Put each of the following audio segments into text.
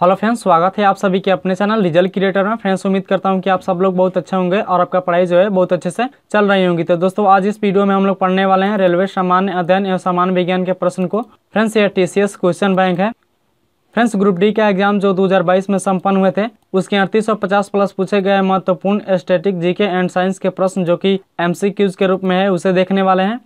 Hello friends स्वागत है आप सभी के अपने चैनल रिजल्ट क्रिएटर में फ्रेंड्स उम्मीद करता हूं कि आप सब लोग बहुत अच्छे होंगे और आपका पढ़ाई जो है बहुत अच्छे से चल रही होंगी तो दोस्तों आज इस वीडियो में हम लोग पढ़ने वाले हैं रेलवे सामान्य अध्ययन एवं सामान्य विज्ञान के प्रश्न को फ्रेंड्स ये टी क्वेश्चन बैंक है फ्रेंड्स ग्रुप डी का एग्जाम जो दो में संपन्न हुए थे उसके अड़तीस प्लस पूछे गए महत्वपूर्ण स्टेटिक जीके एंड साइंस के प्रश्न जो कि एमसीक्यूज के रूप में है उसे देखने वाले हैं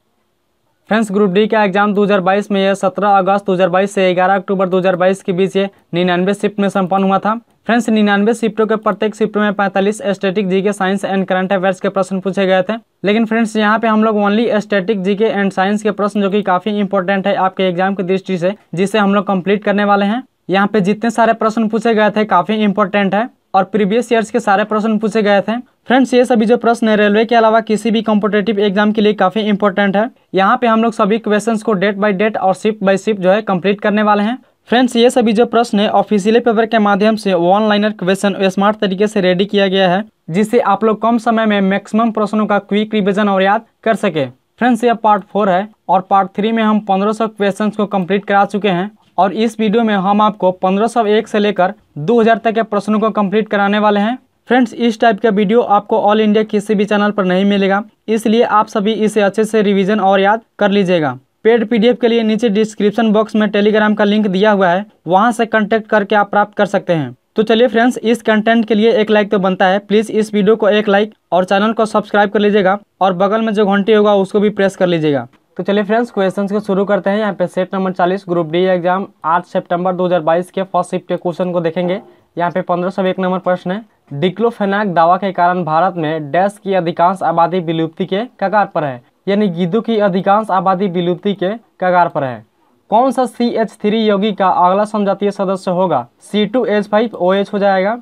फ्रेंड्स ग्रुप डी का एग्जाम 2022 में यह 17 अगस्त 2022 से 11 अक्टूबर 2022 के बीच ये निन्यानवे शिफ्ट में संपन्न हुआ था फ्रेंड्स निन्यानवे शिफ्टों के प्रत्येक शिफ्ट में 45 स्टैटिक जी के साइंस एंड करंट अफेयर्स के प्रश्न पूछे गए थे लेकिन फ्रेंड्स यहाँ पे हम लोग only static G and science के प्रश्न जो कि काफ़ी इंपॉर्टेंट है आपके एग्जाम की दृष्टि से जिसे हम लोग कम्प्लीट करने वाले हैं यहाँ पे जितने सारे प्रश्न पूछे गए थे काफ़ी इंपॉर्टेंट है और प्रीवियस ईयर्स के सारे प्रश्न पूछे गए थे फ्रेंड्स ये सभी जो प्रश्न है रेलवे के अलावा किसी भी कॉम्पिटेटिव एग्जाम के लिए काफ़ी इंपॉर्टेंट है यहाँ पे हम लोग सभी क्वेश्चन को डेट बाई डेट और शिफ्ट बाई शिफ्ट जो है कम्प्लीट करने वाले हैं फ्रेंड्स ये सभी जो प्रश्न है ऑफिशियल पेपर के माध्यम से ऑनलाइनर क्वेश्चन स्मार्ट तरीके से रेडी किया गया है जिससे आप लोग कम समय में मैक्सिमम प्रश्नों का क्विक रिविजन और याद कर सके फ्रेंड्स यह पार्ट फोर है और पार्ट थ्री में हम 1500 क्वेश्चंस को कंप्लीट करा चुके हैं और इस वीडियो में हम आपको 1501 से लेकर 2000 तक के प्रश्नों को कंप्लीट कराने वाले हैं फ्रेंड्स इस टाइप का वीडियो आपको ऑल इंडिया किसी भी चैनल पर नहीं मिलेगा इसलिए आप सभी इसे अच्छे से रिविजन और याद कर लीजिएगा पेड पीडीएफ के लिए नीचे डिस्क्रिप्शन बॉक्स में टेलीग्राम का लिंक दिया हुआ है वहाँ से कॉन्टैक्ट करके आप प्राप्त कर सकते हैं तो चलिए फ्रेंड्स इस कंटेंट के लिए एक लाइक तो बनता है प्लीज़ इस वीडियो को एक लाइक और चैनल को सब्सक्राइब कर लीजिएगा और बगल में जो घंटी होगा उसको भी प्रेस कर लीजिएगा तो चलिए फ्रेंड्स क्वेश्चन को शुरू करते हैं यहाँ पे set number 40 group D exam 8 सितंबर 2022 के फर्स्ट शिफ्ट के क्वेश्चन को देखेंगे यहाँ पे पंद्रह एक नंबर प्रश्न है डिक्लोफेनाक दवा के कारण भारत में डैश की अधिकांश आबादी विलुप्ति के कगार पर है यानी गिद्धू की अधिकांश आबादी विलुप्ति के कगार पर है कौन सा सी एच थ्री योगी का अगला समजातीय सदस्य होगा C two H five O H हो जाएगा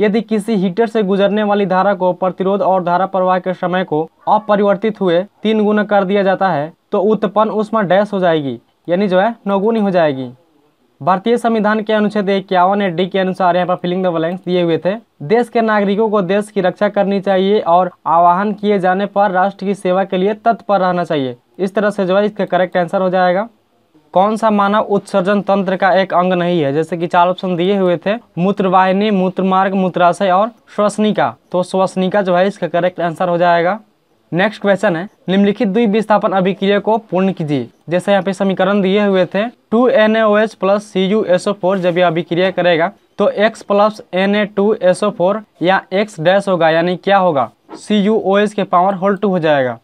यदि किसी हीटर से गुजरने वाली धारा को प्रतिरोध और धारा प्रवाह के समय को अपरिवर्तित हुए तीन गुना कर दिया जाता है तो उत्पन्न उसमें डैश हो जाएगी यानी जो है नौगुनी हो जाएगी भारतीय संविधान के अनुच्छेद इक्यावन ए डी के अनुसार यहाँ पर फिलिंग द ब्लैंक्स दिए हुए थे देश के नागरिकों को देश की रक्षा करनी चाहिए और आवाहन किए जाने पर राष्ट्र की सेवा के लिए तत्पर रहना चाहिए इस तरह से जो है इसका करेक्ट आंसर हो जाएगा कौन सा मानव उत्सर्जन तंत्र का एक अंग नहीं है जैसे कि चार ऑप्शन दिए हुए थे मूत्रवाहिनी मार्ग मूत्राशय और श्वसनिका तो श्वसनिका जो है इसका करेक्ट आंसर हो जाएगा नेक्स्ट क्वेश्चन है निम्नलिखित दुई विस्थापन अभिक्रिया को पूर्ण कीजिए जैसे यहाँ पे समीकरण दिए हुए थे two N O H plus C U S O four जब यह अभिक्रिया करेगा तो x plus N A two S O four या x डैश होगा यानी क्या होगा सी यू ओ एच के पावर होल टू हो जाएगा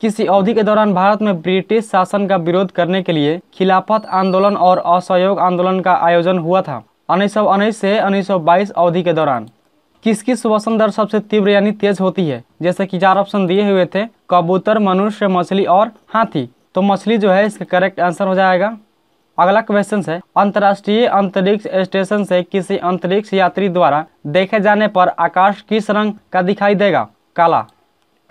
किसी अवधि के दौरान भारत में ब्रिटिश शासन का विरोध करने के लिए खिलाफत आंदोलन और असहयोग आंदोलन का आयोजन हुआ था उन्नीस सौ उन्नीस से उन्नीस सौ बाईस अवधि के दौरान किसकी श्वसन दर सबसे तीव्र यानी तेज होती है जैसे कि चार ऑप्शन दिए हुए थे कबूतर मनुष्य मछली और हाथी तो मछली जो है इसका करेक्ट आंसर हो जाएगा अगला क्वेश्चन है अंतर्राष्ट्रीय अंतरिक्ष स्टेशन से किसी अंतरिक्ष यात्री द्वारा देखे जाने पर आकाश किस रंग का दिखाई देगा काला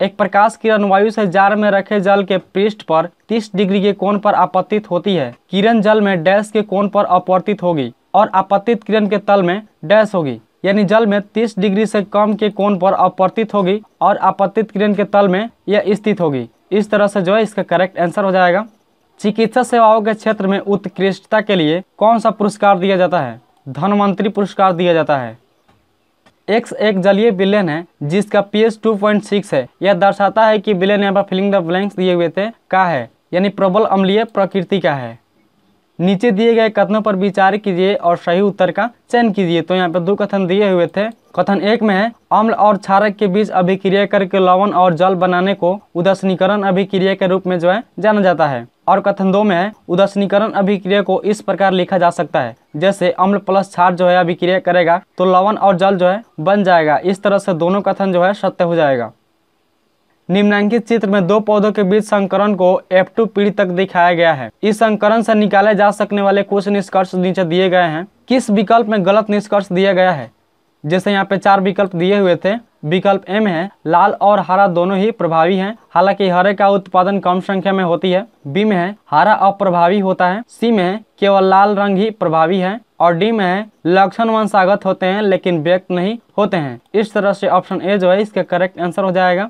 एक प्रकाश किरण वायु से जार में रखे जल के पृष्ठ पर 30 डिग्री के कोण पर आपतित होती है किरण जल में डैश के कोण पर अपवर्तित होगी और आपतित किरण के तल में डैश होगी यानी जल में 30 डिग्री से कम के कोण पर अपर्तित होगी और आपत्तित किरण के तल में यह स्थित होगी इस तरह से जो है इसका करेक्ट आंसर हो जाएगा चिकित्सा सेवाओं के क्षेत्र में उत्कृष्टता के लिए कौन सा पुरस्कार दिया जाता है धनवंतरी पुरस्कार दिया जाता है एक्स एक जलीय विलेन है जिसका पॉइंट 2.6 है यह दर्शाता है कि बिलियन यहाँ पर फिलिंग द ब्लैंक्स दिए हुए थे का है यानी प्रबल अम्लीय प्रकृति का है नीचे दिए गए कथनों पर विचार कीजिए और सही उत्तर का चयन कीजिए तो यहाँ पर दो कथन दिए हुए थे कथन एक में है अम्ल और क्षारक के बीच अभिक्रिया करके लवण और जल बनाने को उदसनीकरण अभिक्रिया के रूप में जो है जाना जाता है और कथन दो में है उदसनीकरण अभिक्रिया को इस प्रकार लिखा जा सकता है जैसे अम्ल प्लस क्षार जो है अभिक्रिया करेगा तो लवण और जल जो है बन जाएगा इस तरह से दोनों कथन जो है सत्य हो जाएगा निम्नांकित चित्र में दो पौधों के बीच संकरण को F2 पीढ़ी तक दिखाया गया है इस संकरण से निकाले जा सकने वाले कुछ निष्कर्ष नीचे दिए गए हैं किस विकल्प में गलत निष्कर्ष दिया गया है जैसे यहाँ पे चार विकल्प दिए हुए थे विकल्प एम है लाल और हरा दोनों ही प्रभावी हैं हालांकि हरे का उत्पादन कम संख्या में होती है बी में है हरा अप्रभावी होता है सी में है केवल लाल रंग ही प्रभावी है और डी में है लक्षण वंशागत होते हैं लेकिन व्यक्त नहीं होते हैं इस तरह से ऑप्शन ए जो है इसका करेक्ट आंसर हो जाएगा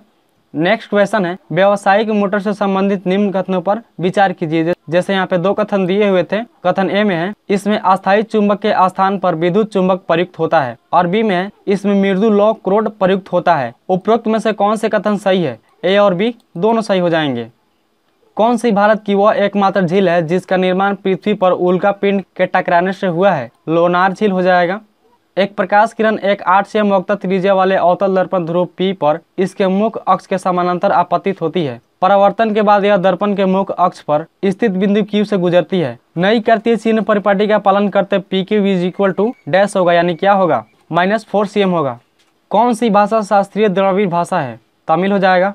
नेक्स्ट क्वेश्चन है व्यवसायिक मोटर से संबंधित निम्न कथनों पर विचार कीजिए जैसे यहाँ पे दो कथन दिए हुए थे कथन ए में है इसमें अस्थायी चुंबक के स्थान पर विद्युत चुंबक प्रयुक्त होता है और बी में है इसमें मृदु लौ क्रोड प्रयुक्त होता है उपरोक्त में से कौन से कथन सही है ए और बी दोनों सही हो जाएंगे कौन सी भारत की वह एकमात्र झील है जिसका निर्माण पृथ्वी पर उल्का पिंड के टकराने से हुआ है लोनार झील हो जाएगा एक प्रकाश किरण एक आठ से मुक्त त्रिज्या वाले अवतल दर्पण ध्रुव पी पर इसके मुख्य अक्ष के समानांतर आपतित होती है परावर्तन के बाद यह दर्पण के मुख्य अक्ष पर स्थित बिंदु क्यू से गुजरती है नई करती चिन्ह परिपाटी का पालन करते P Q is equal to dash होगा यानी क्या होगा माइनस फोर सी होगा कौन सी भाषा शास्त्रीय द्रविड़ भाषा है तमिल हो जाएगा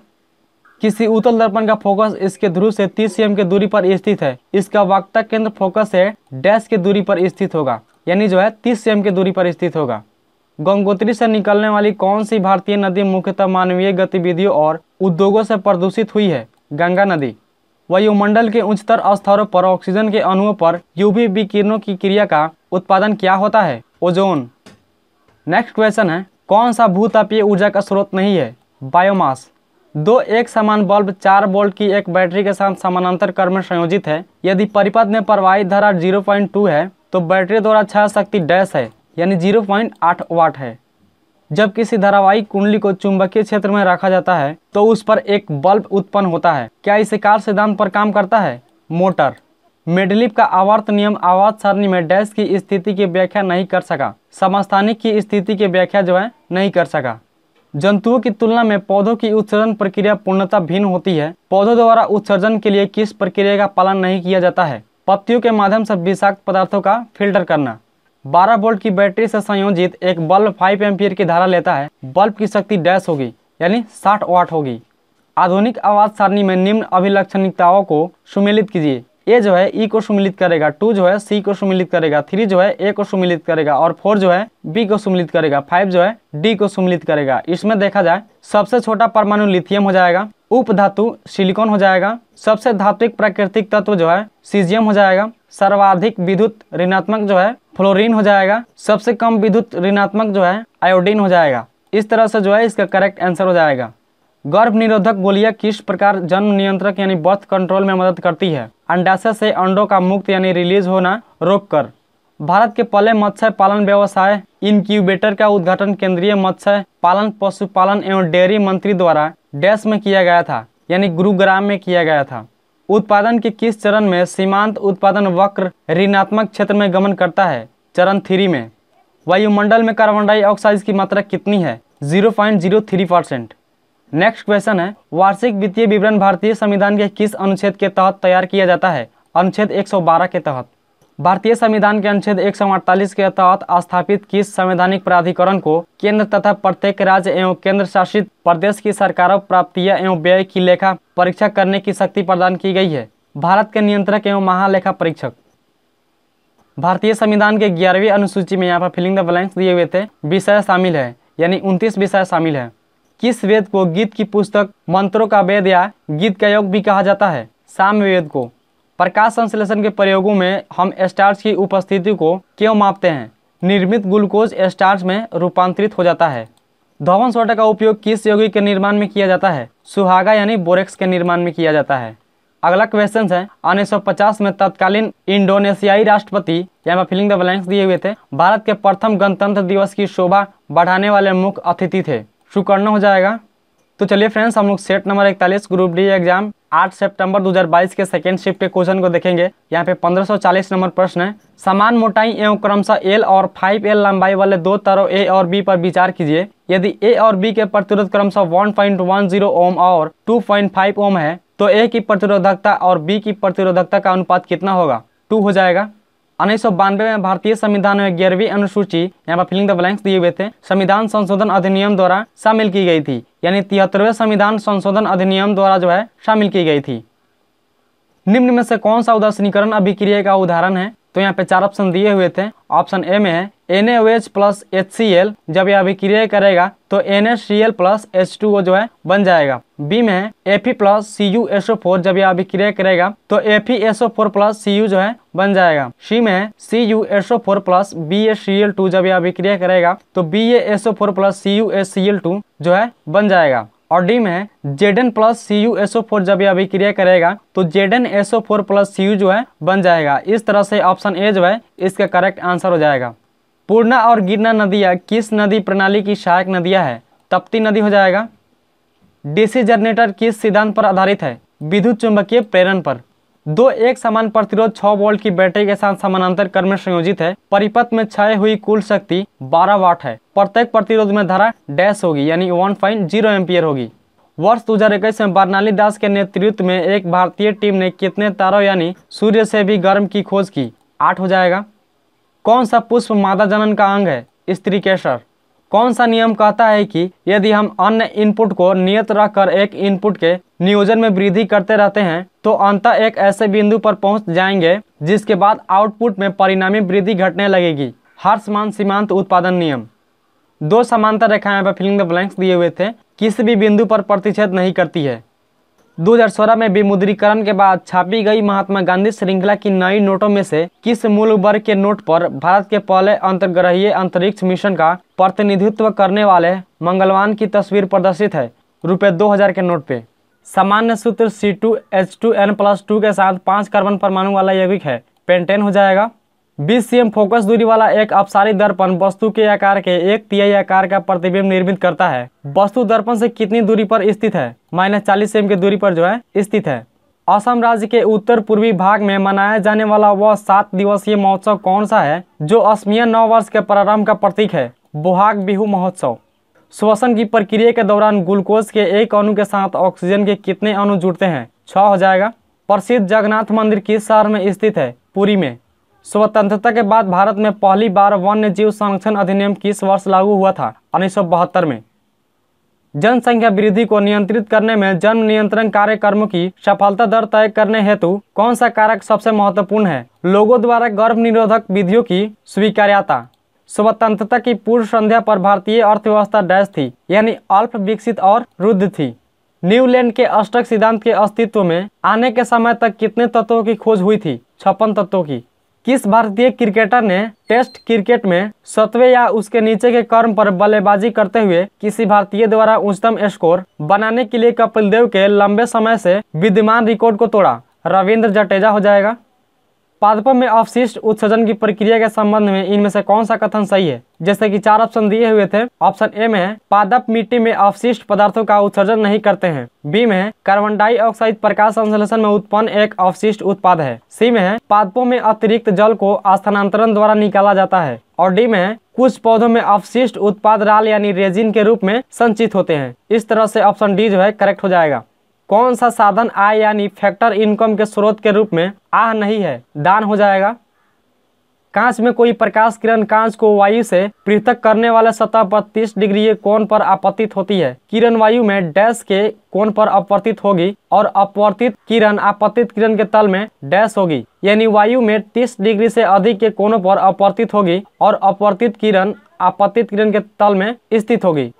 किसी उत्तल दर्पण का फोकस इसके ध्रुव से 30 सीएम के दूरी पर स्थित है इसका वक्ता केंद्र फोकस से डैश के दूरी पर स्थित होगा यानी जो है तीस सेम की दूरी पर स्थित होगा गंगोत्री से निकलने वाली कौन सी भारतीय नदी मुख्यतः मानवीय गतिविधियों और उद्योगों से प्रदूषित हुई है गंगा नदी वायुमंडल के उच्चतर स्तरों पर ऑक्सीजन के अणुओं पर यूवी विकिरणों की क्रिया का उत्पादन क्या होता है ओजोन नेक्स्ट क्वेश्चन है कौन सा भूतापीय ऊर्जा का स्रोत नहीं है बायोमास दो एक समान बल्ब चार बोल्ट की एक बैटरी के साथ समानांतर कर में संयोजित है यदि परिपथ में प्रवाहित धारा जीरो है तो बैटरी द्वारा छा शक्ति डैश है यानी जीरो पॉइंट आठ वाट है जब किसी धारावाहिक कुंडली को चुंबकीय क्षेत्र में रखा जाता है तो उस पर एक बल्ब उत्पन्न होता है क्या इसे कार सिद्धांत पर काम करता है मोटर मेडलिप का आवर्त नियम आवाज सारणी में डैश की स्थिति की व्याख्या नहीं कर सका समस्थानिक की स्थिति की व्याख्या जो है नहीं कर सका जंतुओं की तुलना में पौधों की उत्सर्जन प्रक्रिया पूर्णतः भिन्न होती है पौधों द्वारा उत्सर्जन के लिए किस प्रक्रिया का पालन नहीं किया जाता है पत्तियों के माध्यम से विषाक्त पदार्थों का फिल्टर करना बारह वोल्ट की बैटरी से संयोजित एक बल्ब फाइव एम्पियर की धारा लेता है बल्ब की शक्ति डैश होगी यानी साठ वाट होगी आधुनिक आवाज सारणी में निम्न अभिलक्षणिकताओं को सुमिलित कीजिए ए जो है ई e को सुमिलित करेगा टू जो है सी को सुमिलित करेगा थ्री जो है ए को सुमिलित करेगा और फोर जो है बी को सुमिलित करेगा फाइव जो है डी को सुमिलित करेगा इसमें देखा जाए सबसे छोटा परमाणु लिथियम हो जाएगा उप धातु सिलिकॉन हो जाएगा सबसे धात्विक प्राकृतिक तत्व जो है सीजियम हो जाएगा सर्वाधिक विद्युत ऋणात्मक जो है फ्लोरीन हो जाएगा सबसे कम विद्युत ऋणात्मक जो है आयोडीन हो जाएगा इस तरह से जो है इसका करेक्ट आंसर हो जाएगा गर्भ निरोधक गोलियां किस प्रकार जन्म नियंत्रक यानी बर्थ कंट्रोल में मदद करती है अंडाशय से अंडों का मुक्त यानी रिलीज होना रोककर भारत के पहले मत्स्य पालन व्यवसाय इनक्यूबेटर का उद्घाटन केंद्रीय मत्स्य पालन पशुपालन एवं डेयरी मंत्री द्वारा डैश में किया गया था यानी गुरुग्राम में किया गया था उत्पादन के किस चरण में सीमांत उत्पादन वक्र ऋणात्मक क्षेत्र में गमन करता है चरण थ्री में वायुमंडल में कार्बन डाइऑक्साइड की मात्रा कितनी है zero zero point three percent next question है वार्षिक वित्तीय विवरण भारतीय संविधान के किस अनुच्छेद के तहत तैयार किया जाता है अनुच्छेद एक के तहत भारतीय संविधान के अनुच्छेद एक के तहत स्थापित किस संवैधानिक प्राधिकरण को केंद्र तथा प्रत्येक राज्य एवं केंद्र शासित प्रदेश की सरकारों प्राप्तियां एवं व्यय की लेखा परीक्षा करने की शक्ति प्रदान की गई है भारत के नियंत्रक एवं महालेखा परीक्षक भारतीय संविधान के ग्यारहवीं अनुसूची में यहाँ पर फिलिंग द ब्लैंक्स दिए हुए थे विषय शामिल है यानी उनतीस विषय शामिल है किस वेद को गीत की पुस्तक मंत्रों का वेद या गीत का योग भी कहा जाता है साम वेद को प्रकाश संश्लेषण के प्रयोगों में हम स्टार्च की उपस्थिति को क्यों मापते हैं निर्मित ग्लूकोज स्टार्च में रूपांतरित हो जाता है धवन सोडा का उपयोग किस यौगिक के निर्माण में किया जाता है सुहागा यानी बोरेक्स के निर्माण में किया जाता है अगला क्वेश्चन है उन्नीस में तत्कालीन इंडोनेशियाई राष्ट्रपति या फिलिंग द ब्लैंक्स दिए हुए थे भारत के प्रथम गणतंत्र दिवस की शोभा बढ़ाने वाले मुख्य अतिथि थे शुकर्ण हो जाएगा तो चलिए फ्रेंड्स हम लोग सेट नंबर इकतालीस ग्रुप डी एग्जाम 8 सितंबर 2022 के सेकेंड शिफ्ट के क्वेश्चन को देखेंगे यहाँ पे 1540 नंबर प्रश्न है समान मोटाई एवं क्रमशः एल और एल लंबाई वाले दो तारों ए और बी पर विचार कीजिए यदि ए और बी के प्रतिरोध क्रमशः 1.10 ओम और 2.5 ओम है तो ए की प्रतिरोधकता और बी की प्रतिरोधकता का अनुपात कितना होगा टू हो जाएगा उन्नीस में भारतीय संविधान में ग्यारहवीं अनुसूची यहाँ पर फिलिंग द ब्लैंक्स दिए हुए थे संविधान संशोधन अधिनियम द्वारा शामिल की गई थी यानी तिहत्तरवें संविधान संशोधन अधिनियम द्वारा जो है शामिल की गई थी निम्न में से कौन सा उदासनीकरण अभिक्रिया का उदाहरण है तो यहाँ पे चार ऑप्शन दिए हुए थे ऑप्शन ए में है N A H plus H C L जब यह अभिक्रिया करेगा तो N H C L plus H two O जो है बन जाएगा बी में है F plus C U S O four जब यह अभिक्रिया करेगा तो F S O S O four plus C U जो है बन जाएगा सी में है C U S O four plus B S C L two जब यह अभिक्रिया करेगा तो B SO S O four plus C U S C L two जो है बन जाएगा और डी में है Z N plus C U S O four जब यह अभिक्रिया करेगा तो Z N S O four plus C U जो है बन जाएगा इस तरह से ऑप्शन ए जो है इसका करेक्ट आंसर हो जाएगा पूर्णा और गिरना नदियाँ किस नदी प्रणाली की सहायक नदियाँ है तप्ती नदी हो जाएगा डीसी जनरेटर किस सिद्धांत पर आधारित है विद्युत चुंबकीय प्रेरण पर दो एक समान प्रतिरोध 6 वोल्ट की बैटरी के साथ समानांतर क्रम में संयोजित है परिपथ में छाई हुई कुल शक्ति 12 वाट है प्रत्येक प्रतिरोध में धारा डैश होगी यानी वन पॉइंट जीरो एम्पियर होगी वर्ष इक्कीस में बर्नाली दास के नेतृत्व में एक भारतीय टीम ने कितने तारों यानी सूर्य से भी गर्म की खोज की आठ हो जाएगा कौन सा पुष्प मादा जनन का अंग है स्त्री केसर कौन सा नियम कहता है कि यदि हम अन्य इनपुट को नियत रखकर एक इनपुट के नियोजन में वृद्धि करते रहते हैं तो अंत एक ऐसे बिंदु पर पहुंच जाएंगे जिसके बाद आउटपुट में परिणामी वृद्धि घटने लगेगी हर्षमान सीमांत उत्पादन नियम दो समांतर रेखाएं फिलिंग द ब्लैंक्स दिए हुए थे किसी भी बिंदु पर प्रतिच्छेद नहीं करती है 2016 में विमुद्रीकरण के बाद छापी गई महात्मा गांधी श्रृंखला की नई नोटों में से किस मूल वर्ग के नोट पर भारत के पहले अंतर्ग्रहीय अंतरिक्ष मिशन का प्रतिनिधित्व करने वाले मंगलवान की तस्वीर प्रदर्शित है रुपये दो हजार के नोट पे सामान्य सूत्र C two H two N plus two के साथ पाँच कार्बन परमाणु वाला यौगिक है पेंटेन हो जाएगा बीस सी फोकस दूरी वाला एक अपसारी दर्पण वस्तु के आकार के एक तिहाई आकार का प्रतिबिंब निर्मित करता है वस्तु दर्पण से कितनी दूरी पर स्थित है माइनस चालीस सी की दूरी पर जो है स्थित है असम राज्य के उत्तर पूर्वी भाग में मनाया जाने वाला वह सात दिवसीय महोत्सव कौन सा है जो असमिया नौ वर्ष के प्रारंभ का प्रतीक है बोहाग बिहू महोत्सव श्वसन की प्रक्रिया के दौरान ग्लूकोज के एक अणु के साथ ऑक्सीजन के कितने अणु जुड़ते हैं छः हो जाएगा प्रसिद्ध जगन्नाथ मंदिर किस शहर में स्थित है पुरी में स्वतंत्रता के बाद भारत में पहली बार वन्य जीव संरक्षण अधिनियम किस वर्ष लागू हुआ था उन्नीस में जनसंख्या वृद्धि को नियंत्रित करने में जन्म नियंत्रण कार्यक्रमों की सफलता दर तय करने हेतु कौन सा कारक सबसे महत्वपूर्ण है लोगों द्वारा गर्भ निरोधक विधियों की स्वीकार्यता स्वतंत्रता की पूर्व संध्या पर भारतीय अर्थव्यवस्था डैश थी यानी अल्प विकसित और रुद्ध थी न्यूलैंड के अष्टक सिद्धांत के अस्तित्व में आने के समय तक कितने तत्वों की खोज हुई थी छप्पन तत्वों की किस भारतीय क्रिकेटर ने टेस्ट क्रिकेट में सतवे या उसके नीचे के कर्म पर बल्लेबाजी करते हुए किसी भारतीय द्वारा उच्चतम स्कोर बनाने के लिए कपिल देव के लंबे समय से विद्यमान रिकॉर्ड को तोड़ा रविंद्र जडेजा हो जाएगा पादपों में अवशिष्ट उत्सर्जन की प्रक्रिया के संबंध में इनमें से कौन सा कथन सही है जैसे कि चार ऑप्शन दिए हुए थे ऑप्शन ए में पादप मिट्टी में अवशिष्ट पदार्थों का उत्सर्जन नहीं करते हैं बी में कार्बन डाइऑक्साइड प्रकाश संश्लेषण में उत्पन्न एक अवशिष्ट उत्पाद है सी में है पादपों में अतिरिक्त जल को स्थानांतरण द्वारा निकाला जाता है और डी में कुछ पौधों में अवशिष्ट उत्पाद राल यानी रेजिन के रूप में संचित होते हैं इस तरह से ऑप्शन डी जो है करेक्ट हो जाएगा कौन सा साधन आय यानी फैक्टर इनकम के स्रोत के रूप में आह नहीं है दान हो जाएगा कांच में कोई प्रकाश किरण कांच को वायु से पृथक करने वाले सतह पर 30 डिग्री कोण पर आपतित होती है किरण वायु में डैश के कोण पर अपवर्तित होगी और अपवर्तित किरण आपतित किरण के तल में डैश होगी यानी वायु में 30 डिग्री से अधिक के कोणों पर अपवर्तित होगी और अपवर्तित किरण आपतित किरण के तल में स्थित होगी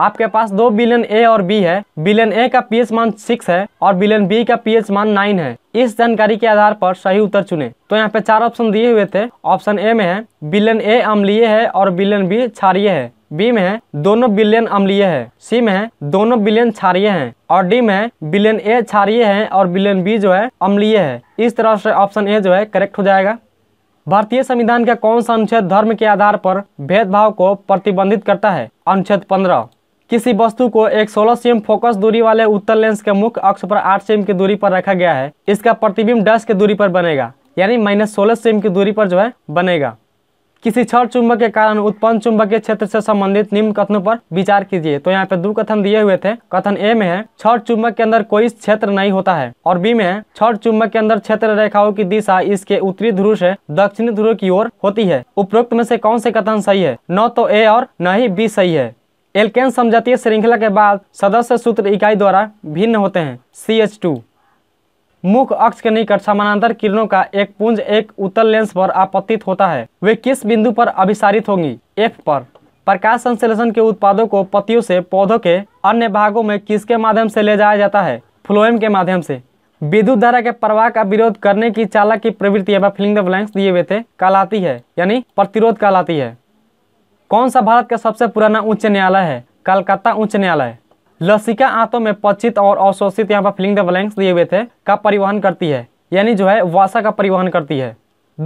आपके पास दो बिलियन ए और बी है बिलियन ए का पीएच मान सिक्स है और बिलियन बी का पीएच मान नाइन है इस जानकारी के आधार पर सही उत्तर चुने तो यहाँ पे चार ऑप्शन दिए हुए थे ऑप्शन ए में है बिलियन ए अम्लीय है और बिलियन बी क्षारिय है बी में है दोनों बिलियन अम्लीय है सी में है दोनों बिलियन क्षारिय है और डी में है बिलियन ए क्षारिय है और बिलियन बी जो है अम्लीय है इस तरह से ऑप्शन ए जो है करेक्ट हो जाएगा भारतीय संविधान का कौन सा अनुच्छेद धर्म के आधार पर भेदभाव को प्रतिबंधित करता है अनुच्छेद पंद्रह किसी वस्तु को एक 16 सेम फोकस दूरी वाले उत्तर लेंस के मुख्य अक्ष पर 8 सेम की दूरी पर रखा गया है इसका प्रतिबिंब 10 के दूरी पर बनेगा यानी माइनस सोलह सेम की दूरी पर जो है बनेगा किसी छठ चुंबक के कारण उत्पन्न चुंबक के क्षेत्र से संबंधित निम्न कथनों पर विचार कीजिए तो यहाँ पे दो कथन दिए हुए थे कथन ए में है छठ चुंबक के अंदर कोई क्षेत्र नहीं होता है और बी में है छठ चुंबक के अंदर क्षेत्र रेखाओं की दिशा इसके उत्तरी ध्रुव से दक्षिणी ध्रुव की ओर होती है उपरोक्त में से कौन से कथन सही है न तो ए और न ही बी सही है एल्केन समझातीय श्रृंखला के बाद सदस्य सूत्र इकाई द्वारा भिन्न होते हैं सी एच टू मुख्य अक्ष के निकट समानांतर किरणों का एक पुंज एक उत्तल लेंस पर आपतित होता है वे किस बिंदु पर अभिसारित होंगी एफ पर प्रकाश संश्लेषण के उत्पादों को पतियों से पौधों के अन्य भागों में किसके माध्यम से ले जाया जाता है फ्लोएम के माध्यम से विद्युत धारा के प्रवाह का विरोध करने की चालक की प्रवृत्ति एवं फिलिंग द ब्लैंक्स दिए हुए थे कहलाती है यानी प्रतिरोध कहलाती है कौन सा भारत का सबसे पुराना उच्च न्यायालय है कलकत्ता उच्च न्यायालय लसिका आंतों में पचित और अवशोषित यहाँ पर फिलिंग द ब्लैंक्स दिए हुए थे का परिवहन करती है यानी जो है वासा का परिवहन करती है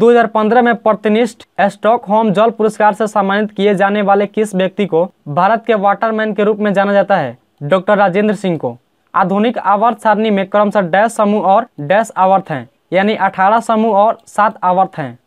2015 में प्रतिनिष्ठ स्टॉक होम जल पुरस्कार से सम्मानित किए जाने वाले किस व्यक्ति को भारत के वाटरमैन के रूप में जाना जाता है डॉक्टर राजेंद्र सिंह को आधुनिक आवर्त सारणी में क्रमशः डैश समूह और डैश आवर्त हैं यानी 18 समूह और सात आवर्त हैं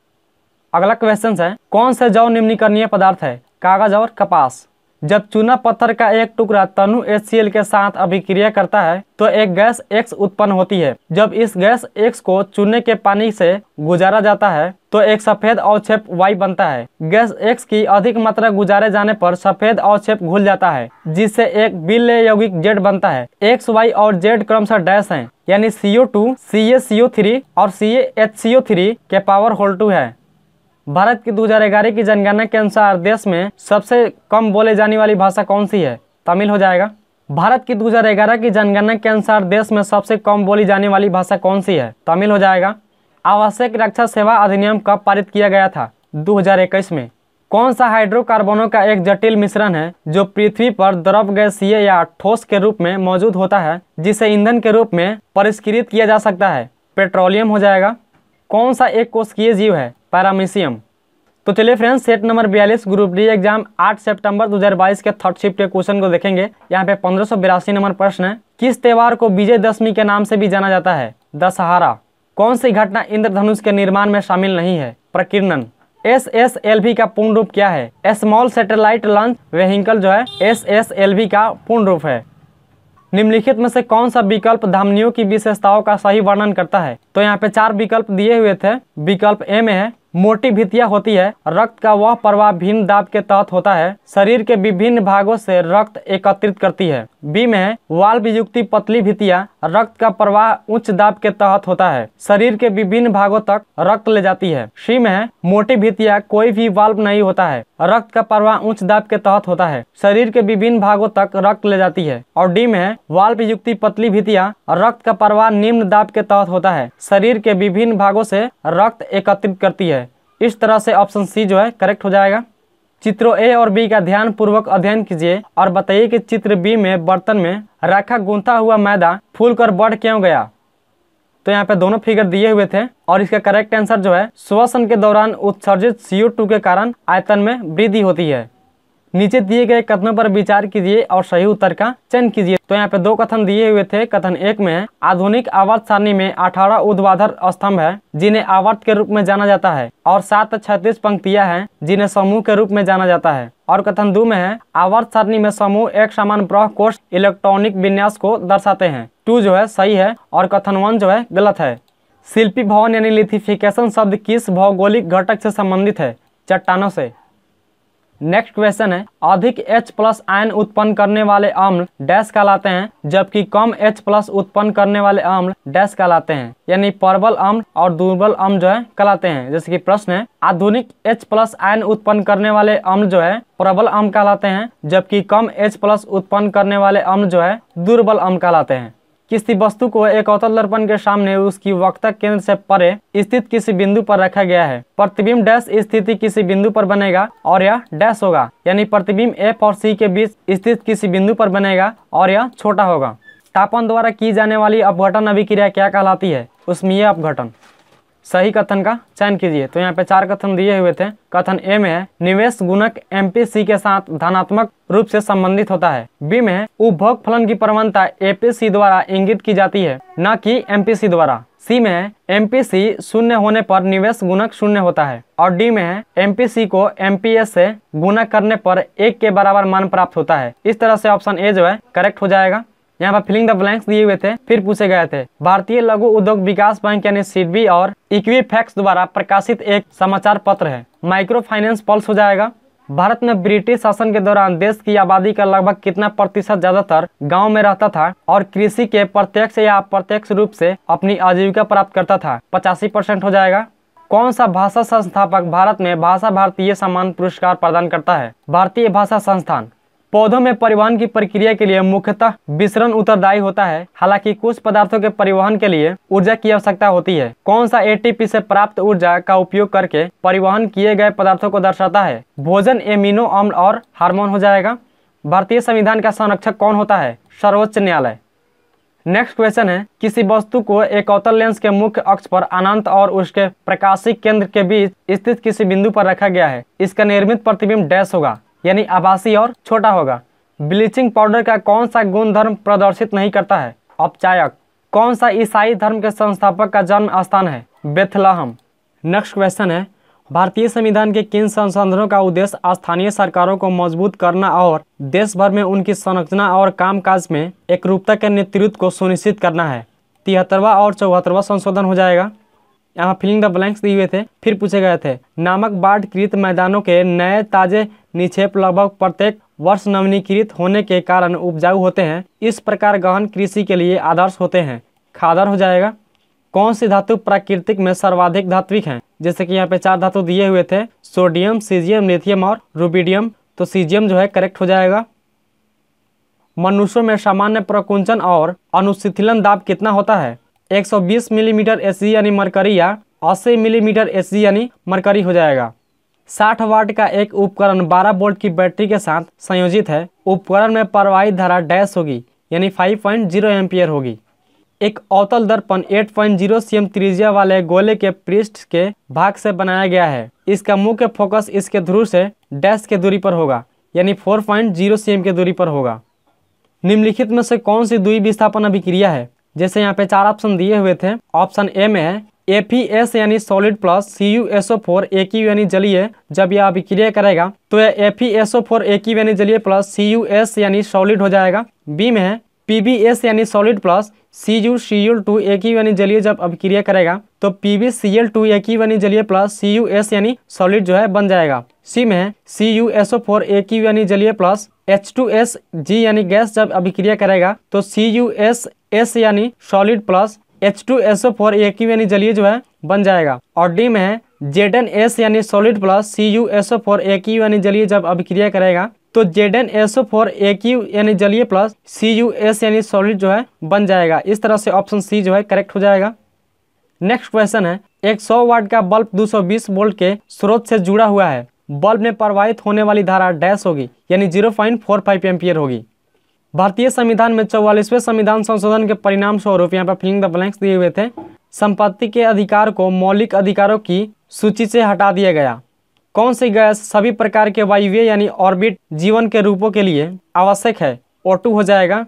अगला क्वेश्चन है कौन से जौ निम्नकरणीय पदार्थ है कागज और कपास जब चूना पत्थर का एक टुकड़ा तनु एच के साथ अभिक्रिया करता है तो एक गैस एक्स उत्पन्न होती है जब इस गैस एक्स को चूने के पानी से गुजारा जाता है तो एक सफेद अवक्षेप वाई बनता है गैस एक्स की अधिक मात्रा गुजारे जाने पर सफेद अवक्षेप घुल जाता है जिससे एक बिल यौगिक जेड बनता है एक्स वाई और जेड क्रमशः डैश है यानी C O two C A three और सी एच थ्री के पावर होल्ड टू है भारत की 2011 की जनगणना के अनुसार देश में सबसे कम बोले जाने वाली भाषा कौन सी है तमिल हो जाएगा भारत की 2011 की जनगणना के अनुसार देश में सबसे कम बोली जाने वाली भाषा कौन सी है तमिल हो जाएगा आवश्यक रक्षा सेवा अधिनियम कब पारित किया गया था 2021 में कौन सा हाइड्रोकार्बनों का एक जटिल मिश्रण है जो पृथ्वी पर द्रव गैसीय या ठोस के रूप में मौजूद होता है जिसे ईंधन के रूप में परिष्कृत किया जा सकता है पेट्रोलियम हो जाएगा कौन सा एक कोषकीय जीव है पैरामीशियम तो चलिए फ्रेंड्स सेट नंबर बयालीस ग्रुप डी एग्जाम 8 सितंबर 2022 के थर्ड शिफ्ट के क्वेश्चन को देखेंगे यहाँ पे पंद्रह नंबर प्रश्न है किस त्यौहार को विजयदशमी के नाम से भी जाना जाता है दशहरा कौन सी घटना इंद्रधनुष के निर्माण में शामिल नहीं है प्रकीर्णन एस एस एल वी का पूर्ण रूप क्या है स्मॉल सेटेलाइट लॉन्च वेहिकल जो है एस एस एल वी का पूर्ण रूप है निम्नलिखित में से कौन सा विकल्प धामनियों की विशेषताओं का सही वर्णन करता है तो यहाँ पे चार विकल्प दिए हुए थे विकल्प ए में है मोटी भितिया होती है रक्त का वह प्रवाह भिन्न दाब के तहत होता है शरीर के विभिन्न भागों से रक्त एकत्रित करती है बी में वाल्व युक्ति पतली भितिया रक्त का प्रवाह उच्च दाब के तहत होता है शरीर के विभिन्न भागों तक रक्त ले जाती है सी में मोटी भितिया कोई भी वाल्व नहीं होता है रक्त का प्रवाह उच्च दाब के तहत होता है शरीर के विभिन्न भागों तक रक्त ले जाती है और डी में है वाल्व युक्ति पतली भितिया रक्त का प्रवाह निम्न दाब के तहत होता है शरीर के विभिन्न भागों से रक्त एकत्रित करती है इस तरह से ऑप्शन सी जो है करेक्ट हो जाएगा चित्रों ए और बी का ध्यान पूर्वक अध्ययन कीजिए और बताइए कि चित्र बी में बर्तन में रखा गूंथा हुआ मैदा फूल कर बढ़ क्यों गया तो यहाँ पे दोनों फिगर दिए हुए थे और इसका करेक्ट आंसर जो है श्वसन के दौरान उत्सर्जित CO2 के कारण आयतन में वृद्धि होती है नीचे दिए गए कथनों पर विचार कीजिए और सही उत्तर का चयन कीजिए तो यहाँ पे दो कथन दिए हुए थे कथन एक में आधुनिक आवर्त सारणी में अठारह उद्वाधर स्तंभ है जिन्हें आवर्त के रूप में जाना जाता है और सात छत्तीस पंक्तियां हैं जिन्हें समूह के रूप में जाना जाता है और कथन दो में है आवर्त सरणी में समूह एक समान प्रह कोष इलेक्ट्रॉनिक विन्यास को दर्शाते हैं टू जो है सही है और कथन वन जो है गलत है शिल्पी भवन यानी लिथिफिकेशन शब्द किस भौगोलिक घटक से संबंधित है चट्टानों से नेक्स्ट क्वेश्चन है अधिक H प्लस आयन उत्पन्न करने वाले अम्ल डैश कहलाते हैं जबकि कम H प्लस उत्पन्न करने वाले अम्ल डैश कहलाते हैं यानी प्रबल अम्ल और दुर्बल अम्ल जो है कहलाते हैं जैसे कि प्रश्न है आधुनिक H प्लस आयन उत्पन्न करने वाले अम्ल जो है प्रबल अम्ल कहलाते हैं जबकि कम H प्लस उत्पन्न करने वाले अम्ल जो है दुर्बल अम्ल कहलाते हैं किसी वस्तु को एक अवतल दर्पण के सामने उसकी वक्ता केंद्र से परे स्थित किसी बिंदु पर रखा गया है प्रतिबिंब डैश स्थिति किसी बिंदु पर बनेगा और यह डैश होगा यानी प्रतिबिंब एफ और सी के बीच स्थित किसी बिंदु पर बनेगा और यह छोटा होगा तापन द्वारा की जाने वाली अपघटन अभिक्रिया क्या कहलाती है उष्मीय अपघटन सही कथन का चयन कीजिए तो यहाँ पे चार कथन दिए हुए थे कथन ए में है निवेश गुणक एम के साथ धनात्मक रूप से संबंधित होता है बी में उपभोग फलन की प्रवणता एपीसी द्वारा इंगित की जाती है न कि एमपीसी द्वारा सी में पी एमपीसी शून्य होने पर निवेश गुणक शून्य होता है और डी में है एमपीसी को एमपीएस से गुणक करने पर एक के बराबर मान प्राप्त होता है इस तरह से ऑप्शन ए जो है करेक्ट हो जाएगा यहाँ पर फिलिंग द ब्लैंक्स दिए हुए थे फिर पूछे गए थे भारतीय लघु उद्योग विकास बैंक यानी सिडबी और इक्विफैक्स द्वारा प्रकाशित एक समाचार पत्र है माइक्रो फाइनेंस पल्स हो जाएगा भारत में ब्रिटिश शासन के दौरान देश की आबादी का लगभग कितना प्रतिशत ज्यादातर गांव में रहता था और कृषि के प्रत्यक्ष या अप्रत्यक्ष रूप से अपनी आजीविका प्राप्त करता था पचासी परसेंट हो जाएगा कौन सा भाषा संस्थापक भारत में भाषा भारतीय सम्मान पुरस्कार प्रदान करता है भारतीय भाषा संस्थान पौधों में परिवहन की प्रक्रिया के लिए मुख्यतः विसरण उत्तरदायी होता है हालांकि कुछ पदार्थों के परिवहन के लिए ऊर्जा की आवश्यकता होती है कौन सा एटीपी से प्राप्त ऊर्जा का उपयोग करके परिवहन किए गए पदार्थों को दर्शाता है भोजन एमिनो अम्ल और हार्मोन हो जाएगा भारतीय संविधान का संरक्षक कौन होता है सर्वोच्च न्यायालय नेक्स्ट क्वेश्चन है किसी वस्तु को एक अवतल लेंस के मुख्य अक्ष पर अनंत और उसके प्रकाशिक केंद्र के बीच स्थित किसी बिंदु पर रखा गया है इसका निर्मित प्रतिबिंब डैश होगा यानी आभासी और छोटा होगा ब्लीचिंग पाउडर का कौन सा गुणधर्म प्रदर्शित नहीं करता है औपचायक कौन सा ईसाई धर्म के संस्थापक का जन्म स्थान है बेथलाहम नेक्स्ट क्वेश्चन है भारतीय संविधान के किन संशोधनों का उद्देश्य स्थानीय सरकारों को मजबूत करना और देश भर में उनकी संरचना और कामकाज में एक रूपता के नेतृत्व को सुनिश्चित करना है तिहत्तरवा और चौहत्तरवा संशोधन हो जाएगा यहाँ फिलिंग द ब्लैंक्स दिए हुए थे फिर पूछे गए थे नामक बाढ़ कृत मैदानों के नए ताजे निक्षेप लगभग प्रत्येक वर्ष नवीनीकृत होने के कारण उपजाऊ होते हैं इस प्रकार गहन कृषि के लिए आदर्श होते हैं खादर हो जाएगा कौन सी धातु प्राकृतिक में सर्वाधिक धात्विक हैं जैसे कि यहाँ पे चार धातु दिए हुए थे सोडियम सीजियम लिथियम और रूबीडियम तो सीजियम जो है करेक्ट हो जाएगा मनुष्यों में सामान्य प्रकुंचन और अनुशिथिलन दाब कितना होता है 120 मिलीमीटर एसी यानी मरकरी या 80 मिलीमीटर एसी यानी मरकरी हो जाएगा साठ वाट का एक उपकरण 12 वोल्ट की बैटरी के साथ संयोजित है उपकरण में प्रवाही धारा डैश होगी यानी 5.0 पॉइंट होगी एक अवतल दर्पण 8.0 पॉइंट एम त्रिज्या वाले गोले के पृष्ठ के भाग से बनाया गया है इसका मुख्य फोकस इसके ध्रुव से डैश के दूरी पर होगा यानी 4.0 पॉइंट सीएम के दूरी पर होगा निम्नलिखित में से कौन सी दुई विस्थापन अभिक्रिया है जैसे यहाँ पे चार ऑप्शन दिए हुए थे ऑप्शन ए में है एफ ई एस यानी solid plus C U S O four A Q यानी जलीय जब यह अभिक्रिया करेगा तो यह F E S O four A Q यानी जलीय प्लस सी यू एस यानी सॉलिड हो जाएगा बी में है पी बी एस यानी solid plus C U C U two A Q यानी जलीय जब अभिक्रिया करेगा तो P B C L two A Q यानी जलीय प्लस सी यू एस यानी सॉलिड जो है बन जाएगा सी में है C U S O four A Q यानी जलीय plus H two S G यानी गैस जब अभिक्रिया करेगा तो सी यू एस एस यानी solid plus H two S O four एक ही यानी जलीय जो है बन जाएगा और डी में है जेड एन एस यानी solid plus C U S O four एक ही यानी जलीय जब अभिक्रिया करेगा तो Z N S O four एक यू यानी जलीय प्लस सी यू एस यानी सॉलिड जो है बन जाएगा इस तरह से ऑप्शन सी जो है करेक्ट हो जाएगा नेक्स्ट क्वेश्चन है एक सौ वाट का बल्ब 220 वोल्ट के स्रोत से जुड़ा हुआ है बल्ब में प्रवाहित होने वाली धारा डैश होगी यानी जीरो पॉइंट एम्पियर होगी भारतीय संविधान में चौवालीसवें संविधान संशोधन के परिणाम स्वरूप यहाँ पर फिलिंग द ब्लैंक्स दिए हुए थे संपत्ति के अधिकार को मौलिक अधिकारों की सूची से हटा दिया गया कौन सी गैस सभी प्रकार के वायुव्य यानी ऑर्बिट जीवन के रूपों के लिए आवश्यक है ओ हो जाएगा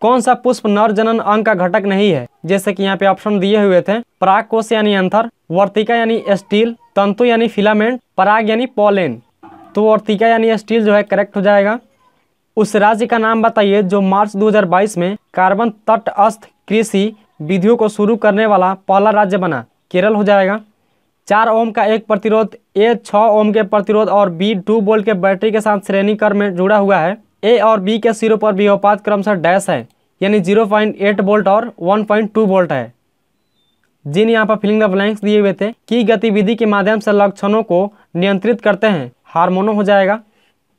कौन सा पुष्प नर जनन अंग का घटक नहीं है जैसे कि यहाँ पे ऑप्शन दिए हुए थे पराग कोश यानी अंथर वर्तिका यानी स्टील तंतु यानी फिलामेंट पराग यानी पॉलेन तो वर्तिका यानी स्टील जो है करेक्ट हो जाएगा उस राज्य का नाम बताइए जो मार्च 2022 में कार्बन तटअस्थ कृषि विधियों को शुरू करने वाला पहला राज्य बना केरल हो जाएगा चार ओम का एक प्रतिरोध ए छः ओम के प्रतिरोध और बी टू बोल्ट के बैटरी के साथ श्रेणी कर में जुड़ा हुआ है ए और बी के सिरों पर भी उपात क्रमशः डैश है यानी जीरो पॉइंट एट वोल्ट और वन पॉइंट टू वोल्ट है जिन यहाँ पर फिलिंग द ब्लैंक्स दिए हुए थे की गतिविधि के माध्यम से लक्षणों को नियंत्रित करते हैं हारमोनो हो जाएगा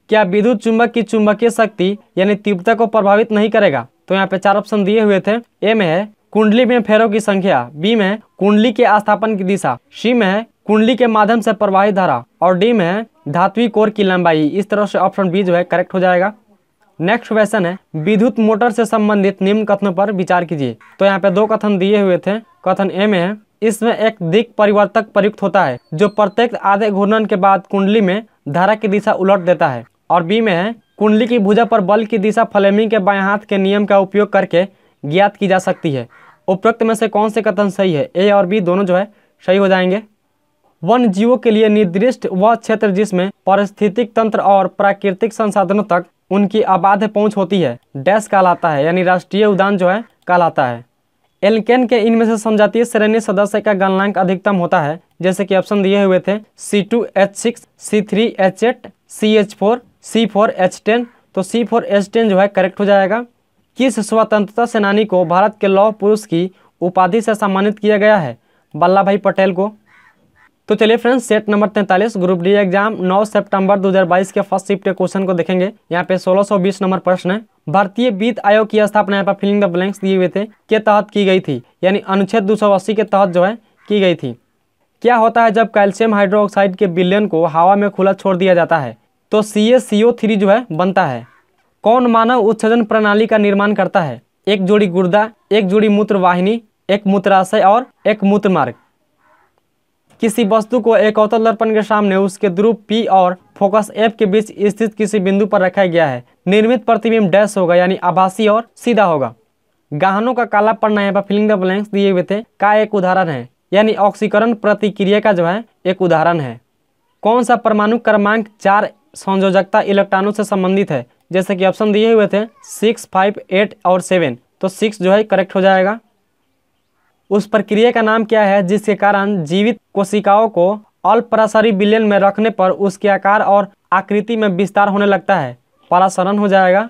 क्या विद्युत चुंबक की चुंबकीय शक्ति यानी तीव्रता को प्रभावित नहीं करेगा तो यहाँ पे चार ऑप्शन दिए हुए थे ए में है कुंडली में फेरों की संख्या बी में कुंडली के आस्थापन की दिशा सी में है कुंडली के माध्यम से प्रवाहित धारा और डी में है कोर की लंबाई इस तरह से ऑप्शन बी जो है करेक्ट हो जाएगा नेक्स्ट क्वेश्चन है विद्युत मोटर से संबंधित निम्न कथनों पर विचार कीजिए तो यहाँ पे दो कथन दिए हुए थे कथन ए में है इसमें एक दिक परिवर्तक प्रयुक्त होता है जो प्रत्येक आधे घूर्णन के बाद कुंडली में धारा की दिशा उलट देता है और बी में है कुंडली की भुजा पर बल की दिशा फ्लेमिंग के बाएं हाथ के नियम का उपयोग करके ज्ञात की जा सकती है उपरोक्त में से कौन से कथन सही है ए और बी दोनों जो है सही हो जाएंगे वन जीवों के लिए निर्दिष्ट वह क्षेत्र जिसमें पारिस्थितिक तंत्र और प्राकृतिक संसाधनों तक उनकी अबाध पहुंच होती है डैश कहलाता है यानी राष्ट्रीय उद्यान जो है कहलाता है एलकेन के इनमें से समझातीय श्रेणी सदस्य का गणनांक अधिकतम होता है जैसे कि ऑप्शन दिए हुए थे C two H six C three H eight C H four C four H ten तो सी फोर एच टेन जो है करेक्ट हो जाएगा किस स्वतंत्रता सेनानी को भारत के लौह पुरुष की उपाधि से सम्मानित किया गया है वल्लभ भाई पटेल को तो चलिए फ्रेंड्स सेट नंबर तैंतालीस ग्रुप डी एग्जाम 9 सितंबर 2022 के फर्स्ट शिफ्ट के क्वेश्चन को देखेंगे यहाँ पे 1620 नंबर प्रश्न है भारतीय वित्त आयोग की स्थापना यहाँ पर फिलिंग द ब्लैंक्स दिए हुए थे के तहत की गई थी यानी अनुच्छेद दो के तहत जो है की गई थी क्या होता है जब कैल्शियम हाइड्रोक्साइड के बिलियन को हवा में खुला छोड़ दिया जाता है तो C S C O three जो है बनता है कौन मानव उत्सर्जन प्रणाली का निर्माण करता है एक जोड़ी गुर्दा एक जोड़ी मूत्र वाहिनी एक मूत्राशय और एक मूत्र मार्ग किसी वस्तु को एक अवतल दर्पण के सामने उसके ध्रुव पी और फोकस एफ के बीच स्थित किसी बिंदु पर रखा गया है निर्मित प्रतिबिंब डैश होगा यानी आभासी और सीधा होगा गहनों का काला पड़ना यहाँ पर फिलिंग द ब्लैंक्स दिए हुए थे का एक उदाहरण है यानी ऑक्सीकरण प्रतिक्रिया का जो है एक उदाहरण है कौन सा परमाणु क्रमांक चार संयोजकता इलेक्ट्रॉनों से संबंधित है जैसे कि ऑप्शन दिए हुए थे सिक्स फाइव एट और सेवन तो सिक्स जो है करेक्ट हो जाएगा उस प्रक्रिया का नाम क्या है जिसके कारण जीवित कोशिकाओं को अल परासरी में रखने पर उसके आकार और आकृति में विस्तार होने लगता है परासरण हो जाएगा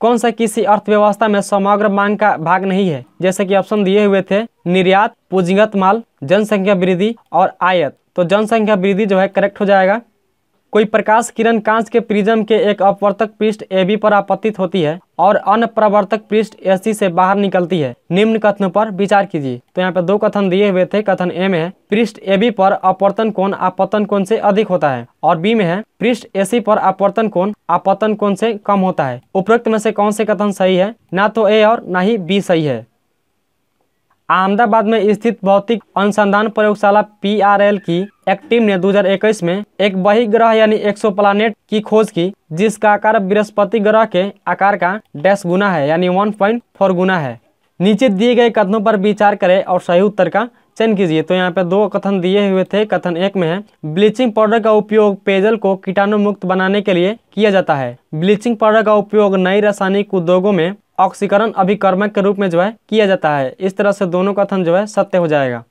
कौन सा किसी अर्थव्यवस्था में समग्र मांग का भाग नहीं है जैसे कि ऑप्शन दिए हुए थे निर्यात पूंजीगत माल जनसंख्या वृद्धि और आयत तो जनसंख्या वृद्धि जो है करेक्ट हो जाएगा कोई प्रकाश किरण कांच के प्रिज्म के एक अपवर्तक पृष्ठ ए बी पर आपतित होती है और अन्य प्रवर्तक पृष्ठ सी से बाहर निकलती है निम्न कथनों पर विचार कीजिए तो यहाँ पे दो कथन दिए हुए थे कथन ए में है पृष्ठ ए बी पर अपवर्तन कोण आपतन कोण से अधिक होता है और बी में है पृष्ठ ए पर अपवर्तन कोण आपतन कोण से कम होता है उपरोक्त में से कौन से कथन सही है ना तो ए और ना ही बी सही है अहमदाबाद में स्थित भौतिक अनुसंधान प्रयोगशाला पीआरएल की एक टीम ने 2021 में एक ग्रह यानी एक्सो प्लानेट की खोज की जिसका आकार बृहस्पति ग्रह के आकार का डैश गुना है यानी 1.4 गुना है नीचे दिए गए कथनों पर विचार करें और सही उत्तर का चयन कीजिए तो यहाँ पे दो कथन दिए हुए थे कथन एक में है ब्लीचिंग पाउडर का उपयोग पेयजल को कीटाणु मुक्त बनाने के लिए किया जाता है ब्लीचिंग पाउडर का उपयोग नई रासायनिक उद्योगों में ऑक्सीकरण अभिकर्मक के रूप में जो है किया जाता है इस तरह से दोनों कथन जो है सत्य हो जाएगा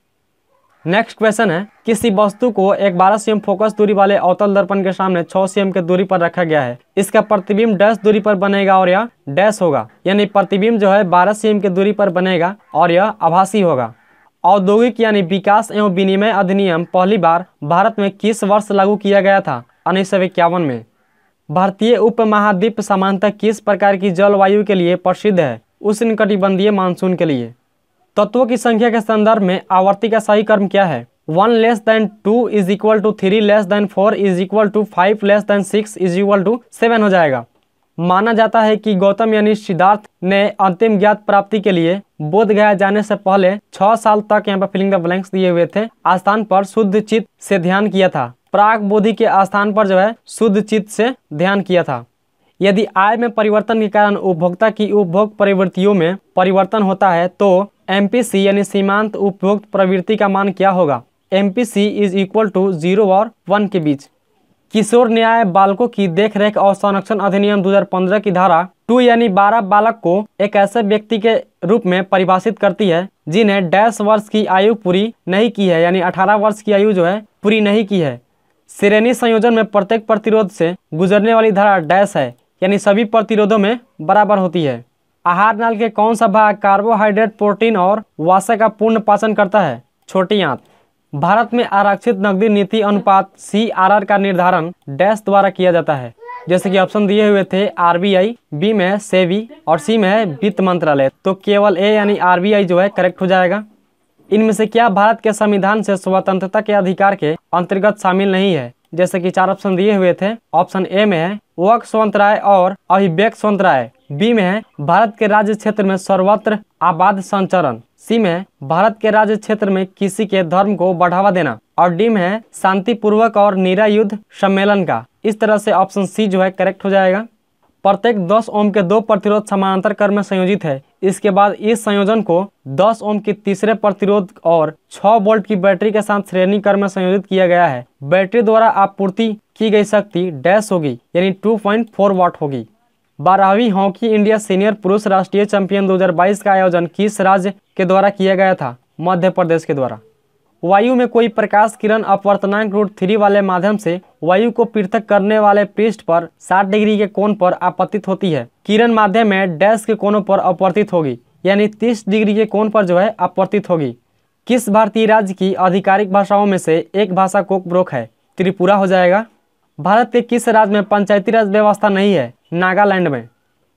नेक्स्ट क्वेश्चन है किसी वस्तु को एक बारह सीएम फोकस दूरी वाले अवतल दर्पण के सामने 6 सीएम के दूरी पर रखा गया है इसका प्रतिबिंब डैश दूरी पर बनेगा और यह डैश होगा यानी प्रतिबिंब जो है 12 सीएम के दूरी पर बनेगा और यह आभासी होगा औद्योगिक यानी विकास एवं विनिमय अधिनियम पहली बार भारत में किस वर्ष लागू किया गया था उन्नीस में भारतीय उपमहाद्वीप सामान्यतः किस प्रकार की जलवायु के लिए प्रसिद्ध है उष्ण कटिबंधीय मानसून के लिए तत्वों की संख्या के संदर्भ में आवर्ती का सही क्रम क्या है one less than two is equal to three less than four is equal to five less than six is equal to seven हो जाएगा माना जाता है कि गौतम यानी सिद्धार्थ ने अंतिम ज्ञात प्राप्ति के लिए बोध गया जाने से पहले छह साल तक यहाँ पर फिलिंग द ब्लैंक्स दिए हुए थे आस्थान पर शुद्ध चित्त से ध्यान किया था प्राग बोधि के स्थान पर जो है शुद्ध चित्त से ध्यान किया था यदि आय में परिवर्तन के कारण उपभोक्ता की उपभोग प्रवृत्तियों में परिवर्तन होता है तो एम यानी सीमांत उपभोक्त प्रवृत्ति का मान क्या होगा M P is equal to zero और वन के बीच किशोर न्याय बालकों की देखरेख और संरक्षण अधिनियम 2015 की धारा टू यानी 12 बालक को एक ऐसे व्यक्ति के रूप में परिभाषित करती है जिन्हें डैश वर्ष की आयु पूरी नहीं की है यानी 18 वर्ष की आयु जो है पूरी नहीं की है श्रेणी संयोजन में प्रत्येक प्रतिरोध से गुजरने वाली धारा डैश है यानी सभी प्रतिरोधों में बराबर होती है आहार नाल के कौन सा भाग कार्बोहाइड्रेट प्रोटीन और वासा का पूर्ण पाचन करता है छोटी आंत भारत में आरक्षित नकदी नीति अनुपात सी का निर्धारण डैश द्वारा किया जाता है जैसे कि ऑप्शन दिए हुए थे आरबीआई बी में है सेवी और सी में है वित्त मंत्रालय तो केवल ए यानी आरबीआई जो है करेक्ट हो जाएगा इनमें से क्या भारत के संविधान से स्वतंत्रता के अधिकार के अंतर्गत शामिल नहीं है जैसे कि चार ऑप्शन दिए हुए थे ऑप्शन ए में है वक स्वतंत्राय और अभिव्यक्त स्वतंत्राय बी में है भारत के राज्य क्षेत्र में सर्वत्र आबाद संचरण सी में भारत के राज्य क्षेत्र में किसी के धर्म को बढ़ावा देना और डी में है शांति पूर्वक और निरा युद्ध सम्मेलन का इस तरह से ऑप्शन सी जो है करेक्ट हो जाएगा प्रत्येक 10 ओम के दो प्रतिरोध समानांतर कर में संयोजित है इसके बाद इस संयोजन को 10 ओम के तीसरे प्रतिरोध और 6 वोल्ट की बैटरी के साथ श्रेणी क्रम में संयोजित किया गया है बैटरी द्वारा आपूर्ति की गई शक्ति डैश होगी यानी 2.4 वाट होगी बारहवीं हॉकी इंडिया सीनियर पुरुष राष्ट्रीय चैंपियन 2022 का आयोजन किस राज्य के द्वारा किया गया था मध्य प्रदेश के द्वारा वायु में कोई प्रकाश किरण अपवर्तनांक रूट थ्री वाले माध्यम से वायु को पृथक करने वाले पृष्ठ पर 60 डिग्री के कोण पर आपतित होती है किरण माध्यम में डैश के कोनों पर अपवर्तित होगी यानी 30 डिग्री के कोण पर जो है अपवर्तित होगी किस भारतीय राज्य की आधिकारिक भाषाओं में से एक भाषा कोकब्रोक है त्रिपुरा हो जाएगा भारत के किस राज्य में पंचायती राज व्यवस्था नहीं है नागालैंड में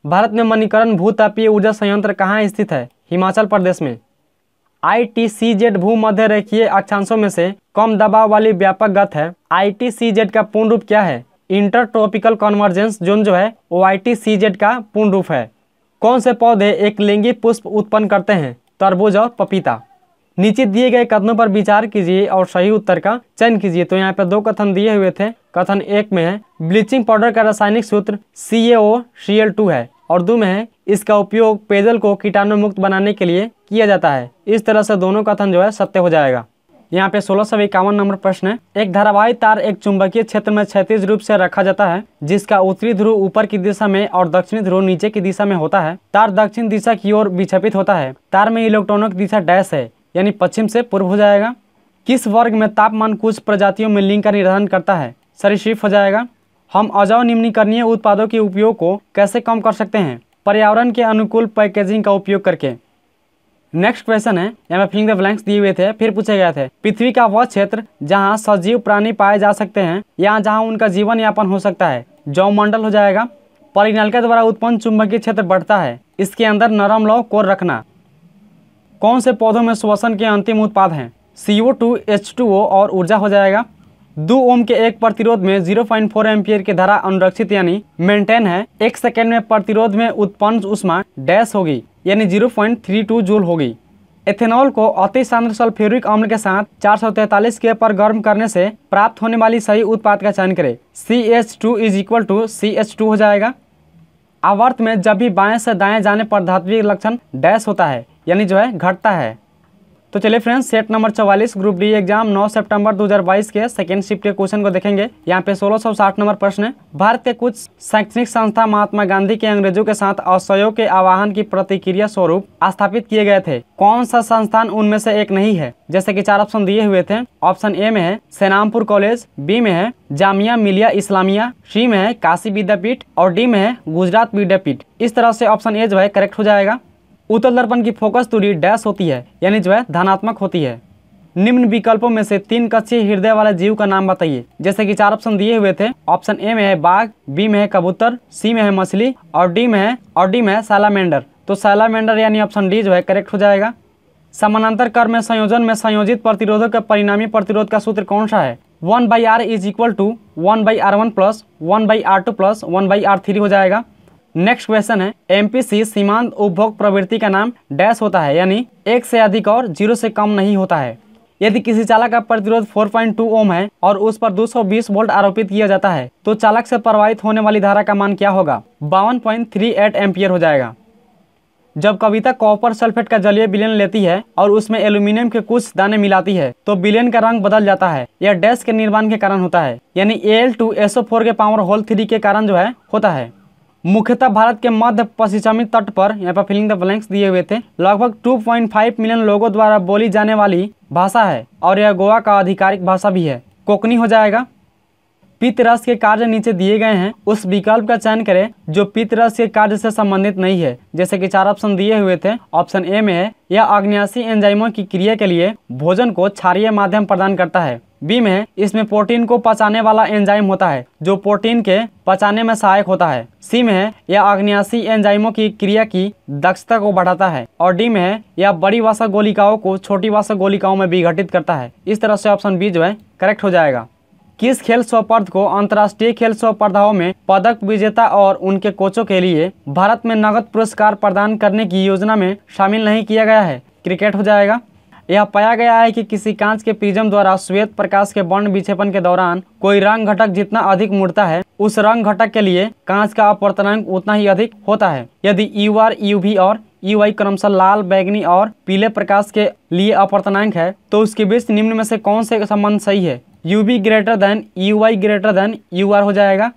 भारत में मणिकरण भूतापीय ऊर्जा संयंत्र कहाँ स्थित है हिमाचल प्रदेश में आई टी सी जेड मध्य रेखीय अक्षांशों में से कम दबाव वाली व्यापक गत है आई टी सी जेड का पूर्ण रूप क्या है इंटरट्रॉपिकल कॉन्वर्जेंस जोन जो है ओ आई का पूर्ण रूप है कौन से पौधे एक लिंगी पुष्प उत्पन्न करते हैं तरबूज और पपीता नीचे दिए गए कथनों पर विचार कीजिए और सही उत्तर का चयन कीजिए तो यहाँ पर दो कथन दिए हुए थे कथन एक में है ब्लीचिंग पाउडर का रासायनिक सूत्र सी है और दो में है इसका उपयोग पेजल को कीटाणु मुक्त बनाने के लिए किया जाता है इस तरह से दोनों कथन जो है सत्य हो जाएगा यहाँ पे सोलह सौ इक्यावन नंबर प्रश्न है एक धारावाही तार एक चुंबकीय क्षेत्र में क्षतिज रूप से रखा जाता है जिसका उत्तरी ध्रुव ऊपर की दिशा में और दक्षिणी ध्रुव नीचे की दिशा में होता है तार दक्षिण दिशा की ओर विक्षेपित होता है तार में इलेक्ट्रॉनों की दिशा डैश है यानी पश्चिम से पूर्व हो जाएगा किस वर्ग में तापमान कुछ प्रजातियों में लिंग का निर्धारण करता है सरीशिफ हो जाएगा हम अजाव निम्नीकरणीय उत्पादों के उपयोग को कैसे कम कर सकते हैं पर्यावरण के अनुकूल पैकेजिंग का उपयोग करके नेक्स्ट क्वेश्चन है यहाँ पे फिलिंग द ब्लैंक्स दिए हुए थे फिर पूछे गए थे पृथ्वी का वह क्षेत्र जहाँ सजीव प्राणी पाए जा सकते हैं या जहाँ उनका जीवन यापन हो सकता है जौ मंडल हो जाएगा परिनल के द्वारा उत्पन्न चुंबकीय क्षेत्र बढ़ता है इसके अंदर नरम लौ कोर रखना कौन से पौधों में श्वसन के अंतिम उत्पाद हैं सी टू ओ और ऊर्जा हो जाएगा दो ओम के एक प्रतिरोध में 0.4 पॉइंट के धारा अनुरक्षित यानी मेंटेन है एक सेकेंड में प्रतिरोध में उत्पन्न उष्मा डैश होगी यानी 0.32 जूल होगी एथेनॉल को अति सान्द्र सल्फ्यूरिक अम्ल के साथ तैतालीस के पर गर्म करने से प्राप्त होने वाली सही उत्पाद का चयन करें C H two is equal to C H two हो जाएगा आवर्त में जब भी बाएं से दाएं जाने पर धात्विक लक्षण डैश होता है यानी जो है घटता है तो चलिए फ्रेंड्स सेट नंबर चौवालीस ग्रुप डी एग्जाम 9 सितंबर 2022 के सेकेंड शिफ्ट के क्वेश्चन को देखेंगे यहाँ पे 1660 नंबर प्रश्न है भारत के कुछ शैक्षणिक संस्था महात्मा गांधी के अंग्रेजों के साथ असहयोग के आवाहन की प्रतिक्रिया स्वरूप स्थापित किए गए थे कौन सा संस्थान उनमें से एक नहीं है जैसे कि चार ऑप्शन दिए हुए थे ऑप्शन ए में है सेनामपुर कॉलेज बी में है जामिया मिलिया इस्लामिया सी में है काशी विद्यापीठ और डी में है गुजरात विद्यापीठ इस तरह से ऑप्शन ए जो है करेक्ट हो जाएगा उत्तल दर्पण की फोकस दूरी डैश होती है यानी जो है धनात्मक होती है निम्न विकल्पों में से तीन कच्चे हृदय वाले जीव का नाम बताइए जैसे कि चार ऑप्शन दिए हुए थे ऑप्शन ए में है बाघ बी में है कबूतर सी में है मछली और डी में है और डी में है सैलामेंडर तो सैलामेंडर यानी ऑप्शन डी जो है करेक्ट हो जाएगा समानांतर कर में संयोजन में संयोजित प्रतिरोधों के परिणामी प्रतिरोध का सूत्र कौन सा है one by R is equal to one by R one plus one by R two plus one by R three हो जाएगा नेक्स्ट क्वेश्चन है एमपीसी सीमांत उपभोग प्रवृत्ति का नाम डैश होता है यानी एक से अधिक और जीरो से कम नहीं होता है यदि किसी चालक का प्रतिरोध 4.2 ओम है और उस पर 220 वोल्ट आरोपित किया जाता है तो चालक से प्रवाहित होने वाली धारा का मान क्या होगा बावन पॉइंट एम्पियर हो जाएगा जब कविता कॉपर सल्फेट का जलीय बिलियन लेती है और उसमें एल्यूमिनियम के कुछ दाने मिलाती है तो बिलियन का रंग बदल जाता है यह डैश के निर्माण के कारण होता है यानी एल टू एसओ फोर के पावर होल थ्री के कारण जो है होता है मुख्यतः भारत के मध्य पश्चिमी तट पर यहाँ पर फिलिंग द ब्लैंक्स दिए हुए थे लगभग 2.5 मिलियन लोगों द्वारा बोली जाने वाली भाषा है और यह गोवा का आधिकारिक भाषा भी है कोकनी हो जाएगा पित्तरस के कार्य नीचे दिए गए हैं उस विकल्प का चयन करें जो पित्तरस के कार्य से संबंधित नहीं है जैसे कि चार ऑप्शन दिए हुए थे ऑप्शन ए में है यह अग्नियासी एंजाइमों की क्रिया के लिए भोजन को क्षारिय माध्यम प्रदान करता है बी में इसमें प्रोटीन को पचाने वाला एंजाइम होता है जो प्रोटीन के पचाने में सहायक होता है सी में यह अग्नियासी एंजाइमों की क्रिया की दक्षता को बढ़ाता है और डी में यह बड़ी वासा गोलिकाओं को छोटी वासा गोलिकाओं में विघटित करता है इस तरह से ऑप्शन बी जो है करेक्ट हो जाएगा किस खेल स्वपर्ध को अंतर्राष्ट्रीय खेल स्वपर्धाओं में पदक विजेता और उनके कोचों के लिए भारत में नगद पुरस्कार प्रदान करने की योजना में शामिल नहीं किया गया है क्रिकेट हो जाएगा यह पाया गया है कि किसी कांच के प्रिज्म द्वारा श्वेत प्रकाश के वर्ण विक्षेपण के दौरान कोई रंग घटक जितना अधिक मुड़ता है उस रंग घटक के लिए कांच का अपवर्तनांक उतना ही अधिक होता है यदि यू आर यू भी और यू आई क्रमशः लाल बैगनी और पीले प्रकाश के लिए अपवर्तनांक है तो उसके बीच निम्न में से कौन से संबंध सही है U B greater than U I greater than U R हो जाएगा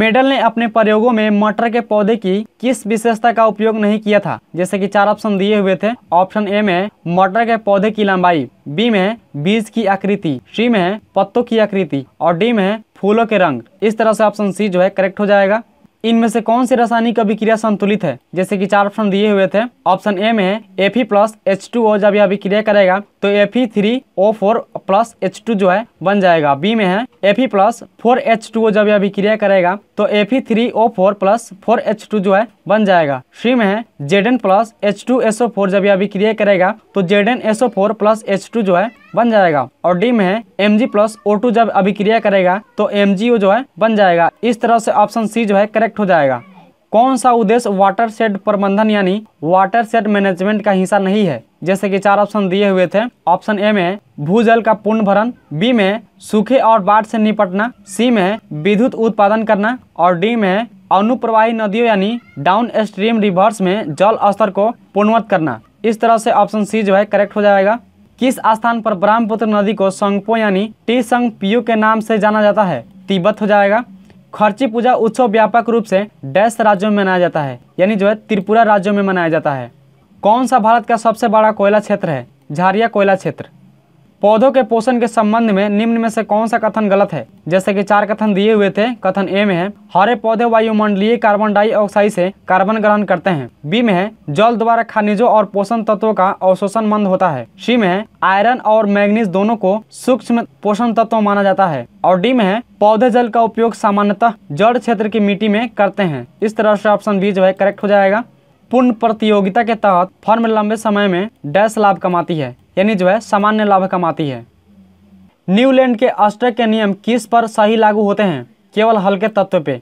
मेडल ने अपने प्रयोगों में मटर के पौधे की किस विशेषता का उपयोग नहीं किया था जैसे कि चार ऑप्शन दिए हुए थे ऑप्शन ए में मटर के पौधे की लंबाई बी में बीज की आकृति सी में पत्तों की आकृति और डी में फूलों के रंग इस तरह से ऑप्शन सी जो है करेक्ट हो जाएगा इनमें से कौन सी रासायनिक अभिक्रिया संतुलित है जैसे कि चार ऑप्शन दिए हुए थे ऑप्शन ए में है F plus H two O जब यह अभिक्रिया करेगा तो F three O four plus H two जो है बन जाएगा बी में है F plus four H two O जब यह अभिक्रिया करेगा तो F three O four plus four H two जो है बन जाएगा सी में है Z N plus H two S O four जब यह अभिक्रिया करेगा तो Z N S O four plus H two जो है बन जाएगा और डी में है M G plus O two जब अभिक्रिया करेगा तो एम जी जो है बन जाएगा इस तरह से ऑप्शन सी जो है करेक्ट हो जाएगा कौन सा उद्देश्य वाटर शेड प्रबंधन यानी वाटर शेड मैनेजमेंट का हिस्सा नहीं है जैसे कि चार ऑप्शन दिए हुए थे ऑप्शन ए में भूजल का पूर्ण भरण बी में सूखे और बाढ़ से निपटना सी में विद्युत उत्पादन करना और डी में अनुप्रवाही नदियों यानी डाउन स्ट्रीम रिवर्स में जल स्तर को पूर्णवत करना इस तरह से ऑप्शन सी जो है करेक्ट हो जाएगा किस स्थान पर ब्रह्मपुत्र नदी को संगपो यानी टी संग पीयू के नाम से जाना जाता है तिब्बत हो जाएगा खर्ची पूजा उत्सव व्यापक रूप से डैश राज्यों में मनाया जाता है यानी जो है त्रिपुरा राज्यों में मनाया जाता है कौन सा भारत का सबसे बड़ा कोयला क्षेत्र है झारिया कोयला क्षेत्र पौधों के पोषण के संबंध में निम्न में से कौन सा कथन गलत है जैसे कि चार कथन दिए हुए थे कथन ए में है हरे पौधे वायुमंडलीय कार्बन डाइऑक्साइड से कार्बन ग्रहण करते हैं बी में है जल द्वारा खनिजों और पोषण तत्वों का अवशोषण मंद होता है सी में है आयरन और मैग्नीज दोनों को सूक्ष्म पोषण तत्व माना जाता है और डी में है पौधे जल का उपयोग सामान्यतः जड़ क्षेत्र की मिट्टी में करते हैं इस तरह से ऑप्शन बी जो है करेक्ट हो जाएगा पूर्ण प्रतियोगिता के तहत फर्म लंबे समय में डैश लाभ कमाती है यानी जो है सामान्य लाभ कमाती है न्यूलैंड के अष्टक के नियम किस पर सही लागू होते हैं केवल हल्के तत्व पे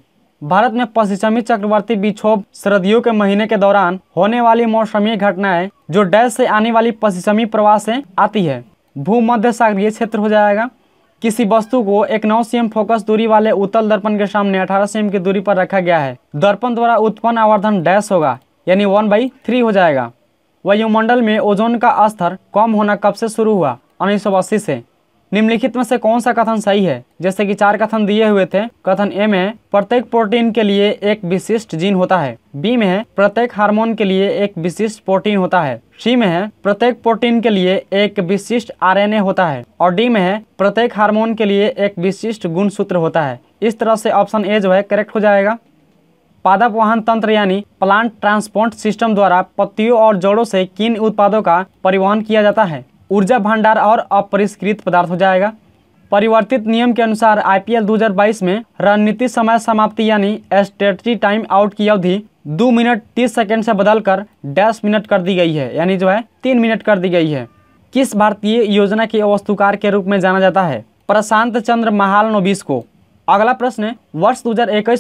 भारत में पश्चिमी चक्रवर्ती विक्षोभ सर्दियों के महीने के दौरान होने वाली मौसमी घटनाएं जो डैश से आने वाली पश्चिमी प्रवाह से आती है भूमध्य सागरीय क्षेत्र हो जाएगा किसी वस्तु को एक नौ सीएम फोकस दूरी वाले उत्तल दर्पण के सामने अठारह सीएम की दूरी पर रखा गया है दर्पण द्वारा उत्पन्न आवर्धन डैश होगा यानी वन बाई थ्री हो जाएगा वायुमंडल में ओजोन का स्तर कम होना कब से शुरू हुआ उन्नीस सौ से निम्नलिखित में से कौन सा कथन सही है जैसे कि चार कथन दिए हुए थे कथन ए में प्रत्येक प्रोटीन के लिए एक विशिष्ट जीन होता है बी में प्रत्येक हार्मोन के लिए एक विशिष्ट प्रोटीन होता है सी में है प्रत्येक प्रोटीन के लिए एक विशिष्ट आरएनए होता है और डी में है प्रत्येक हार्मोन के लिए एक विशिष्ट गुणसूत्र होता है इस तरह से ऑप्शन ए जो है करेक्ट हो जाएगा पादप वाहन तंत्र यानी प्लांट ट्रांसपोर्ट सिस्टम द्वारा पत्तियों और जड़ों से किन उत्पादों का परिवहन किया जाता है ऊर्जा भंडार और अपरिष्कृत पदार्थ हो जाएगा परिवर्तित नियम के अनुसार आईपीएल 2022 में रणनीति समय समाप्ति यानी स्ट्रेटी टाइम आउट की अवधि दो मिनट तीस सेकेंड से बदलकर डैश मिनट कर दी गई है यानी जो है तीन मिनट कर दी गई है किस भारतीय योजना के वस्तुकार के रूप में जाना जाता है प्रशांत चंद्र महाल नोबिस को अगला प्रश्न है वर्ष दो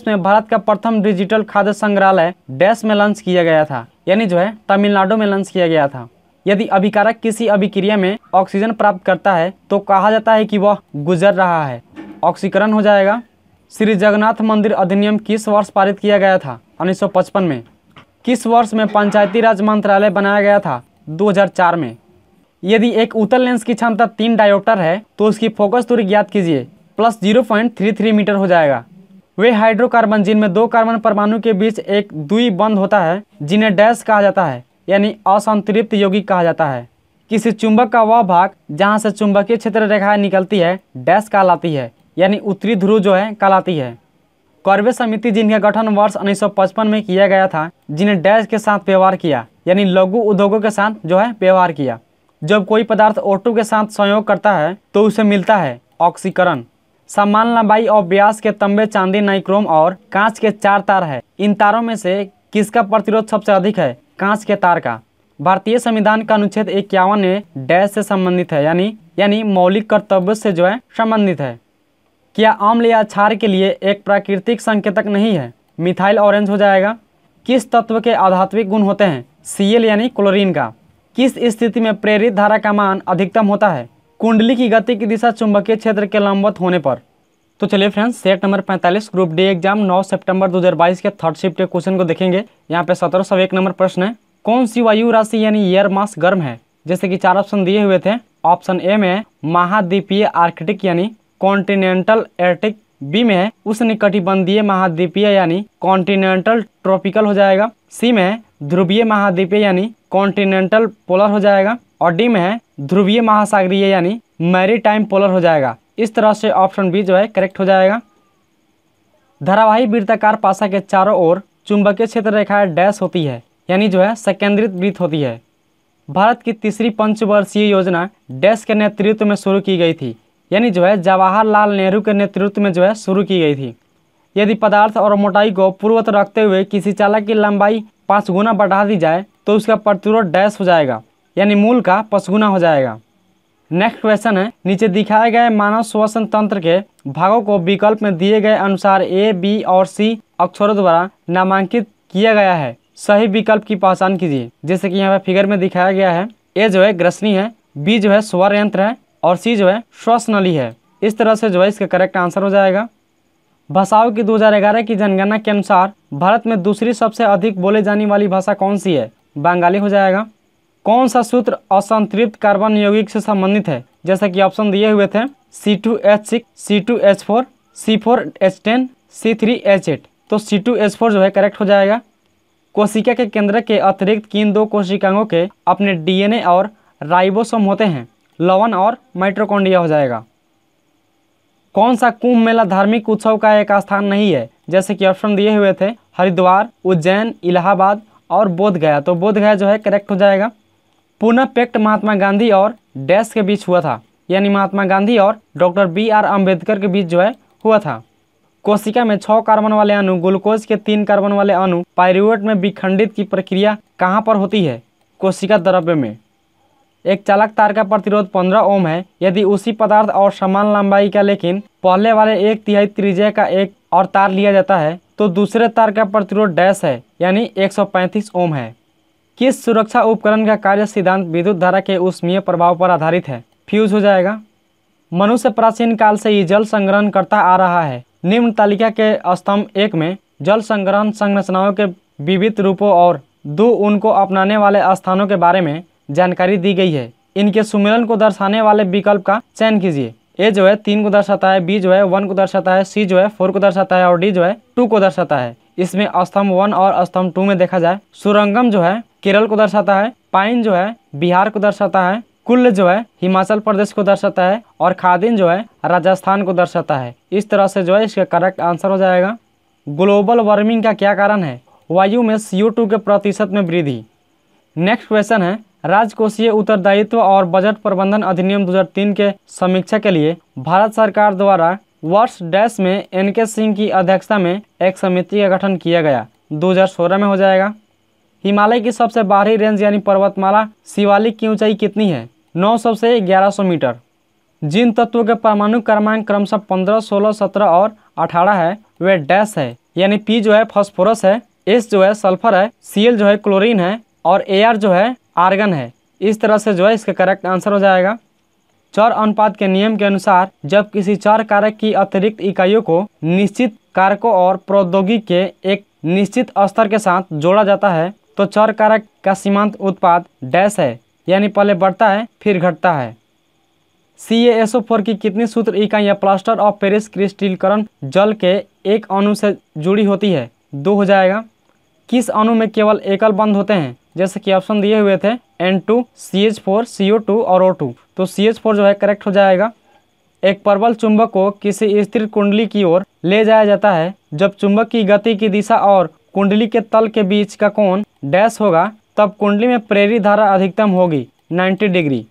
में भारत का प्रथम डिजिटल खाद्य संग्रहालय डैश में लॉन्च किया गया था यानी जो है तमिलनाडु में लॉन्च किया गया था यदि अभिकारक किसी अभिक्रिया में ऑक्सीजन प्राप्त करता है तो कहा जाता है कि वह गुजर रहा है ऑक्सीकरण हो जाएगा श्री जगन्नाथ मंदिर अधिनियम किस वर्ष पारित किया गया था उन्नीस में किस वर्ष में पंचायती राज मंत्रालय बनाया गया था 2004 में यदि एक उत्तल लेंस की क्षमता तीन डायोप्टर है तो उसकी फोकस दूरी ज्ञात कीजिए plus zero point three three metre हो जाएगा वे हाइड्रोकार्बन जिनमें दो कार्बन परमाणु के बीच एक दुई बंद होता है जिन्हें डैश कहा जाता है यानी असंतृप्त यौगिक कहा जाता है किसी चुंबक का वह भाग जहाँ से चुंबकीय क्षेत्र रेखाएं निकलती है डैश कहलाती है यानी उत्तरी ध्रुव जो है कहलाती है कॉर्वे समिति जिनका गठन वर्ष 1955 में किया गया था जिन्हें डैश के साथ व्यवहार किया यानी लघु उद्योगों के साथ जो है व्यवहार किया जब कोई पदार्थ ओटू के साथ संयोग करता है तो उसे मिलता है ऑक्सीकरण समान लंबाई और व्यास के तंबे चांदी नाइक्रोम और कांच के चार तार है इन तारों में से किसका प्रतिरोध सबसे अधिक है कांच के तार का भारतीय संविधान का अनुच्छेद इक्यावन में डैश से संबंधित है यानी यानी मौलिक कर्तव्य से जो है संबंधित है क्या आम्ल या क्षार के लिए एक प्राकृतिक संकेतक नहीं है मिथाइल ऑरेंज हो जाएगा किस तत्व के आधात्विक गुण होते हैं सीएल यानी क्लोरीन का किस स्थिति में प्रेरित धारा का मान अधिकतम होता है कुंडली की गति की दिशा चुंबकीय क्षेत्र के लंबवत होने पर तो चलिए friends set number 45 group D exam 9 सितंबर 2022 के थर्ड शिफ्ट के क्वेश्चन को देखेंगे यहाँ पे सत्रह सौ एक नंबर प्रश्न है कौन सी वायु राशि यानी एयर मास गर्म है जैसे कि चार ऑप्शन दिए हुए थे ऑप्शन ए में महाद्वीपीय आर्कटिक यानी कॉन्टिनेंटल एर्टिक बी में उस उष्णकटिबंधीय महाद्वीपीय यानी कॉन्टिनेंटल ट्रॉपिकल हो जाएगा सी में ध्रुवीय महाद्वीपीय यानी कॉन्टिनेंटल पोलर हो जाएगा और डी में है ध्रुवीय महासागरीय यानी मैरी टाइम पोलर हो जाएगा इस तरह से ऑप्शन बी जो है करेक्ट हो जाएगा धारावाही वृत्ताकार पासा के चारों ओर चुंबकीय क्षेत्र रेखाएं डैश होती है यानी जो है सकेंद्रित वृत्त होती है भारत की तीसरी पंचवर्षीय योजना डैश के नेतृत्व में शुरू की गई थी यानी जो है जवाहरलाल नेहरू के नेतृत्व में जो है शुरू की गई थी यदि पदार्थ और मोटाई को पूर्वत रखते हुए किसी चालक की लंबाई पाँच गुना बढ़ा दी जाए तो उसका प्रतिरोध डैश हो जाएगा यानी मूल का पचगुना हो जाएगा नेक्स्ट क्वेश्चन है नीचे दिखाए गए मानव श्वसन तंत्र के भागों को विकल्प में दिए गए अनुसार ए बी और सी अक्षरों द्वारा नामांकित किया गया है सही विकल्प की पहचान कीजिए जैसे कि यहाँ पर फिगर में दिखाया गया है ए जो है ग्रसनी है बी जो है स्वर यंत्र है और सी जो है श्वस नली है इस तरह से जो है इसका करेक्ट आंसर हो जाएगा भाषाओं की 2011 की जनगणना के अनुसार भारत में दूसरी सबसे अधिक बोले जाने वाली भाषा कौन सी है बंगाली हो जाएगा कौन सा सूत्र असंतृप्त कार्बन यौगिक से संबंधित है जैसा कि ऑप्शन दिए हुए थे C two H six C two H four C four H ten C three H eight तो सी टू एच फोर जो है करेक्ट हो जाएगा कोशिका के केंद्र के अतिरिक्त किन दो कोशिकाओं के अपने डीएनए और राइबोसोम होते हैं लवन और माइट्रोकोंडिया हो जाएगा कौन सा कुंभ मेला धार्मिक उत्सव का एक स्थान नहीं है जैसे कि ऑप्शन दिए हुए थे हरिद्वार उज्जैन इलाहाबाद और बोधगया तो बोधगया जो है करेक्ट हो जाएगा पुनः पैक्ट महात्मा गांधी और डैश के बीच हुआ था यानी महात्मा गांधी और डॉक्टर बी आर अम्बेडकर के बीच जो है हुआ था कोशिका में छः कार्बन वाले अणु ग्लूकोज के तीन कार्बन वाले अणु पायरुवेट में विखंडित की प्रक्रिया कहाँ पर होती है कोशिका द्रव्य में एक चालक तार का प्रतिरोध 15 ओम है यदि उसी पदार्थ और समान लंबाई का लेकिन पहले वाले एक तिहाई त्रिज्या का एक और तार लिया जाता है तो दूसरे तार का प्रतिरोध डैश है यानी 135 ओम है किस सुरक्षा उपकरण का कार्य सिद्धांत विद्युत धारा के उष्मीय प्रभाव पर आधारित है फ्यूज हो जाएगा मनुष्य प्राचीन काल से ही जल संग्रहण करता आ रहा है निम्न तालिका के स्तंभ एक में जल संग्रहण संरचनाओं के विविध रूपों और दो उनको अपनाने वाले स्थानों के बारे में जानकारी दी गई है इनके सुमेलन को दर्शाने वाले विकल्प का चयन कीजिए ए जो है तीन को दर्शाता है बी जो है वन को दर्शाता है सी जो है फोर को दर्शाता है और डी जो है टू को दर्शाता है इसमें स्तंभ वन और स्तंभ टू में देखा जाए सुरंगम जो है केरल को दर्शाता है पाइन जो है बिहार को दर्शाता है कुल्ल जो है हिमाचल प्रदेश को दर्शाता है और खादिन जो है राजस्थान को दर्शाता है इस तरह से जो है इसका करेक्ट आंसर हो जाएगा ग्लोबल वार्मिंग का क्या कारण है वायु में सी के प्रतिशत में वृद्धि नेक्स्ट क्वेश्चन है राजकोषीय उत्तरदायित्व और बजट प्रबंधन अधिनियम 2003 के समीक्षा के लिए भारत सरकार द्वारा वर्ष डैश में एन के सिंह की अध्यक्षता में एक समिति का गठन किया गया 2016 में हो जाएगा हिमालय की सबसे बाहरी रेंज यानी पर्वतमाला शिवालिक की ऊंचाई कितनी है 900 से 1100 मीटर जिन तत्वों के परमाणु क्रमांक क्रमशः 15, 16, 17 और 18 है वे डैश है यानी पी जो है फॉस्फोरस है एस जो है सल्फर है सी जो है क्लोरीन है और ए जो है आर्गन है इस तरह से जो है इसका करेक्ट आंसर हो जाएगा चौर अनुपात के नियम के अनुसार जब किसी चार कारक की अतिरिक्त इकाइयों को निश्चित कारकों और प्रौद्योगिकी के एक निश्चित स्तर के साथ जोड़ा जाता है तो चर कारक का सीमांत उत्पाद डैश है यानी पहले बढ़ता है फिर घटता है सी एस फोर की कितनी सूत्र इकाइयाँ प्लास्टर ऑफ पेरिस क्रिस्टिलकरण जल के एक अणु से जुड़ी होती है दो हो जाएगा किस अणु में केवल एकल बंद होते हैं जैसे कि ऑप्शन दिए हुए थे N two C H four C O two और ओ टू तो सी एच फोर जो है करेक्ट हो जाएगा एक प्रबल चुंबक को किसी स्थिर कुंडली की ओर ले जाया जाता है जब चुंबक की गति की दिशा और कुंडली के तल के बीच का कोण डैश होगा तब कुंडली में प्रेरी धारा अधिकतम होगी 90 डिग्री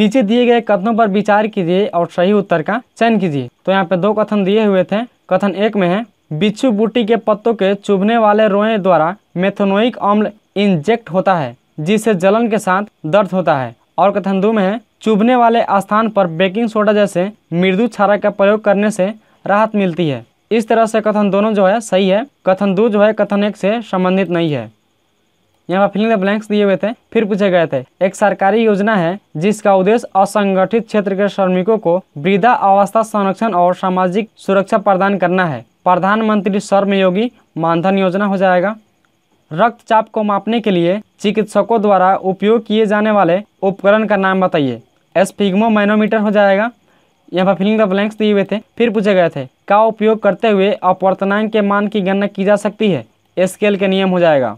नीचे दिए गए कथनों पर विचार कीजिए और सही उत्तर का चयन कीजिए तो यहाँ पे दो कथन दिए हुए थे कथन एक में है बिच्छू बूटी के पत्तों के चुभने वाले रोए द्वारा मेथोनोइक अम्ल इंजेक्ट होता है जिससे जलन के साथ दर्द होता है और कथन दो में है चुभने वाले स्थान पर बेकिंग सोडा जैसे मृदु छारा का प्रयोग करने से राहत मिलती है इस तरह से कथन दोनों जो है सही है कथन दो जो है कथन एक से संबंधित नहीं है यहाँ पर फिलिंग द ब्लैंक्स दिए हुए थे फिर पूछे गए थे एक सरकारी योजना है जिसका उद्देश्य असंगठित क्षेत्र के श्रमिकों को वृद्धा अवस्था संरक्षण और सामाजिक सुरक्षा प्रदान करना है प्रधानमंत्री श्रमयोगी मानधन योजना हो जाएगा रक्तचाप को मापने के लिए चिकित्सकों द्वारा उपयोग किए जाने वाले उपकरण का नाम बताइए एस्फिग्मो मैनोमीटर हो जाएगा यहाँ पर फिलिंग द ब्लैंक्स दिए हुए थे फिर पूछे गए थे का उपयोग करते हुए अपवर्तनांक के मान की गणना की जा सकती है स्केल के नियम हो जाएगा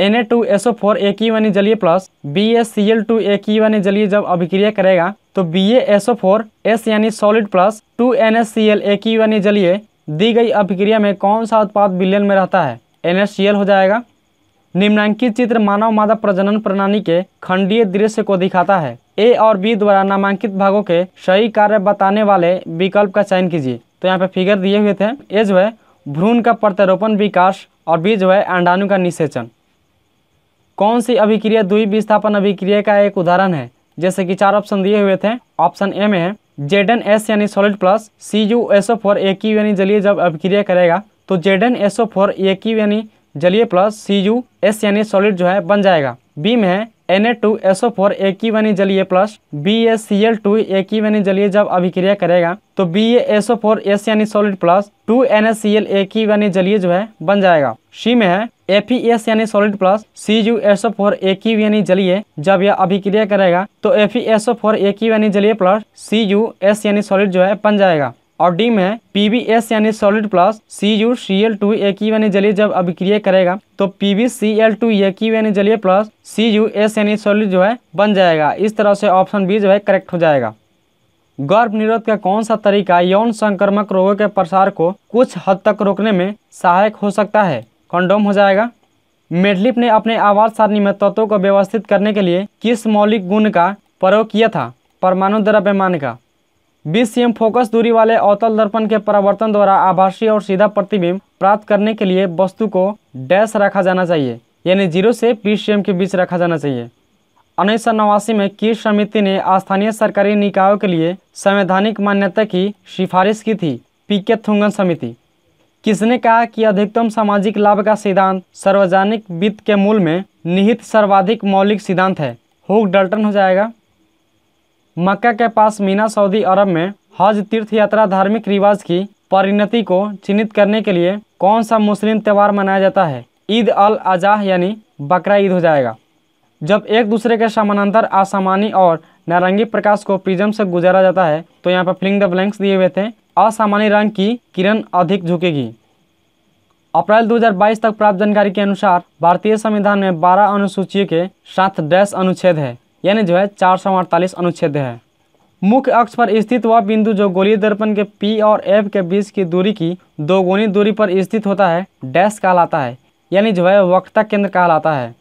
N A two S O four एक ही वन जलीय plus B S C L two एक ही वन जलीय जब अभिक्रिया करेगा तो B SO S O four S यानी solid plus two N S C L एक ही वन जलीय दी गई अभिक्रिया में कौन सा उत्पाद विलयन में रहता है एन एस सी एल हो जाएगा निम्नांकित चित्र मानव मादा प्रजनन प्रणाली के खंडीय दृश्य को दिखाता है ए और बी द्वारा नामांकित भागों के सही कार्य बताने वाले विकल्प का चयन कीजिए तो यहाँ पे फिगर दिए हुए थे ए जो है भ्रूण का प्रत्यारोपण विकास और बी जो है अंडाणु का निषेचन कौन सी अभिक्रिया दुई विस्थापन अभिक्रिया का एक उदाहरण है जैसे कि चार ऑप्शन दिए हुए थे ऑप्शन ए में है जेड एन एस यानी solid plus C U SO four A Q यानी जलीय जब अभिक्रिया करेगा तो Z N SO four A Q यानी जलीय प्लस सी यू एस यानी सॉलिड जो है बन जाएगा बी में है N A two SO four एक ही बनी जलीय plus B A C L two एक ही बनी जलीय जब अभिक्रिया करेगा तो B A SO four S यानी solid plus two N S C L एक ही बनी जलीय जो है बन जाएगा सी में है एफ ई एस यानी solid plus C U S O four एक ही यानी जलीय जब यह अभिक्रिया करेगा तो F E S O four एक ही यानी जलीय प्लस सी यू एस यानी सॉलिड जो है बन जाएगा और डी में है PbS यानी solid plus C C U L two एक ही यानी जलीय जब अभिक्रिय करेगा तो पी सी एल टू एक ही यानी जलीय प्लस एस यानी सॉलिड जो है बन जाएगा इस तरह से ऑप्शन बी जो है करेक्ट हो जाएगा गर्भ निरोध का कौन सा तरीका यौन संक्रमक रोगों के प्रसार को कुछ हद तक रोकने में सहायक हो सकता है कंडोम हो जाएगा मेडलिप ने अपने आवाज सारणी में तत्वों को व्यवस्थित करने के लिए किस मौलिक गुण का प्रयोग किया था परमाणु द्रव्यमान का बीस सीएम फोकस दूरी वाले अवतल दर्पण के परावर्तन द्वारा आभासीय और सीधा प्रतिबिंब प्राप्त करने के लिए वस्तु को डैश रखा जाना चाहिए यानी जीरो से बीस सीएम के बीच रखा जाना चाहिए उन्नीस सौ नवासी में की समिति ने स्थानीय सरकारी निकायों के लिए संवैधानिक मान्यता की सिफारिश की थी पीके थुंगन समिति किसने कहा कि अधिकतम सामाजिक लाभ का सिद्धांत सार्वजनिक वित्त के मूल में निहित सर्वाधिक मौलिक सिद्धांत है हुक डल्टन हो जाएगा मक्का के पास मीना सऊदी अरब में हज तीर्थ यात्रा धार्मिक रिवाज की परिणति को चिन्हित करने के लिए कौन सा मुस्लिम त्यौहार मनाया जाता है ईद अल अजाह यानी बकरा ईद हो जाएगा जब एक दूसरे के समानांतर असामानी और नारंगी प्रकाश को प्रिज्म से गुजारा जाता है तो यहाँ पर फ्लिंग द ब्लैंक्स दिए हुए थे असामान्य रंग की किरण अधिक झुकेगी अप्रैल 2022 तक प्राप्त जानकारी के अनुसार भारतीय संविधान में 12 अनुसूचियों के साथ डैश अनुच्छेद है यानी जो है चार अनुच्छेद है मुख्य अक्ष पर स्थित वह बिंदु जो गोलीय दर्पण के पी और एफ के बीच की दूरी की दोगुनी दूरी पर स्थित होता है डैश कहलाता है यानी जो है वक्ता केंद्र कहलाता है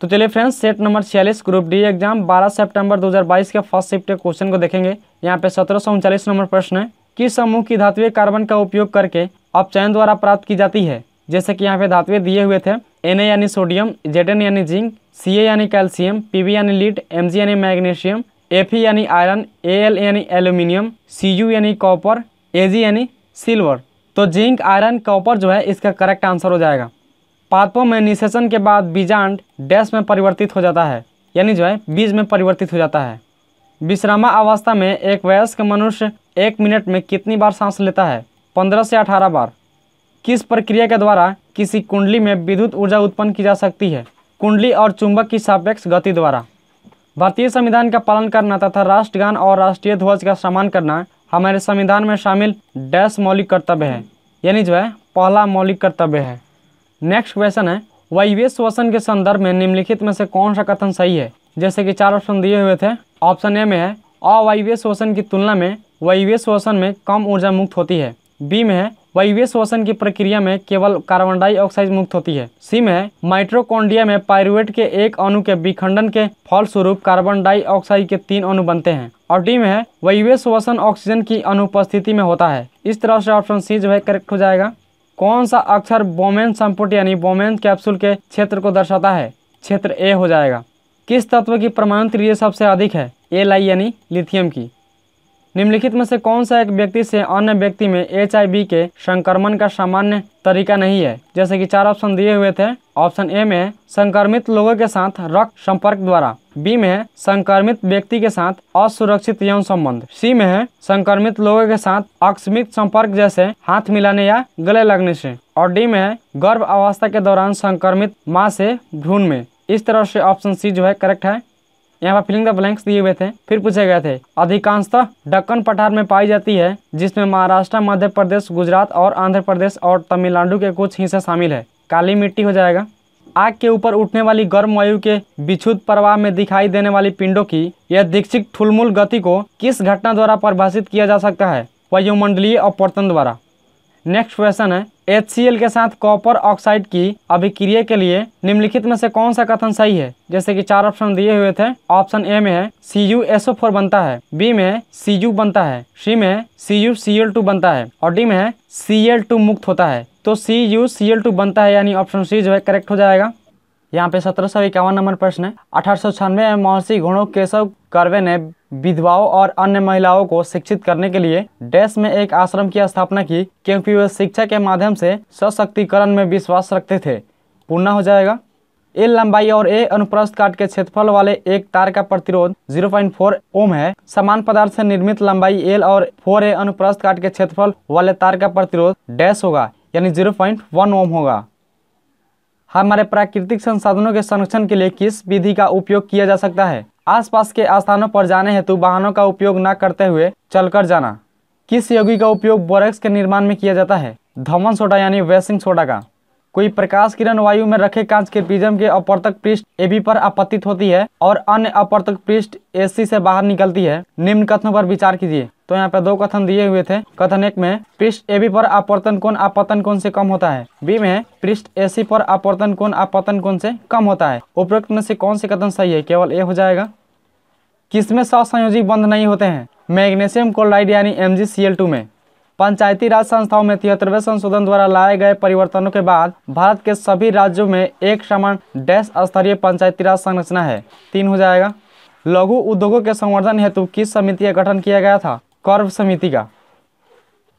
तो चलिए फ्रेंड्स सेट नंबर छियालीस ग्रुप डी एग्जाम 12 सितंबर 2022 के फर्स्ट शिफ्ट के क्वेश्चन को देखेंगे यहाँ पे सत्रह नंबर प्रश्न है किस समूह की धातु कार्बन का उपयोग करके अपचयन द्वारा प्राप्त की जाती है जैसे कि यहाँ पे धातुएँ दिए हुए थे एन यानी सोडियम जेड यानी जिंक सी यानी कैल्शियम पी यानी लीड एम यानी मैग्नीशियम एफ यानी आयरन ए एल यानी एल्यूमिनियम सी यू यानी कॉपर ए जी यानी सिल्वर तो जिंक आयरन कॉपर जो है इसका करेक्ट आंसर हो जाएगा पादपों में निषेचन के बाद बीजांड डैश में परिवर्तित हो जाता है यानी जो है बीज में परिवर्तित हो जाता है विश्रामा अवस्था में एक वयस्क मनुष्य एक मिनट में कितनी बार सांस लेता है पंद्रह से अठारह बार किस प्रक्रिया के द्वारा किसी कुंडली में विद्युत ऊर्जा उत्पन्न की जा सकती है कुंडली और चुंबक की सापेक्ष गति द्वारा भारतीय संविधान का पालन करना तथा राष्ट्रगान और राष्ट्रीय ध्वज का सम्मान करना हमारे संविधान में शामिल डैश मौलिक कर्तव्य है यानी जो है पहला मौलिक कर्तव्य है नेक्स्ट क्वेश्चन है वायवेश श्वसन के संदर्भ में निम्नलिखित में से कौन सा कथन सही है जैसे कि चार ऑप्शन दिए हुए थे ऑप्शन ए में है अवायवीय श्वसन की तुलना में वायवीय श्वसन में कम ऊर्जा मुक्त होती है बी में है वायवीय श्वसन की प्रक्रिया में केवल कार्बन डाइऑक्साइड मुक्त होती है सी में माइट्रोकॉन्ड्रिया में पायरुवेट के एक अणु के विखंडन के फलस्वरूप कार्बन डाइऑक्साइड के तीन अणु बनते हैं और डी में वायवीय श्वसन ऑक्सीजन की अनुपस्थिति में होता है इस तरह से ऑप्शन सी जो है करेक्ट हो जाएगा कौन सा अक्षर बोमेन संपुट यानी बोमेन कैप्सूल के क्षेत्र को दर्शाता है क्षेत्र ए हो जाएगा किस तत्व की परमाणु त्रिज्या सबसे अधिक है एल लाई यानी लिथियम की निम्नलिखित में से कौन सा एक व्यक्ति से अन्य व्यक्ति में एच के संक्रमण का सामान्य तरीका नहीं है जैसे कि चार ऑप्शन दिए हुए थे ऑप्शन ए में संक्रमित लोगों के साथ रक्त संपर्क द्वारा बी में संक्रमित व्यक्ति के साथ असुरक्षित यौन संबंध सी में है संक्रमित लोगों के साथ आकस्मिक संपर्क जैसे हाथ मिलाने या गले लगने से और डी में है गर्भ अवस्था के दौरान संक्रमित माँ से भ्रूण में इस तरह से ऑप्शन सी जो है करेक्ट है यहाँ पर फिलिंग द ब्लैंक्स दिए हुए थे फिर पूछे गए थे अधिकांशतः डक्कन पठार में पाई जाती है जिसमें महाराष्ट्र मध्य प्रदेश गुजरात और आंध्र प्रदेश और तमिलनाडु के कुछ हिस्से शामिल है काली मिट्टी हो जाएगा आग के ऊपर उठने वाली गर्म वायु के बिछुत प्रवाह में दिखाई देने वाली पिंडों की यह दीक्षित ठुलमुल गति को किस घटना द्वारा परिभाषित किया जा सकता है वायुमंडलीय अपवर्तन द्वारा नेक्स्ट क्वेश्चन है एच के साथ कॉपर ऑक्साइड की अभिक्रिया के लिए निम्नलिखित में से कौन सा कथन सही है जैसे कि चार ऑप्शन दिए हुए थे ऑप्शन ए में है सी यू फोर बनता है बी में सी यू बनता है सी में C U C L two बनता है और डी में है सी एल टू मुक्त होता है तो C U C L two बनता है यानी ऑप्शन सी जो है करेक्ट हो जाएगा यहाँ पे सत्रह सौ इक्यावन नंबर प्रश्न है अठारह सौ छियानवे में महर्षि घोड़ो केशव कर्वे ने विधवाओं और अन्य महिलाओं को शिक्षित करने के लिए डैश में एक आश्रम की स्थापना की क्योंकि वे शिक्षा के माध्यम से सशक्तिकरण में विश्वास रखते थे पूर्ण हो जाएगा ए लंबाई और ए अनुप्रस्थ काट के क्षेत्रफल वाले एक तार का प्रतिरोध 0.4 ओम है समान पदार्थ से निर्मित लंबाई एल और फोर ए अनुप्रस्थ काट के क्षेत्रफल वाले तार का प्रतिरोध डैश होगा यानी 0.1 ओम होगा हमारे प्राकृतिक संसाधनों के संरक्षण के लिए किस विधि का उपयोग किया जा सकता है आसपास के स्थानों पर जाने हेतु वाहनों का उपयोग न करते हुए चलकर जाना किस योगी का उपयोग बोरेक्स के निर्माण में किया जाता है धमन सोडा यानी वेसिंग सोडा का कोई प्रकाश किरण वायु में रखे कांच के प्रिज्म के अपर्तक पृष्ठ एबी पर आपतित होती है और अन्य अपर्तक पृष्ठ एसी से बाहर निकलती है निम्न कथनों पर विचार कीजिए तो यहाँ पे दो कथन दिए हुए थे कथन एक में पृष्ठ एबी पर आपर्तन कोण आपतन कोण से कम होता है बी में पृष्ठ एसी पर आपर्तन कोण आपतन कोण से कम होता है उपरोक्त में से कौन से कथन सही है केवल ए हो जाएगा किसमें सौ संयोजी बंध नहीं होते हैं मैग्नेशियम क्लोराइड यानी एम में पंचायती राज संस्थाओं में तिहत्तरवे संशोधन द्वारा लाए गए परिवर्तनों के बाद भारत के सभी राज्यों में एक समान डैश स्तरीय पंचायती राज संरचना है तीन हो जाएगा लघु उद्योगों के संवर्धन हेतु किस समिति का गठन किया गया था कर्व समिति का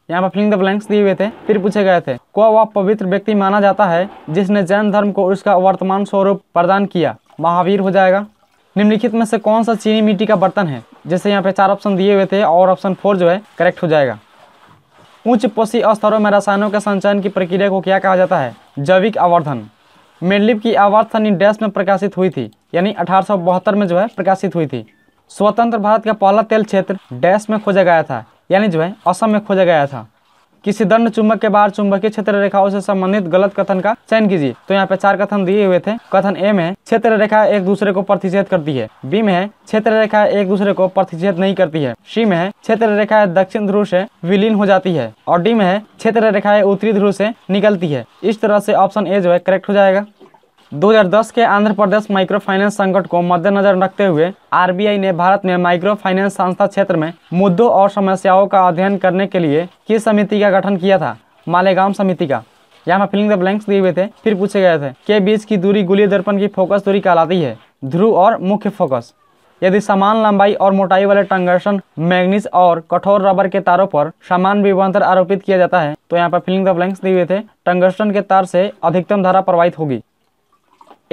यहाँ पर फिलिंग द ब्लैंक्स दिए हुए थे फिर पूछे गए थे को वह पवित्र व्यक्ति माना जाता है जिसने जैन धर्म को उसका वर्तमान स्वरूप प्रदान किया महावीर हो जाएगा निम्नलिखित में से कौन सा चीनी मिट्टी का बर्तन है जैसे यहाँ पे चार ऑप्शन दिए हुए थे और ऑप्शन फोर जो है करेक्ट हो जाएगा उच्च पोषी स्तरों में रसायनों के संचयन की प्रक्रिया को क्या कहा जाता है जैविक आवर्धन मेडलिप की आवर्धन डैश में प्रकाशित हुई थी यानी अठारह में जो है प्रकाशित हुई थी स्वतंत्र भारत का पहला तेल क्षेत्र डैश में खोजा गया था यानी जो है असम में खोजा गया था किसी दंड चुंबक के बाहर चुंबकीय क्षेत्र रेखाओं से संबंधित गलत कथन का चयन कीजिए तो यहाँ पे चार कथन दिए हुए थे कथन ए में क्षेत्र रेखा एक दूसरे को प्रतिषेध करती है बी में क्षेत्र रेखा एक दूसरे को प्रतिषेध नहीं करती है सी में क्षेत्र रेखा दक्षिण ध्रुव से विलीन हो जाती है और डी में क्षेत्र रेखाएं उत्तरी ध्रुव से निकलती है इस तरह से ऑप्शन ए जो है करेक्ट हो जाएगा 2010 के आंध्र प्रदेश माइक्रो फाइनेंस संकट को मद्देनजर रखते हुए आरबीआई ने भारत में माइक्रो फाइनेंस संस्था क्षेत्र में मुद्दों और समस्याओं का अध्ययन करने के लिए किस समिति का गठन किया था मालेगा समिति का यहाँ पर फिलिंग द ब्लैंक्स दिए हुए थे फिर पूछे गए थे के बीच की दूरी गुली दर्पण की फोकस दूरी कहलाती है ध्रुव और मुख्य फोकस यदि समान लंबाई और मोटाई वाले टंगर्सन मैग्नीज और कठोर रबर के तारों पर समान विभवांतर आरोपित किया जाता है तो यहाँ पर फिलिंग द ब्लैंक्स दिए हुए थे टंगर्सन के तार से अधिकतम धारा प्रवाहित होगी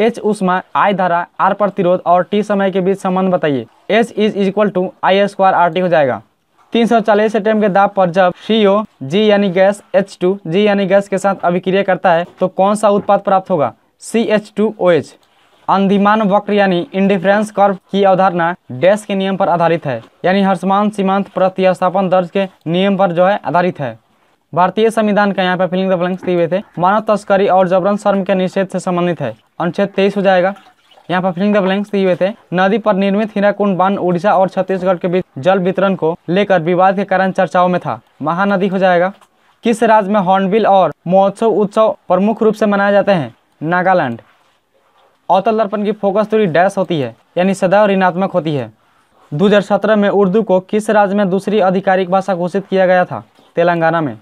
एच उष्मा आई धारा आर प्रतिरोध और टी समय के बीच संबंध बताइए H is equal to I square R T हो जाएगा 340 एटीएम के दाब पर जब सी ओ जी यानी गैस एच टू जी यानी गैस के साथ अभिक्रिया करता है तो कौन सा उत्पाद प्राप्त होगा C H two O H अंधिमान वक्र यानी इंडिफ्रेंस कर्व की अवधारणा डैश के नियम पर आधारित है यानी हर्षमान सीमांत प्रतिस्थापन दर्ज के नियम पर जो है आधारित है भारतीय संविधान का यहाँ पे फिलिंग द ब्लैंक्स दिए हुए थे मानव तस्करी और जबरन शर्म के निषेध से संबंधित है अनुच्छेद तेईस हो जाएगा यहाँ पर फिलिंग द ब्लैंक्स दिए हुए थे नदी पर निर्मित हीराकुंड बांध उड़ीसा और छत्तीसगढ़ के बीच जल वितरण को लेकर विवाद के कारण चर्चाओं में था महानदी हो जाएगा किस राज्य में हॉर्नबिल और महोत्सव उत्सव प्रमुख रूप से मनाए जाते हैं नागालैंड अवतल दर्पण की फोकस थोड़ी डैश होती है यानी सदैव ऋणात्मक होती है 2017 में उर्दू को किस राज्य में दूसरी आधिकारिक भाषा घोषित किया गया था तेलंगाना में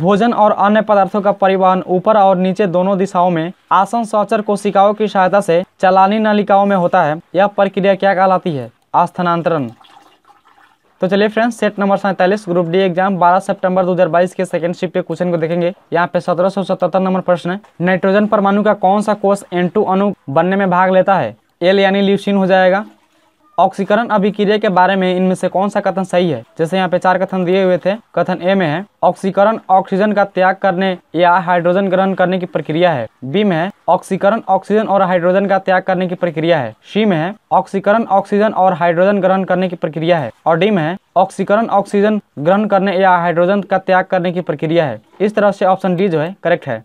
भोजन और अन्य पदार्थों का परिवहन ऊपर और नीचे दोनों दिशाओं में आसन सौचर कोशिकाओं की सहायता से चलानी नलिकाओं में होता है यह प्रक्रिया क्या कहलाती है स्थानांतरण तो चलिए फ्रेंड्स सेट नंबर सैंतालीस ग्रुप डी एग्जाम 12 सितंबर 2022 के सेकंड शिफ्ट के क्वेश्चन को देखेंगे यहाँ पे सत्रह नंबर प्रश्न है नाइट्रोजन परमाणु का कौन सा कोष एन अणु बनने में भाग लेता है एल यानी लिवसिन हो जाएगा ऑक्सीकरण अभिक्रिया के बारे में इनमें से कौन सा कथन सही है जैसे यहाँ पे चार कथन दिए हुए थे कथन ए में है ऑक्सीकरण ऑक्सीजन का त्याग करने या हाइड्रोजन ग्रहण करने की प्रक्रिया है बी में है ऑक्सीकरण ऑक्सीजन और हाइड्रोजन का त्याग करने की प्रक्रिया है सी में है ऑक्सीकरण ऑक्सीजन और हाइड्रोजन ग्रहण करने की प्रक्रिया है और डी में है ऑक्सीकरण ऑक्सीजन ग्रहण करने या हाइड्रोजन का त्याग करने की प्रक्रिया है इस तरह से ऑप्शन डी जो है करेक्ट है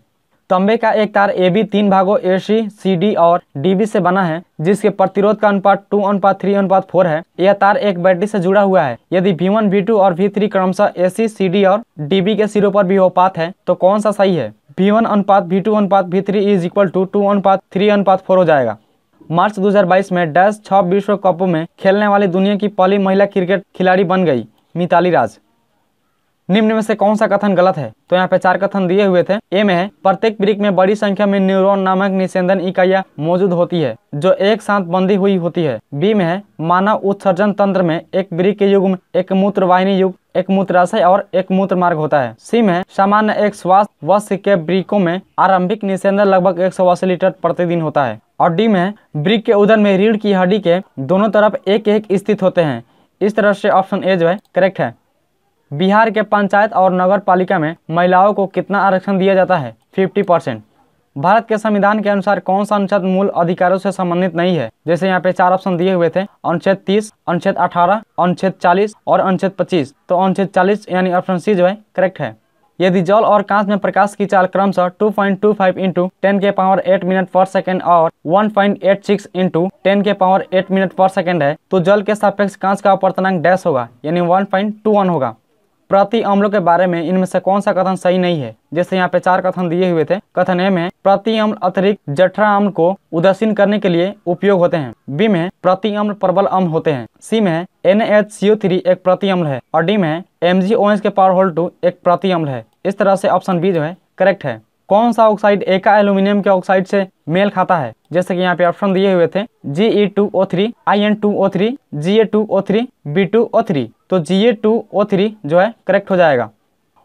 तंबे का एक तार ए बी तीन भागों ए सी सी डी और डी बी से बना है जिसके प्रतिरोध का अनुपात टू अनुपात थ्री अनुपात फोर है यह तार एक बैटरी से जुड़ा हुआ है यदि वी वन वी टू और वी थ्री क्रमशः ए सी सी डी और डी बी के सिरों पर भी व्योपात है तो कौन सा सही है वी वन अनुपात वी टू अनुपात V three is equal to two अनुपात थ्री अनुपात फोर हो जाएगा मार्च 2022 में डैश छ विश्व कप में खेलने वाली दुनिया की पहली महिला क्रिकेट खिलाड़ी बन गई मिताली राज निम्न में से कौन सा कथन गलत है तो यहाँ पे चार कथन दिए हुए थे ए में है प्रत्येक ब्रिक में बड़ी संख्या में न्यूरॉन नामक निषेधन इकाइया मौजूद होती है जो एक साथ बंदी हुई होती है बी में है मानव उत्सर्जन तंत्र में एक ब्रिक के युग में एक मूत्र वाहिनी युग एक मूत्राशय और एक मूत्र मार्ग होता है सी में सामान्य एक स्वास्थ्य वश के ब्रिकों में आरंभिक निषेधन लगभग एक लीटर प्रतिदिन होता है और डी में ब्रिक के उदर में रीढ़ की हड्डी के दोनों तरफ एक एक स्थित होते हैं इस तरह से ऑप्शन ए जो है करेक्ट है बिहार के पंचायत और नगर पालिका में महिलाओं को कितना आरक्षण दिया जाता है 50 परसेंट भारत के संविधान के अनुसार कौन सा अनुच्छेद मूल अधिकारों से संबंधित नहीं है जैसे यहाँ पे चार ऑप्शन दिए हुए थे अनुच्छेद 30, अनुच्छेद 18, अनुच्छेद 40 और अनुच्छेद 25। तो अनुच्छेद 40 यानी ऑप्शन सी जो है करेक्ट है यदि जल और कांच में प्रकाश की चाल क्रमशः 2.25 point two five into ten के पावर 8 मिनट पर सेकंड और 1.86 point eight six into ten के पावर 8 मिनट पर सेकंड है तो जल के सापेक्ष कांच का अपर्तनांक डैश होगा यानी 1.21 होगा प्रति अम्ल के बारे में इनमें से कौन सा कथन सही नहीं है जैसे यहाँ पे चार कथन दिए हुए थे कथन ए में प्रति अम्ल अतिरिक्त जठरा अम्ल को उदासीन करने के लिए उपयोग होते हैं बी में प्रति अम्ल प्रबल अम्ल होते हैं सी में एन एच सी थ्री एक प्रति अम्ल है और डी में एम जी ओ एच के पावर होल टू एक प्रति अम्ल है इस तरह से ऑप्शन बी जो है करेक्ट है कौन सा ऑक्साइड एका एल्यूमिनियम के ऑक्साइड से मेल खाता है जैसे कि यहाँ पे ऑप्शन दिए हुए थे G E two O three I N two O three G A two O three B two O three तो G A two O three जो है करेक्ट हो जाएगा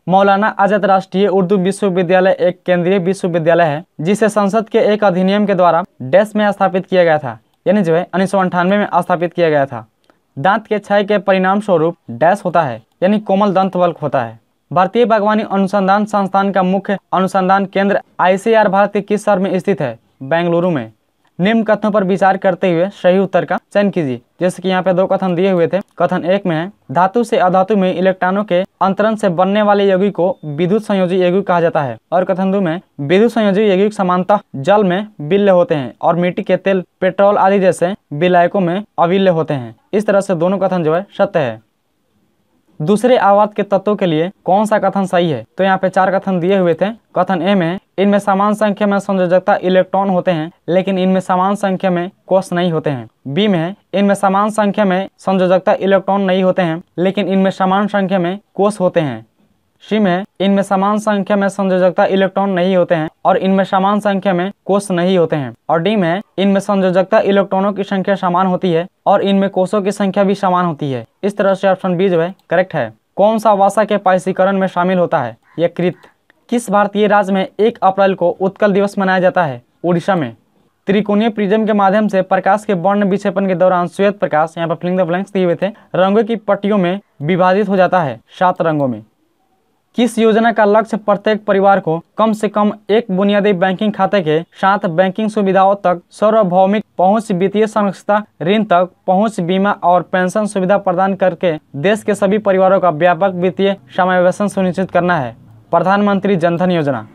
मौलाना आजाद राष्ट्रीय उर्दू विश्वविद्यालय एक केंद्रीय विश्वविद्यालय है जिसे संसद के एक अधिनियम के द्वारा डैश में स्थापित किया गया था यानी जो है उन्नीस में स्थापित किया गया था दांत के क्षय के परिणाम स्वरूप डैश होता है यानी कोमल दंत बल्क होता है भारतीय बागवानी अनुसंधान संस्थान का मुख्य अनुसंधान केंद्र आईसीआर भारत के किस शहर में स्थित है बेंगलुरु में निम्न कथनों पर विचार करते हुए सही उत्तर का चयन कीजिए जैसे कि यहाँ पे दो कथन दिए हुए थे कथन एक में धातु से अधातु में इलेक्ट्रॉनों के अंतरण से बनने वाले यौगिक को विद्युत संयोजी यौगिक कहा जाता है और कथन दो में विद्युत संयोजी यौगिक समानता जल में विल्य होते हैं और मिट्टी के तेल पेट्रोल आदि जैसे विलायकों में अविल्य होते हैं इस तरह से दोनों कथन जो है सत्य है दूसरे आवाद के तत्वों के लिए कौन सा कथन सही है तो यहाँ पे चार कथन दिए हुए थे कथन ए में इनमें समान संख्या में संयोजकता इलेक्ट्रॉन होते हैं लेकिन इनमें समान संख्या में कोष नहीं होते हैं बी में इनमें समान संख्या में संयोजकता इलेक्ट्रॉन नहीं होते हैं लेकिन इनमें समान संख्या में कोष होते हैं सी में इनमें समान संख्या में संयोजकता इलेक्ट्रॉन नहीं होते हैं और इनमें समान संख्या में कोष नहीं होते हैं और डी में इनमें संयोजकता इलेक्ट्रॉनों की संख्या समान होती है और इनमें कोषों की संख्या भी समान होती है इस तरह से ऑप्शन बी जो है करेक्ट है कौन सा वासा के पायसीकरण में शामिल होता है कृत किस भारतीय राज्य में एक अप्रैल को उत्कल दिवस मनाया जाता है उड़ीसा में त्रिकोणीय प्रिज्म के माध्यम से प्रकाश के वर्ण विक्षेपण के दौरान श्वेत प्रकाश यहाँ पर फ्लिंग द ब्लैंक्स दिए हुए थे रंगों की पट्टियों में विभाजित हो जाता है सात रंगों में किस योजना का लक्ष्य प्रत्येक परिवार को कम से कम एक बुनियादी बैंकिंग खाते के साथ बैंकिंग सुविधाओं तक सार्वभौमिक पहुंच वित्तीय संरक्षता ऋण तक पहुंच बीमा और पेंशन सुविधा प्रदान करके देश के सभी परिवारों का व्यापक वित्तीय समावेशन सुनिश्चित करना है प्रधानमंत्री जनधन योजना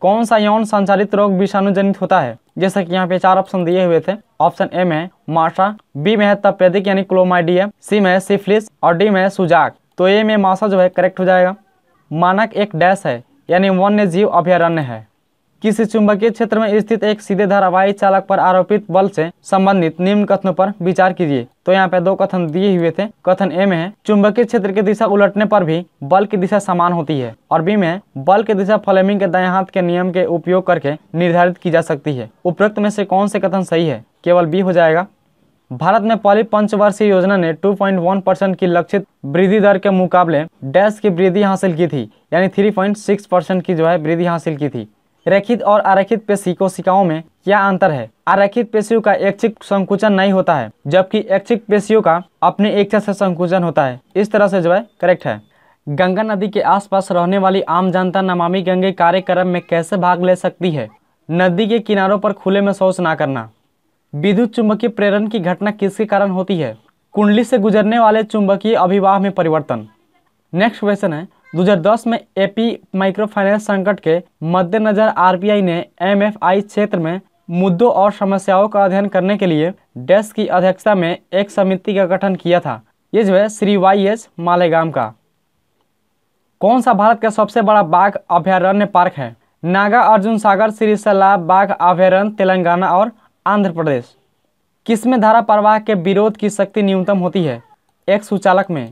कौन सा यौन संचालित रोग विषाणु जनित होता है जैसे कि यहाँ पे चार ऑप्शन दिए हुए थे ऑप्शन ए में माशा बी में है तपेदिक यानी क्लोमाइडिया सी में सिफिलिस और डी में सुजाक तो ए में माशा जो है करेक्ट हो जाएगा मानक एक डैश है यानी वन्य जीव अभ्यारण्य है किसी चुंबकीय क्षेत्र में स्थित एक सीधे धारावाही चालक पर आरोपित बल से संबंधित निम्न कथनों पर विचार कीजिए तो यहाँ पे दो कथन दिए हुए थे कथन ए में है चुंबकीय क्षेत्र की दिशा उलटने पर भी बल की दिशा समान होती है और बी में बल की दिशा फ्लेमिंग के दाएं हाथ के नियम के उपयोग करके निर्धारित की जा सकती है उपरोक्त में से कौन से कथन सही है केवल बी हो जाएगा भारत में पहली पंचवर्षीय योजना ने 2.1 परसेंट की लक्षित वृद्धि दर के मुकाबले डैश की वृद्धि हासिल की थी यानी 3.6 परसेंट की जो है वृद्धि हासिल की थी रेखित और अरेखित पेशी कोशिकाओं में क्या अंतर है अरेखित पेशियों का ऐच्छिक संकुचन नहीं होता है जबकि एक्चिक पेशियों का अपने इच्छा से संकुचन होता है इस तरह से जो है करेक्ट है गंगा नदी के आसपास रहने वाली आम जनता नमामि गंगे कार्यक्रम में कैसे भाग ले सकती है नदी के किनारों पर खुले में शौच ना करना विद्युत चुंबकीय प्रेरण की घटना किसके कारण होती है कुंडली से गुजरने वाले चुंबकीय अभिवाह में परिवर्तन नेक्स्ट क्वेश्चन है 2010 में एपी माइक्रो फाइनेंस संकट के मद्देनजर आरबीआई ने एमएफआई क्षेत्र में मुद्दों और समस्याओं का अध्ययन करने के लिए डेस्क की अध्यक्षता में एक समिति का गठन किया था ये जो है श्री वाई एस मालेगाम का कौन सा भारत का सबसे बड़ा बाघ अभ्यारण्य पार्क है नागा अर्जुन सागर श्री सलाब बाघ अभ्यारण्य तेलंगाना और आंध्र प्रदेश किसमें धारा प्रवाह के विरोध की शक्ति न्यूनतम होती है एक सुचालक में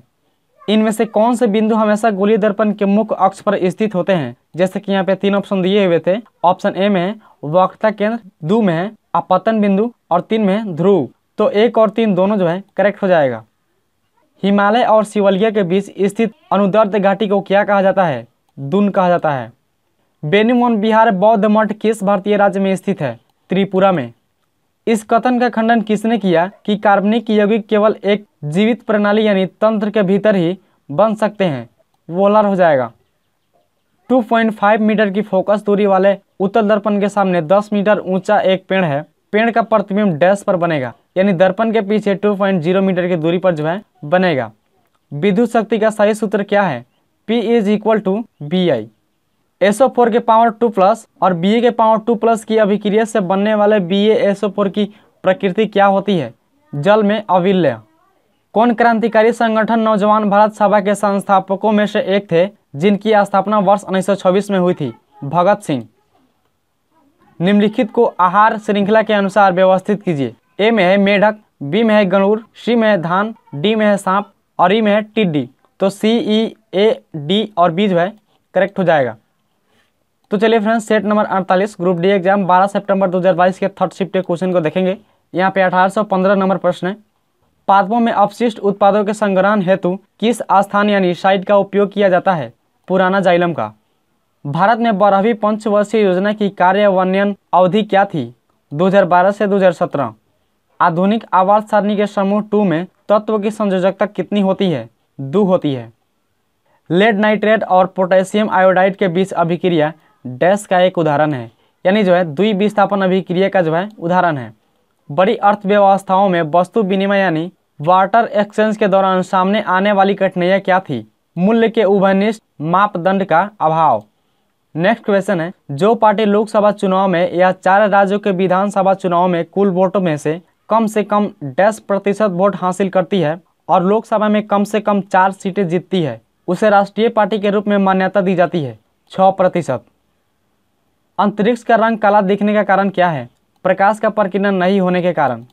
इनमें से कौन से बिंदु हमेशा गोली दर्पण के मुख्य अक्ष पर स्थित होते हैं जैसे कि यहाँ पे तीन ऑप्शन दिए हुए थे ऑप्शन ए में वक्ता केंद्र दो में है अपतन बिंदु और तीन में ध्रुव तो एक और तीन दोनों जो है करेक्ट हो जाएगा हिमालय और शिवलिया के बीच स्थित अनुदर्द घाटी को क्या कहा जाता है दुन कहा जाता है बेनीमोन बिहार बौद्ध मठ किस भारतीय राज्य में स्थित है त्रिपुरा में इस कथन का खंडन किसने किया कि कार्बनिक यौगिक केवल एक जीवित प्रणाली यानी तंत्र के भीतर ही बन सकते हैं वोलर हो जाएगा 2.5 मीटर की फोकस दूरी वाले उत्तल दर्पण के सामने 10 मीटर ऊंचा एक पेड़ है पेड़ का प्रतिबिंब डैश पर बनेगा यानी दर्पण के पीछे 2.0 मीटर की दूरी पर जो है बनेगा विद्युत शक्ति का सही सूत्र क्या है P is equal to B I SO four के पावर टू प्लस और बी के पावर टू प्लस की अभिक्रिया से बनने वाले बी एसओ फोर की प्रकृति क्या होती है जल में अविलय कौन क्रांतिकारी संगठन नौजवान भारत सभा के संस्थापकों में से एक थे जिनकी स्थापना वर्ष 1926 में हुई थी भगत सिंह निम्नलिखित को आहार श्रृंखला के अनुसार व्यवस्थित कीजिए ए में है मेढक बी में है गणूर सी में है धान डी में है सांप और ई में है टिड्डी तो सी ई ए डी और बी जो है करेक्ट हो जाएगा तो चलिए फ्रेंड्स सेट नंबर अड़तालीस ग्रुप डी एग्जाम 12 सितंबर 2022 के थर्ड शिफ्ट के क्वेश्चन को देखेंगे यहाँ पे 1815 नंबर प्रश्न है पादपों में अपशिष्ट उत्पादों के संग्रहण हेतु किस स्थान यानी साइट का उपयोग किया जाता है पुराना जाइलम का भारत में बारहवीं पंचवर्षीय योजना की कार्यान्वयन अवधि क्या थी 2012 से 2017 आधुनिक आवास सारणी के समूह टू में तत्व की संयोजकता कितनी होती है दो होती है लेड नाइट्रेट और पोटेशियम आयोडाइड के बीच अभिक्रिया डैश का एक उदाहरण है यानी जो है द्वि विस्थापन अभिक्रिया का जो है उदाहरण है बड़ी अर्थव्यवस्थाओं में वस्तु विनिमय यानी वाटर एक्सचेंज के दौरान सामने आने वाली कठिनाइयाँ क्या थी मूल्य के उभयनिष्ठ मापदंड का अभाव नेक्स्ट क्वेश्चन है जो पार्टी लोकसभा चुनाव में या चार राज्यों के विधानसभा चुनाव में कुल वोटों में से कम से कम दस प्रतिशत वोट हासिल करती है और लोकसभा में कम से कम चार सीटें जीतती है उसे राष्ट्रीय पार्टी के रूप में मान्यता दी जाती है छः प्रतिशत अंतरिक्ष का रंग काला दिखने का कारण क्या है प्रकाश का प्रकीर्णन नहीं होने के कारण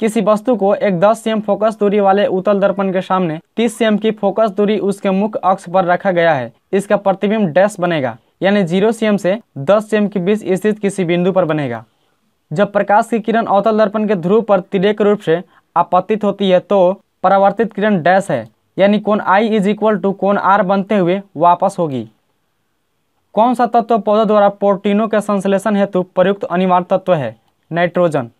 किसी वस्तु को एक 10 सीएम फोकस दूरी वाले उतल दर्पण के सामने 30 सीएम की फोकस दूरी उसके मुख्य अक्ष पर रखा गया है इसका प्रतिबिंब डैश बनेगा यानी जीरो सीएम से 10 सीएम के बीच स्थित किसी बिंदु पर बनेगा जब प्रकाश की किरण अवतल दर्पण के ध्रुव पर तिरेक रूप से आपत्तित होती है तो परावर्तित किरण डैश है यानी कौन आई इज इक्वल टू कोन आर बनते हुए वापस होगी कौन सा तत्व पौधों द्वारा प्रोटीनों के संश्लेषण हेतु प्रयुक्त अनिवार्य तत्व है नाइट्रोजन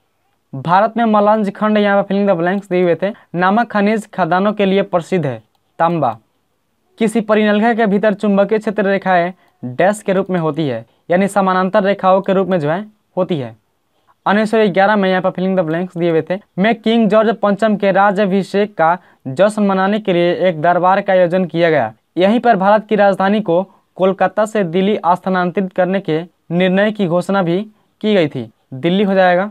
भारत में मलांज खंड यहाँ पर फिलिंग द ब्लैंक्स दिए हुए थे नामक खनिज खदानों के लिए प्रसिद्ध है तांबा किसी परिनलघा के भीतर चुंबकीय क्षेत्र रेखाएं डैश के रूप में होती है यानी समानांतर रेखाओं के रूप में जो है होती है उन्नीस सौ ग्यारह में यहाँ पर फिलिंग द ब्लैंक्स दिए हुए थे मैं किंग जॉर्ज पंचम के राज्यभिषेक का जश्न मनाने के लिए एक दरबार का आयोजन किया गया यहीं पर भारत की राजधानी को कोलकाता से दिल्ली स्थानांतरित करने के निर्णय की घोषणा भी की गई थी दिल्ली हो जाएगा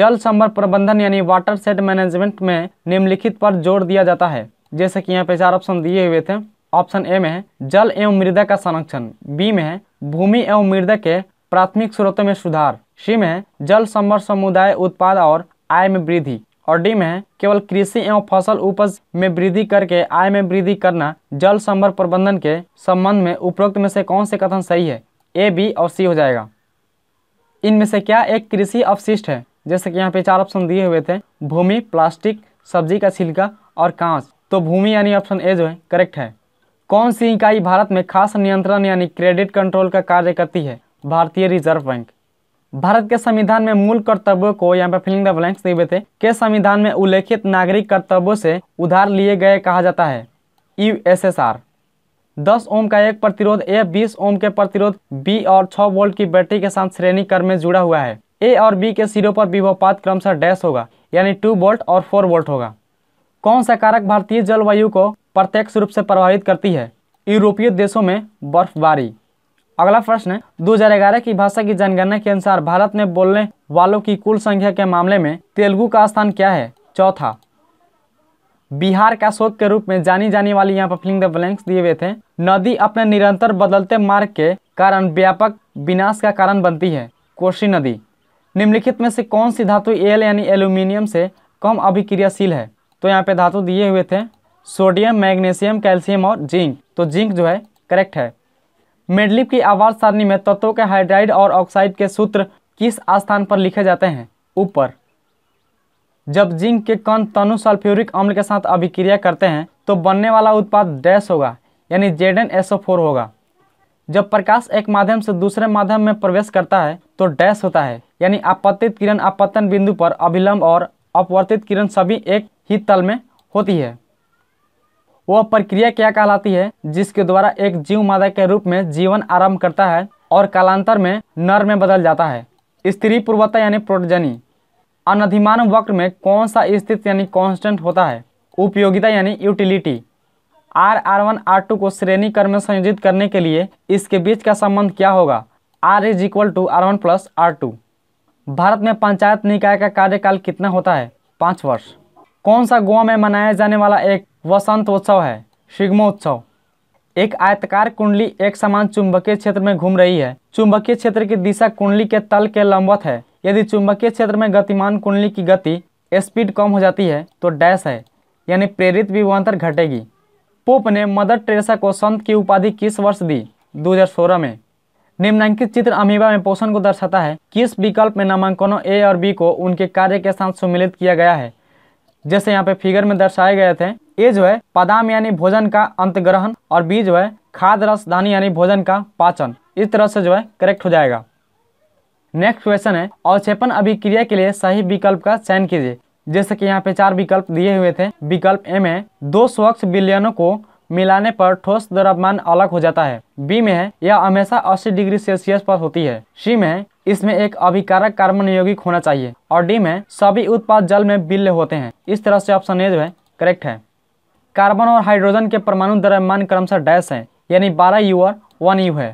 जल संभर प्रबंधन यानी वाटर सेट मैनेजमेंट में निम्नलिखित पर जोर दिया जाता है जैसे कि यहाँ पे चार ऑप्शन दिए हुए थे ऑप्शन ए में है जल एवं मृदा का संरक्षण बी में है भूमि एवं मृदा के प्राथमिक स्रोतों में सुधार सी में है जल संभर समुदाय उत्पाद और आय में वृद्धि और डी में केवल कृषि एवं फसल उपज में वृद्धि करके आय में वृद्धि करना जल संभव प्रबंधन के संबंध में उपरोक्त में से कौन से कथन सही है ए बी और सी हो जाएगा इनमें से क्या एक कृषि अवशिष्ट है जैसे कि यहाँ पे चार ऑप्शन दिए हुए थे भूमि प्लास्टिक सब्जी का छिलका और कांच तो भूमि यानी ऑप्शन ए जो है करेक्ट है कौन सी इकाई भारत में खास नियंत्रण यानी क्रेडिट कंट्रोल का कार्य करती है भारतीय रिजर्व बैंक भारत के संविधान में मूल कर्तव्यों को यहाँ पर फिलिंग द ब्लैंक्स दिए हुए थे के संविधान में उल्लेखित नागरिक कर्तव्यों से उधार लिए गए कहा जाता है यूएसएसआर 10 ओम का एक प्रतिरोध ए 20 ओम के प्रतिरोध बी और 6 वोल्ट की बैटरी के साथ श्रेणी क्रम में जुड़ा हुआ है ए और बी के सिरों पर विभोपात क्रमशः डैश होगा यानी टू वोल्ट और फोर वोल्ट होगा कौन सा कारक भारतीय जलवायु को प्रत्यक्ष रूप से प्रभावित करती है यूरोपीय देशों में बर्फबारी अगला प्रश्न है 2011 की भाषा की जनगणना के अनुसार भारत में बोलने वालों की कुल संख्या के मामले में तेलुगु का स्थान क्या है चौथा बिहार का शोक के रूप में जानी जाने वाली यहाँ पर फिलिंग द ब्लैंक्स दिए हुए थे नदी अपने निरंतर बदलते मार्ग के कारण व्यापक विनाश का कारण बनती है कोशी नदी निम्नलिखित में से कौन सी धातु एल यानी एल्यूमिनियम से कम अभिक्रियाशील है तो यहाँ पे धातु दिए हुए थे सोडियम मैग्नीशियम कैल्शियम और जिंक तो जिंक जो है करेक्ट है मेडलिप की आवाज सारणी में तत्वों के हाइड्राइड और ऑक्साइड के सूत्र किस स्थान पर लिखे जाते हैं ऊपर जब जिंक के कण तनु सल्फ्यूरिक अम्ल के साथ अभिक्रिया करते हैं तो बनने वाला उत्पाद डैश होगा यानी जेडन एसओ होगा जब प्रकाश एक माध्यम से दूसरे माध्यम में प्रवेश करता है तो डैश होता है यानी आपत्तित किरण आपत्तन बिंदु पर अभिलंब और अपवर्तित किरण सभी एक ही तल में होती है वह प्रक्रिया क्या कहलाती है जिसके द्वारा एक जीव मादा के रूप में जीवन आरंभ करता है और कालांतर में नर में बदल जाता है स्त्री पूर्वता यानी प्रोटजनी अनधिमान वक्र में कौन सा स्थित यानी कांस्टेंट होता है उपयोगिता यानी utility R R one R two को श्रेणी क्रम में संयोजित करने के लिए इसके बीच का संबंध क्या होगा R is equal to R one plus R two Bharat में पंचायत निकाय का कार्यकाल कितना होता है पाँच वर्ष कौन सा गोवा में मनाया जाने वाला एक वसंतोत्सव है शिग्मोत्सव एक आयतकार कुंडली एक समान चुंबकीय क्षेत्र में घूम रही है चुंबकीय क्षेत्र की दिशा कुंडली के तल के लंबवत है यदि चुंबकीय क्षेत्र में गतिमान कुंडली की गति स्पीड कम हो जाती है तो डैश है यानी प्रेरित विभवान्तर घटेगी पोप ने मदर टेरेसा को संत की उपाधि किस वर्ष दी 2016 में निम्नांकित चित्र अमीबा में पोषण को दर्शाता है किस विकल्प में नामांकनों ए और बी को उनके कार्य के साथ सम्मिलित किया गया है जैसे यहाँ पे फिगर में दर्शाए गए थे ए जो है पदाम यानी भोजन का अंत ग्रहण और बी जो है खाद रस धानी यानी भोजन का पाचन इस तरह से जो है करेक्ट हो जाएगा नेक्स्ट क्वेश्चन है अवक्षेपण अभिक्रिया के लिए सही विकल्प का चयन कीजिए जैसे कि यहाँ पे चार विकल्प दिए हुए थे विकल्प ए में दो स्वच्छ विलियनों को मिलाने पर ठोस द्रव्यमान अलग हो जाता है बी में है यह हमेशा 80 डिग्री सेल्सियस पर होती है सी में है इसमें एक अभिकारक कार्बन यौगिक होना चाहिए और डी में सभी उत्पाद जल में बिल्य होते हैं इस तरह से ऑप्शन ए जो है करेक्ट है कार्बन और हाइड्रोजन के परमाणु द्रव्यमान क्रमशः डैश है यानी बारह यू और वन यू है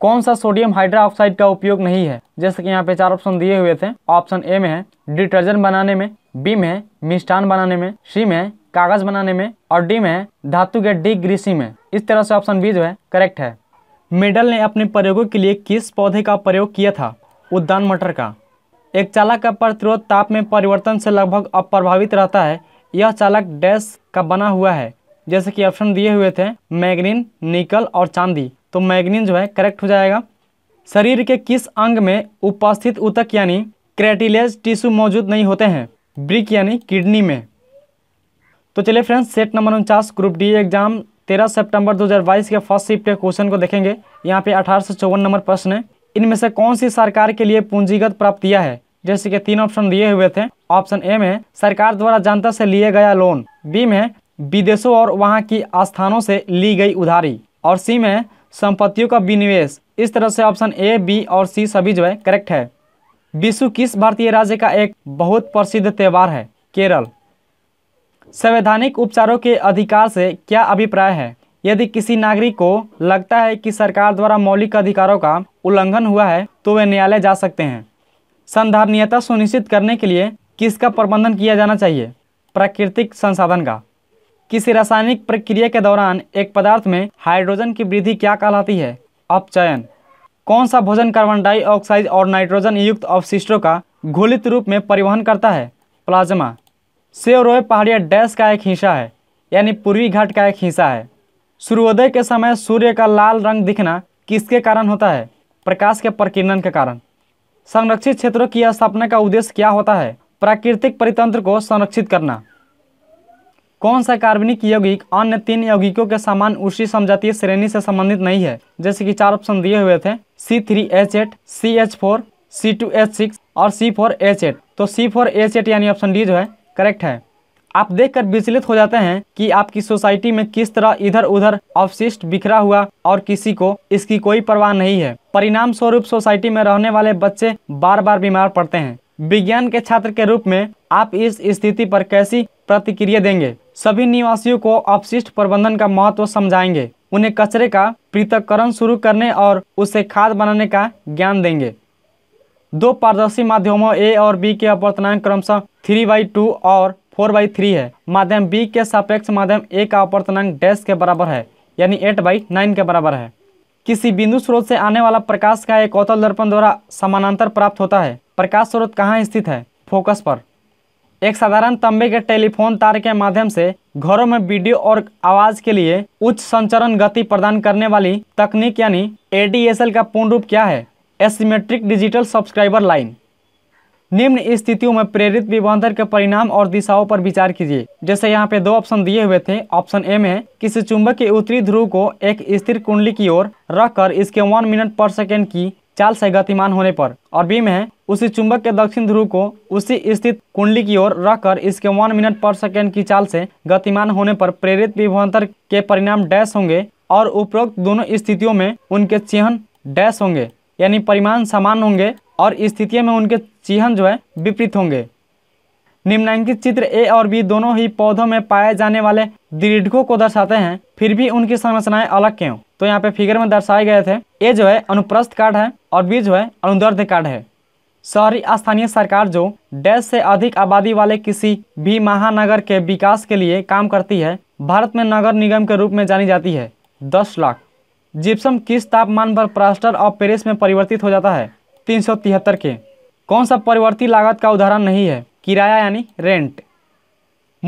कौन सा सोडियम हाइड्रोक्साइड ऑक्साइड का उपयोग नहीं है जैसे कि यहाँ पे चार ऑप्शन दिए हुए थे ऑप्शन ए में है डिटर्जेंट बनाने में बी में मिष्ठान बनाने में सी में कागज बनाने में और डी में है धातु के डी ग्रीसी में इस तरह से ऑप्शन बी जो है करेक्ट है मेडल ने अपने प्रयोगों के लिए किस पौधे का प्रयोग किया था उद्यान मटर का एक चालक का प्रतिरोध ताप में परिवर्तन से लगभग अप्रभावित रहता है यह चालक डैश का बना हुआ है जैसे कि ऑप्शन दिए हुए थे मैग्नीन निकल और चांदी तो मैग्नीन जो है करेक्ट हो जाएगा शरीर के किस अंग में उपस्थित ऊतक यानी क्रेटिलेज टिश्यू मौजूद नहीं होते हैं ब्रिक यानी किडनी में तो चलिए फ्रेंड्स सेट नंबर उनचास ग्रुप डी एग्जाम तेरह सितंबर 2022 के फर्स्ट शिफ्ट के क्वेश्चन को देखेंगे यहाँ पे अठारह नंबर प्रश्न है इनमें से कौन सी सरकार के लिए पूंजीगत प्राप्तियाँ है जैसे कि तीन ऑप्शन दिए हुए थे ऑप्शन ए में सरकार द्वारा जनता से लिए गया लोन बी में विदेशों और वहाँ की स्थानों से ली गई उधारी और सी में संपत्तियों का विनिवेश इस तरह से ऑप्शन ए बी और सी सभी जो है करेक्ट है विश्व किस भारतीय राज्य का एक बहुत प्रसिद्ध त्यौहार है केरल संवैधानिक उपचारों के अधिकार से क्या अभिप्राय है यदि किसी नागरिक को लगता है कि सरकार द्वारा मौलिक अधिकारों का उल्लंघन हुआ है तो वे न्यायालय जा सकते हैं संधारणीयता सुनिश्चित करने के लिए किसका प्रबंधन किया जाना चाहिए प्राकृतिक संसाधन का किसी रासायनिक प्रक्रिया के दौरान एक पदार्थ में हाइड्रोजन की वृद्धि क्या कहलाती है अपचयन कौन सा भोजन कार्बन डाइऑक्साइड और नाइट्रोजन युक्त अवशिष्टों का घोलित रूप में परिवहन करता है प्लाज्मा सेवरोय पहाड़िया डैश का एक हिस्सा है यानी पूर्वी घाट का एक हिस्सा है सूर्योदय के समय सूर्य का लाल रंग दिखना किसके कारण होता है प्रकाश के प्रकीर्णन के कारण संरक्षित क्षेत्रों की स्थापना का उद्देश्य क्या होता है प्राकृतिक परितंत्र को संरक्षित करना कौन सा कार्बनिक यौगिक अन्य तीन यौगिकों के समान उसी समझातीय श्रेणी से संबंधित नहीं है जैसे कि चार ऑप्शन दिए हुए थे C three H eight C H four C two H six और सी फोर एच एट तो सी फोर एच एट यानी ऑप्शन डी जो है करेक्ट है आप देखकर विचलित हो जाते हैं कि आपकी सोसाइटी में किस तरह इधर उधर अवशिष्ट बिखरा हुआ और किसी को इसकी कोई परवाह नहीं है परिणाम स्वरूप सोसाइटी में रहने वाले बच्चे बार बार बीमार पड़ते हैं विज्ञान के छात्र के रूप में आप इस स्थिति पर कैसी प्रतिक्रिया देंगे सभी निवासियों को अपशिष्ट प्रबंधन का महत्व समझाएंगे उन्हें कचरे का पृथककरण शुरू करने और उसे खाद बनाने का ज्ञान देंगे दो पारदर्शी माध्यमों ए और बी के अपवर्तनांक क्रमशः थ्री बाई टू और फोर बाई थ्री है माध्यम बी के सापेक्ष माध्यम ए का अपर्तनांक डैश के बराबर है यानी एट बाई नाइन के बराबर है किसी बिंदु स्रोत से आने वाला प्रकाश का एक अवतल दर्पण द्वारा समानांतर प्राप्त होता है प्रकाश स्रोत कहाँ स्थित है फोकस पर एक साधारण तंबे के टेलीफोन तार के माध्यम से घरों में वीडियो और आवाज के लिए उच्च संचरण गति प्रदान करने वाली तकनीक यानी एडीएसएल का पूर्ण रूप क्या है एसिमेट्रिक डिजिटल सब्सक्राइबर लाइन निम्न स्थितियों में प्रेरित विबंधन के परिणाम और दिशाओं पर विचार कीजिए जैसे यहाँ पे दो ऑप्शन दिए हुए थे ऑप्शन ए में किसी चुंबक के उत्तरी ध्रुव को एक स्थिर कुंडली की ओर रखकर इसके वन मिनट पर सेकेंड की चाल से गतिमान होने पर और बी में उसी चुंबक के दक्षिण ध्रुव को उसी स्थित कुंडली की ओर रखकर इसके वन मिनट पर सेकेंड की चाल से गतिमान होने पर प्रेरित विभवान्तर के परिणाम डैश होंगे और उपरोक्त दोनों स्थितियों में उनके चिन्ह डैश होंगे यानी परिमाण समान होंगे और स्थितियों में उनके चिहन जो है विपरीत होंगे निम्नांकित चित्र ए और बी दोनों ही पौधों में पाए जाने वाले दीर्घों को दर्शाते हैं फिर भी उनकी संरचनाएं अलग क्यों तो यहाँ पे फिगर में दर्शाए गए थे ए जो है अनुप्रस्थ कार्ड है और बी जो है अनुदर्ध कार्ड है शहरी स्थानीय सरकार जो डेढ़ से अधिक आबादी वाले किसी भी महानगर के विकास के लिए काम करती है भारत में नगर निगम के रूप में जानी जाती है दस लाख जिप्सम किस तापमान पर प्लास्टर ऑफ पेरिस में परिवर्तित हो जाता है तीन सौ तिहत्तर के कौन सा परिवर्ती लागत का उदाहरण नहीं है किराया यानी रेंट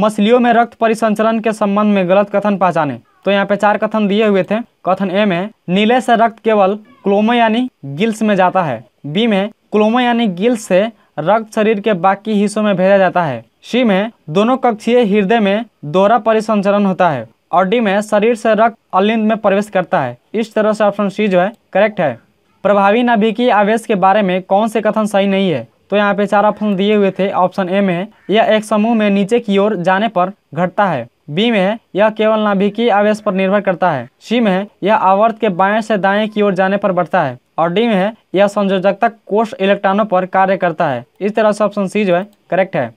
मछलियों में रक्त परिसंचरण के संबंध में गलत कथन पहचाने तो यहाँ पे चार कथन दिए हुए थे कथन ए में नीले से रक्त केवल क्लोमो यानी गिल्स में जाता है बी में क्लोमो यानी गिल्स से रक्त शरीर के बाकी हिस्सों में भेजा जाता है सी में दोनों कक्षीय हृदय में दोहरा परिसंचरण होता है और डी में शरीर से रक्त अलिंद में प्रवेश करता है इस तरह से ऑप्शन सी जो है करेक्ट है प्रभावी नाभिकीय आवेश के बारे में कौन से कथन सही नहीं है तो यहाँ पे चार ऑप्शन दिए हुए थे ऑप्शन ए में है यह एक समूह में नीचे की ओर जाने पर घटता है बी में है यह केवल नाभिकीय आवेश पर निर्भर करता है सी में है यह आवर्त के बाएं से दाएं की ओर जाने पर बढ़ता है और डी में है यह संयोजकता कोष इलेक्ट्रॉनों पर कार्य करता है इस तरह से ऑप्शन सी जो है करेक्ट है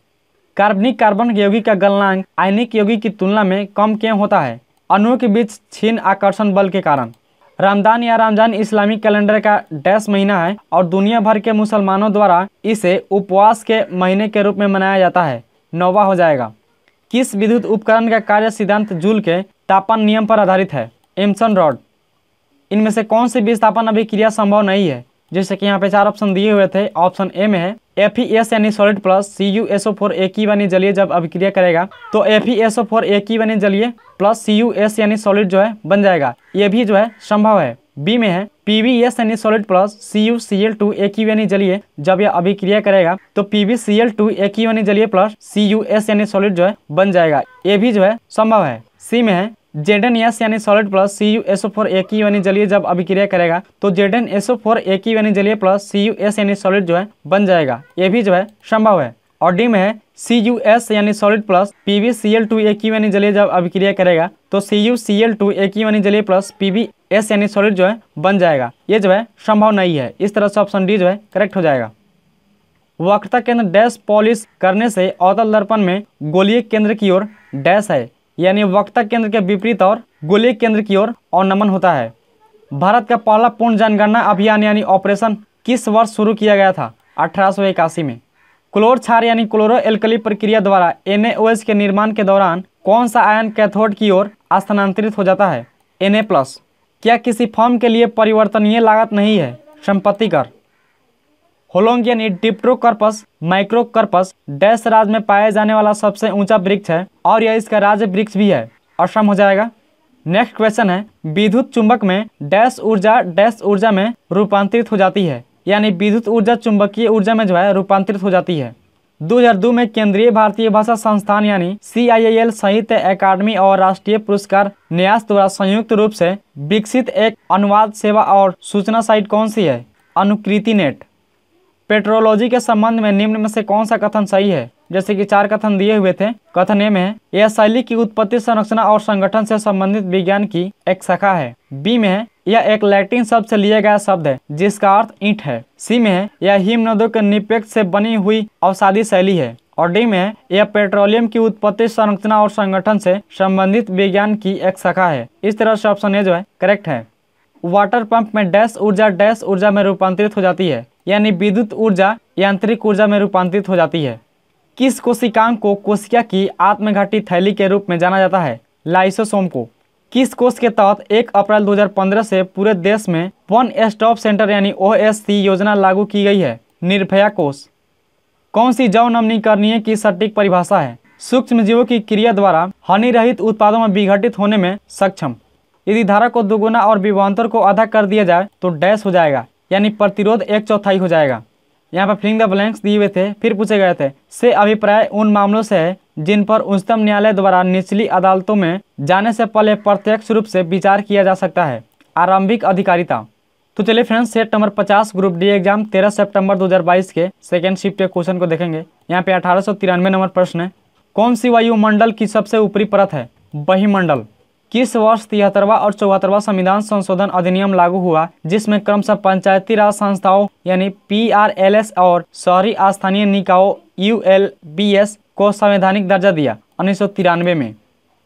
कार्बनिक कार्बन यौगिक का गलनांक आयनिक यौगिक की तुलना में कम क्यों होता है अणुओं के बीच छीन आकर्षण बल के कारण रमदान या रमजान इस्लामी कैलेंडर का डैश महीना है और दुनिया भर के मुसलमानों द्वारा इसे उपवास के महीने के रूप में मनाया जाता है नौवा हो जाएगा किस विद्युत उपकरण का कार्य सिद्धांत जूल के तापन नियम पर आधारित है एम्सन रॉड इनमें से कौन सी विस्थापन अभिक्रिया संभव नहीं है जैसे कि यहाँ पे चार ऑप्शन दिए हुए थे ऑप्शन ए में है एफ ई एस यानी solid plus C U S O four एक ही बनी जलिए जब अभिक्रिया करेगा तो F E S O four एक ही बनी जलिए प्लस सी यू एस यानी सॉलिड जो है बन जाएगा ये भी जो है संभव है बी में है पी वी एस यानी solid plus C U C L two एक ही बनी जलिए जब यह अभिक्रिया करेगा तो P V C L two एक ही बनी जलिए प्लस सी यू एस यानी सॉलिड जो है बन जाएगा ये भी जो है संभव है सी में है जेडन एस यानी solid plus C U SO four एक ही यानी जलिए जब अभिक्रिया करेगा तो जेडन एसओ फोर एक ही यानी जलिए प्लस सी यू एस यानी सॉलिड जो है बन जाएगा ये भी जो है संभव है और डी में है सी यू एस यानी solid plus P V C L two एक यानी जलिए जब अभिक्रिया करेगा तो C U C L two एक यानी जलीय प्लस पी वी एस यानी सॉलिड जो है बन जाएगा ये जो है संभव नहीं है इस तरह से ऑप्शन डी जो है करेक्ट हो जाएगा वक्रता केंद्र डैश पॉलिश करने से अवतल दर्पण में गोलीय केंद्र की ओर डैश है यानी वक्ता केंद्र के विपरीत और गोलीय केंद्र की ओर अवनमन होता है भारत का पहला पूर्ण जनगणना अभियान यानी ऑपरेशन किस वर्ष शुरू किया गया था अठारह में क्लोर छार यानी क्लोरो एल्कली प्रक्रिया द्वारा एन के निर्माण के दौरान कौन सा आयन कैथोड की ओर स्थानांतरित हो जाता है एन क्या किसी फॉर्म के लिए परिवर्तनीय लागत नहीं है संपत्ति कर होलोंग यानी डिप्ट्रोकर्पस माइक्रोकर्पस डैश राज में पाया जाने वाला सबसे ऊंचा वृक्ष है और यह इसका राज्य वृक्ष भी है असम हो जाएगा नेक्स्ट क्वेश्चन है विद्युत चुंबक में डैश ऊर्जा डैश ऊर्जा में रूपांतरित हो जाती है यानी विद्युत ऊर्जा चुंबकीय ऊर्जा में जो है रूपांतरित हो जाती है 2002 में केंद्रीय भारतीय भाषा संस्थान यानी सी आई साहित्य अकादमी और राष्ट्रीय पुरस्कार न्यास द्वारा संयुक्त रूप से विकसित एक अनुवाद सेवा और सूचना साइट कौन सी है अनुकृति नेट पेट्रोलॉजी के संबंध में निम्न में से कौन सा कथन सही है जैसे कि चार कथन दिए हुए थे कथन ए में है यह शैली की उत्पत्ति संरचना और संगठन से संबंधित विज्ञान की एक शाखा है बी में है यह एक लैटिन शब्द से लिया गया शब्द है जिसका अर्थ ईंट है सी में है यह नदों के निपेक्ष से बनी हुई अवसादी शैली है और डी में यह पेट्रोलियम की उत्पत्ति संरचना और संगठन से संबंधित विज्ञान की एक शाखा है इस तरह से ऑप्शन ए जो है करेक्ट है वाटर पंप में डैश ऊर्जा डैश ऊर्जा में रूपांतरित हो जाती है यानी विद्युत ऊर्जा यांत्रिक ऊर्जा में रूपांतरित हो जाती है किस कोशिकांग को कोशिका की आत्मघाटी थैली के रूप में जाना जाता है लाइसोसोम को किस कोष के तहत 1 अप्रैल 2015 से पूरे देश में वन स्टॉप सेंटर यानी ओ योजना लागू की गई है निर्भया कोष कौन सी जव नमनीकरणीय की सटीक परिभाषा है सूक्ष्म जीवों की क्रिया द्वारा हानि रहित उत्पादों में विघटित होने में सक्षम यदि धारा को दोगुना और विभवान्तर को आधा कर दिया जाए तो डैश हो जाएगा यानी प्रतिरोध एक चौथाई हो जाएगा यहाँ पर फिलिंग द ब्लैंक्स दिए हुए थे फिर पूछे गए थे से अभिप्राय उन मामलों से है जिन पर उच्चतम न्यायालय द्वारा निचली अदालतों में जाने से पहले प्रत्यक्ष रूप से विचार किया जा सकता है आरंभिक अधिकारिता तो चलिए friends set number 50 group D exam 13 सितंबर 2022 के सेकेंड शिफ्ट के क्वेश्चन को देखेंगे यहाँ पे अठारह नंबर प्रश्न है कौन सी वायुमंडल की सबसे ऊपरी परत है बहिमंडल किस वर्ष तिहत्तरवा और चौहत्तरवा संविधान संशोधन अधिनियम लागू हुआ जिसमें क्रमशः पंचायती राज संस्थाओं यानी पीआरएलएस और शहरी स्थानीय निकायों यूएलबीएस को संवैधानिक दर्जा दिया उन्नीस में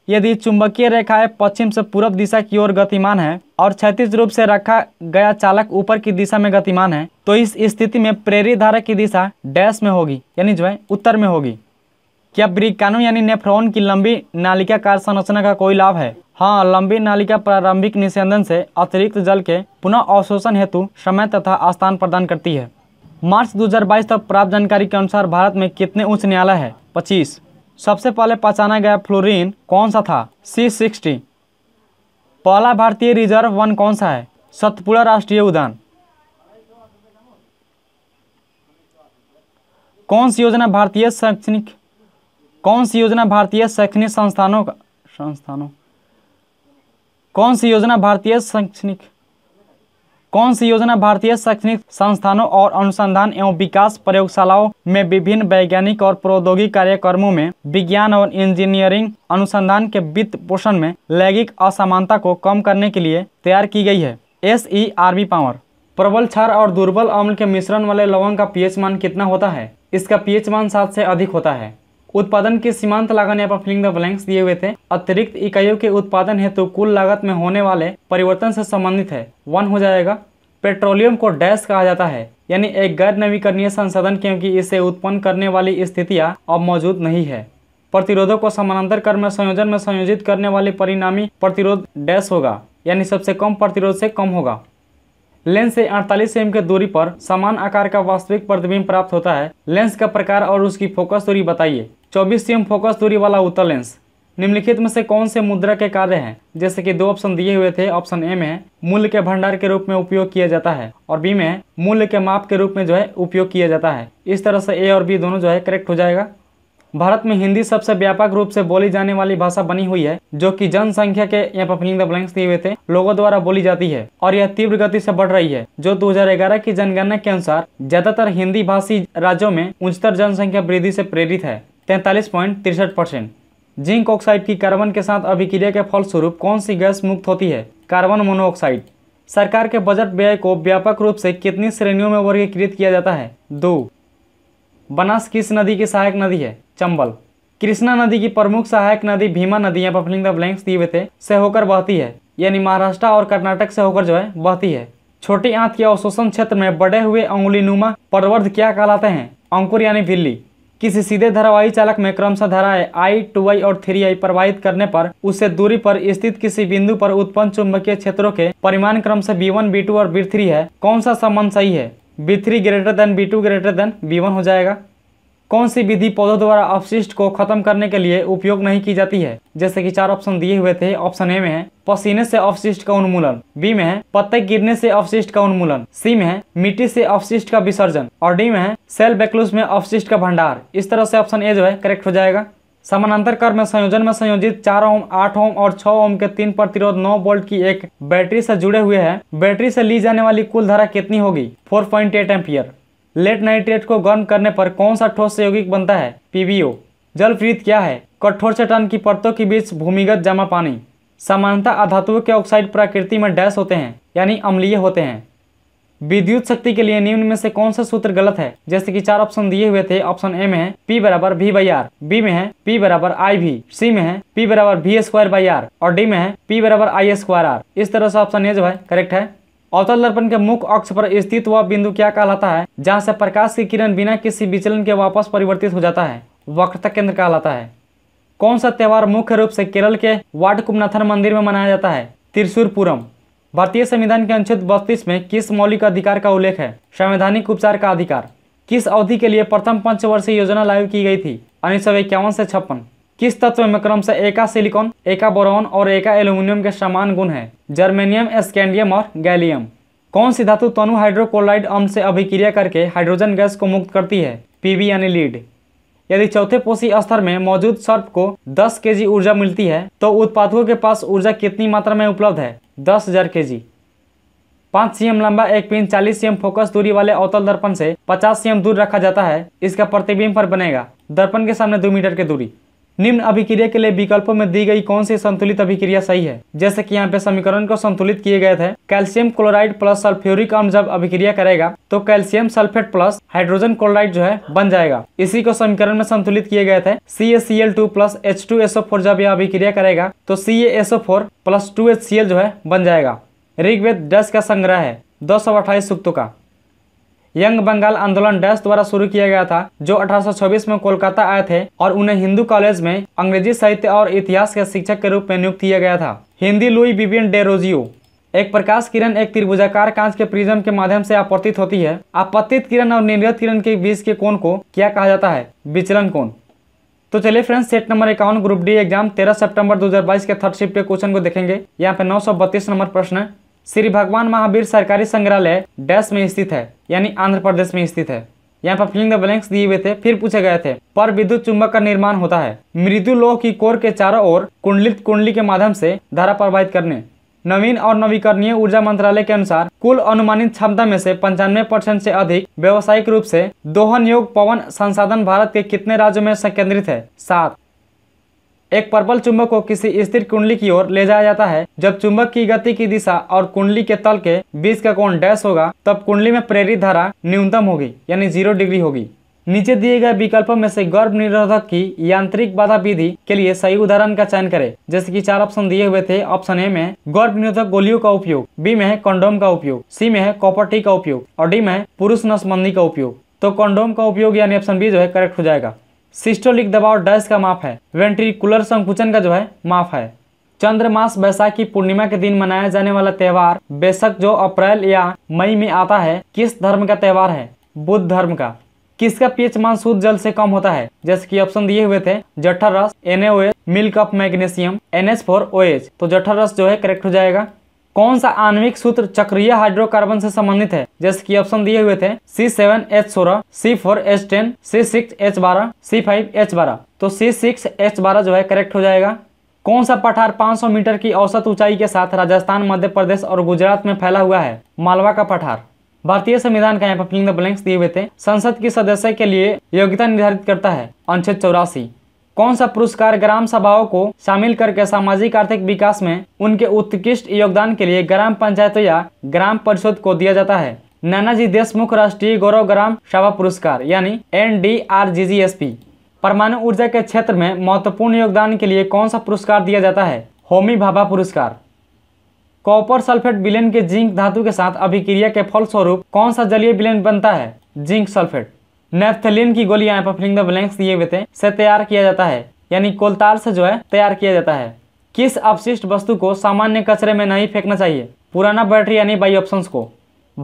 यदि चुंबकीय रेखाएं पश्चिम से पूर्व दिशा की ओर गतिमान है और क्षैतिज रूप से रखा गया चालक ऊपर की दिशा में गतिमान है तो इस स्थिति में प्रेरित धारा की दिशा डैश में होगी यानी जो है उत्तर में होगी क्या ब्रिकानो यानी नेफ्रॉन की लंबी नालिका कार संरचना का कोई लाभ है हाँ लंबी नाली का प्रारंभिक निषेधन से अतिरिक्त जल के पुनः अवशोषण हेतु समय तथा स्थान प्रदान करती है मार्च 2022 तक प्राप्त जानकारी के अनुसार भारत में कितने उच्च न्यायालय है पच्चीस सबसे पहले पहचाना गया फ्लोरीन कौन सा था सी सिक्सटी पहला भारतीय रिजर्व वन कौन सा है सतपुड़ा राष्ट्रीय उद्यान कौन सी योजना भारतीय शैक्षणिक कौन सी योजना भारतीय शैक्षणिक संस्थानों का संस्थानों कौन सी योजना भारतीय शैक्षणिक कौन सी योजना भारतीय शैक्षणिक संस्थानों और अनुसंधान एवं विकास प्रयोगशालाओं में विभिन्न वैज्ञानिक और प्रौद्योगिक कार्यक्रमों में विज्ञान और इंजीनियरिंग अनुसंधान के वित्त पोषण में लैंगिक असमानता को कम करने के लिए तैयार की गई है S E R B power प्रबल क्षार और दुर्बल अम्ल के मिश्रण वाले लवंग का पीएच मान कितना होता है इसका पीएच मान सात से अधिक होता है उत्पादन की सीमांत लागत यहाँ पर फिलिंग द ब्लैंक्स दिए हुए थे अतिरिक्त इकाइयों के उत्पादन हेतु तो कुल लागत में होने वाले परिवर्तन से संबंधित है वन हो जाएगा पेट्रोलियम को डैश कहा जाता है यानी एक गैर नवीकरणीय संसाधन क्योंकि इसे उत्पन्न करने वाली स्थितियाँ अब मौजूद नहीं है प्रतिरोधों को समानांतर कर में संयोजन में संयोजित करने वाले परिणामी प्रतिरोध डैश होगा यानी सबसे कम प्रतिरोध से कम होगा लेंस से 48 एम के दूरी पर समान आकार का वास्तविक प्रतिबिंब प्राप्त होता है लेंस का प्रकार और उसकी फोकस दूरी बताइए चौबीस सीएम फोकस दूरी वाला उत्तर लेंस निम्नलिखित में से कौन से मुद्रा के कार्य हैं जैसे कि दो ऑप्शन दिए हुए थे ऑप्शन ए में मूल्य के भंडार के रूप में उपयोग किया जाता है और बी में मूल्य के माप के रूप में जो है उपयोग किया जाता है इस तरह से ए और बी दोनों जो है करेक्ट हो जाएगा भारत में हिंदी सबसे व्यापक रूप से बोली जाने वाली भाषा बनी हुई है जो कि जनसंख्या के यहाँ पर फिलिंग द ब्लैंक्स दिए हुए थे लोगों द्वारा बोली जाती है और यह तीव्र गति से बढ़ रही है जो 2011 की जनगणना के अनुसार ज्यादातर हिंदी भाषी राज्यों में उच्चतर जनसंख्या वृद्धि से प्रेरित है तैंतालीस पॉइंट तिरसठ परसेंट जिंक ऑक्साइड की कार्बन के साथ अभिक्रिया के फलस्वरूप कौन सी गैस मुक्त होती है कार्बन मोनोऑक्साइड सरकार के बजट व्यय को व्यापक रूप से कितनी श्रेणियों में वर्गीकृत किया जाता है दो बनास किस नदी की सहायक नदी है चंबल कृष्णा नदी की प्रमुख सहायक नदी भीमा नदी या पर द ब्लैंक्स दिए से होकर बहती है यानी महाराष्ट्र और कर्नाटक से होकर जो है बहती है छोटी आंत के अवशोषण क्षेत्र में बड़े हुए अंगुलीनुमा पर्वत क्या कहलाते हैं अंकुर यानी भिल्ली किसी सीधे धारावाही चालक में क्रमशः धाराएं आई टू आई और थ्री आई प्रवाहित करने पर उससे दूरी पर स्थित किसी बिंदु पर उत्पन्न चुंबकीय क्षेत्रों के परिमाण क्रमशः बी वन बी टू और बी थ्री है कौन सा संबंध सही है B three greater than B two greater than B one हो जाएगा कौन सी विधि पौधों द्वारा अवशिष्ट को खत्म करने के लिए उपयोग नहीं की जाती है जैसे कि चार ऑप्शन दिए हुए थे ऑप्शन ए में है पसीने से अवशिष्ट का उन्मूलन बी में है पत्ते गिरने से अवशिष्ट का उन्मूलन सी में है मिट्टी से अवशिष्ट का विसर्जन और डी में है सेल बेक्लूस में अवशिष्ट का भंडार इस तरह से ऑप्शन ए जो है करेक्ट हो जाएगा समानांतर कर में संयोजन में संयोजित चार ओम आठ ओम और छह ओम के तीन प्रतिरोध नौ वोल्ट की एक बैटरी से जुड़े हुए हैं बैटरी से ली जाने वाली कुल धारा कितनी होगी four point eight ampere lead nitrate को गर्म करने पर कौन सा ठोस से यौगिक बनता है पीबीओ जलप्रीत क्या है कठोर चट्टान की परतों के बीच भूमिगत जमा पानी सामान्यतः अधातुओं के ऑक्साइड प्रकृति में डैश होते हैं यानी अम्लीय होते हैं विद्युत शक्ति के लिए निम्न में से कौन सा सूत्र गलत है जैसे कि चार ऑप्शन दिए हुए थे ऑप्शन ए में है पी बराबर वी बाई आर बी में है पी बराबर आई वी सी में है पी बराबर वी स्क्वायर बाई आर और डी में है पी बराबर आई स्क्वायर आर इस तरह से ऑप्शन ए जो है करेक्ट है अवतल दर्पण के मुख अक्ष पर स्थित वह बिंदु क्या कहलाता है जहाँ से प्रकाश की किरण बिना किसी विचलन के वापस परिवर्तित हो जाता है वक्रता केंद्र कहलाता है कौन सा त्यौहार मुख्य रूप से केरल के वाडकुमनाथन मंदिर में मनाया जाता है त्रिशुरपुरम भारतीय संविधान के अनुच्छेद बत्तीस में किस मौलिक अधिकार का उल्लेख है संवैधानिक उपचार का अधिकार किस अवधि के लिए प्रथम पंचवर्षीय योजना लागू की गई थी उन्नीस से छप्पन किस तत्व में क्रमशः एका सिलिकॉन एका बोरोन और एका एल्यूमिनियम के समान गुण है जर्मेनियम स्कैंडियम और गैलियम कौन सी धातु तनु हाइड्रोक्लोराइड अम्ल से अभिक्रिया करके हाइड्रोजन गैस को मुक्त करती है पीवी यानी लीड यदि चौथे पोषी स्तर में मौजूद सर्प को 10 जी ऊर्जा मिलती है तो उत्पादकों के पास ऊर्जा कितनी मात्रा में उपलब्ध है दस हजार के जी पाँच सी लंबा एक पिन चालीस सी फोकस दूरी वाले अवतल दर्पण से पचास सी दूर रखा जाता है इसका प्रतिबिंब पर बनेगा दर्पण के सामने दो मीटर की दूरी निम्न अभिक्रिया के लिए विकल्पों में दी गई कौन सी संतुलित अभिक्रिया सही है जैसे कि यहाँ पे समीकरण को संतुलित किए गए थे कैल्शियम क्लोराइड प्लस सल्फ्यूरिक अम्ल जब अभिक्रिया करेगा तो calcium sulphate plus hydrogen chloride जो है बन जाएगा इसी को समीकरण में संतुलित किए गए थे C A C L two plus H two S O four जब यह अभिक्रिया करेगा तो C S O four plus two H C L जो है बन जाएगा ऋग्वेद दस का संग्रह है दो सौ अट्ठाईस सूक्तों का यंग बंगाल आंदोलन डैश द्वारा शुरू किया गया था जो 1826 में कोलकाता आए थे और उन्हें हिंदू कॉलेज में अंग्रेजी साहित्य और इतिहास के शिक्षक के रूप में नियुक्त किया गया था हिंदी लुई बिबियन डेरोजियो एक प्रकाश किरण एक त्रिभुजाकार कांच के प्रिज्म के माध्यम से आपत्तित होती है आपत्तित किरण और निर्गत किरण के बीच के कोण को क्या कहा जाता है विचलन कोण तो चलिए फ्रेंड्स सेट नंबर इक्यावन ग्रुप डी एग्जाम 13 सितंबर 2022 के थर्ड शिफ्ट के क्वेश्चन को देखेंगे यहाँ पे 932 नंबर प्रश्न है श्री भगवान महावीर सरकारी संग्रहालय डैश में स्थित है यानी आंध्र प्रदेश में स्थित है यहाँ पर फिलिंग द ब्लैंक्स दिए हुए थे फिर पूछे गए थे पर विद्युत चुंबक का निर्माण होता है मृदु लोह की कोर के चारों ओर कुंडलित कुंडली के माध्यम से धारा प्रवाहित करने नवीन और नवीकरणीय ऊर्जा मंत्रालय के अनुसार कुल अनुमानित क्षमता में से पंचानवे परसेंट से अधिक व्यावसायिक रूप से दोहन योग पवन संसाधन भारत के कितने राज्यों में संकेंद्रित है सात एक पर्पल चुंबक को किसी स्थिर कुंडली की ओर ले जाया जाता है जब चुंबक की गति की दिशा और कुंडली के तल के बीच का कोण डैश होगा तब कुंडली में प्रेरित धारा न्यूनतम होगी यानी जीरो डिग्री होगी नीचे दिए गए विकल्पों में से गर्भ निरोधक की यांत्रिक बाधा विधि के लिए सही उदाहरण का चयन करें जैसे कि चार ऑप्शन दिए हुए थे ऑप्शन ए में गर्भ निरोधक गोलियों का उपयोग बी में है कंडोम का उपयोग सी में है कॉपर्टी का उपयोग और डी में पुरुष नसमंदी का उपयोग तो कंडोम का उपयोग यानी ऑप्शन बी जो है करेक्ट हो जाएगा सिस्टोलिक दबाव डैश का माप है वेंट्रिकुलर संकुचन का जो है माप है चंद्रमास बैसाखी पूर्णिमा के दिन मनाया जाने वाला त्यौहार बेशक जो अप्रैल या मई में आता है किस धर्म का त्यौहार है बुद्ध धर्म का किसका पीएच मान शुद्ध जल से कम होता है जैसे कि ऑप्शन दिए हुए थे जठर रस एन मिल्क ऑफ मैग्नेशियम एन तो जठर रस जो है करेक्ट हो जाएगा कौन सा आणविक सूत्र चक्रीय हाइड्रोकार्बन से संबंधित है जैसे कि ऑप्शन दिए हुए थे सी सेवन एच सोलह C four H ten C six H बारह सी फाइव एच बारह तो सी सिक्स एच बारह जो है करेक्ट हो जाएगा कौन सा पठार 500 मीटर की औसत ऊंचाई के साथ राजस्थान मध्य प्रदेश और गुजरात में फैला हुआ है मालवा का पठार भारतीय संविधान का यहाँ पर फिलिंग द ब्लैंक्स दिए हुए थे संसद की सदस्य के लिए योग्यता निर्धारित करता है अनुच्छेद चौरासी कौन सा पुरस्कार ग्राम सभाओं को शामिल करके सामाजिक आर्थिक विकास में उनके उत्कृष्ट योगदान के लिए ग्राम पंचायतों या ग्राम परिषद को दिया जाता है नानाजी देशमुख राष्ट्रीय गौरव ग्राम सभा पुरस्कार यानी N D R G G S P परमाणु ऊर्जा के क्षेत्र में महत्वपूर्ण योगदान के लिए कौन सा पुरस्कार दिया जाता है होमी भाभा पुरस्कार कॉपर सल्फेट विलयन के जिंक धातु के साथ अभिक्रिया के फलस्वरूप कौन सा जलीय विलयन बनता है जिंक सल्फेट नेफ्थलिन की गोलियां यहाँ पर फिलिंग द ब्लैंक्स दिए हुए थे से तैयार किया जाता है यानी कोलतार से जो है तैयार किया जाता है किस अपशिष्ट वस्तु को सामान्य कचरे में नहीं फेंकना चाहिए पुराना बैटरी यानी बाई ऑप्शन को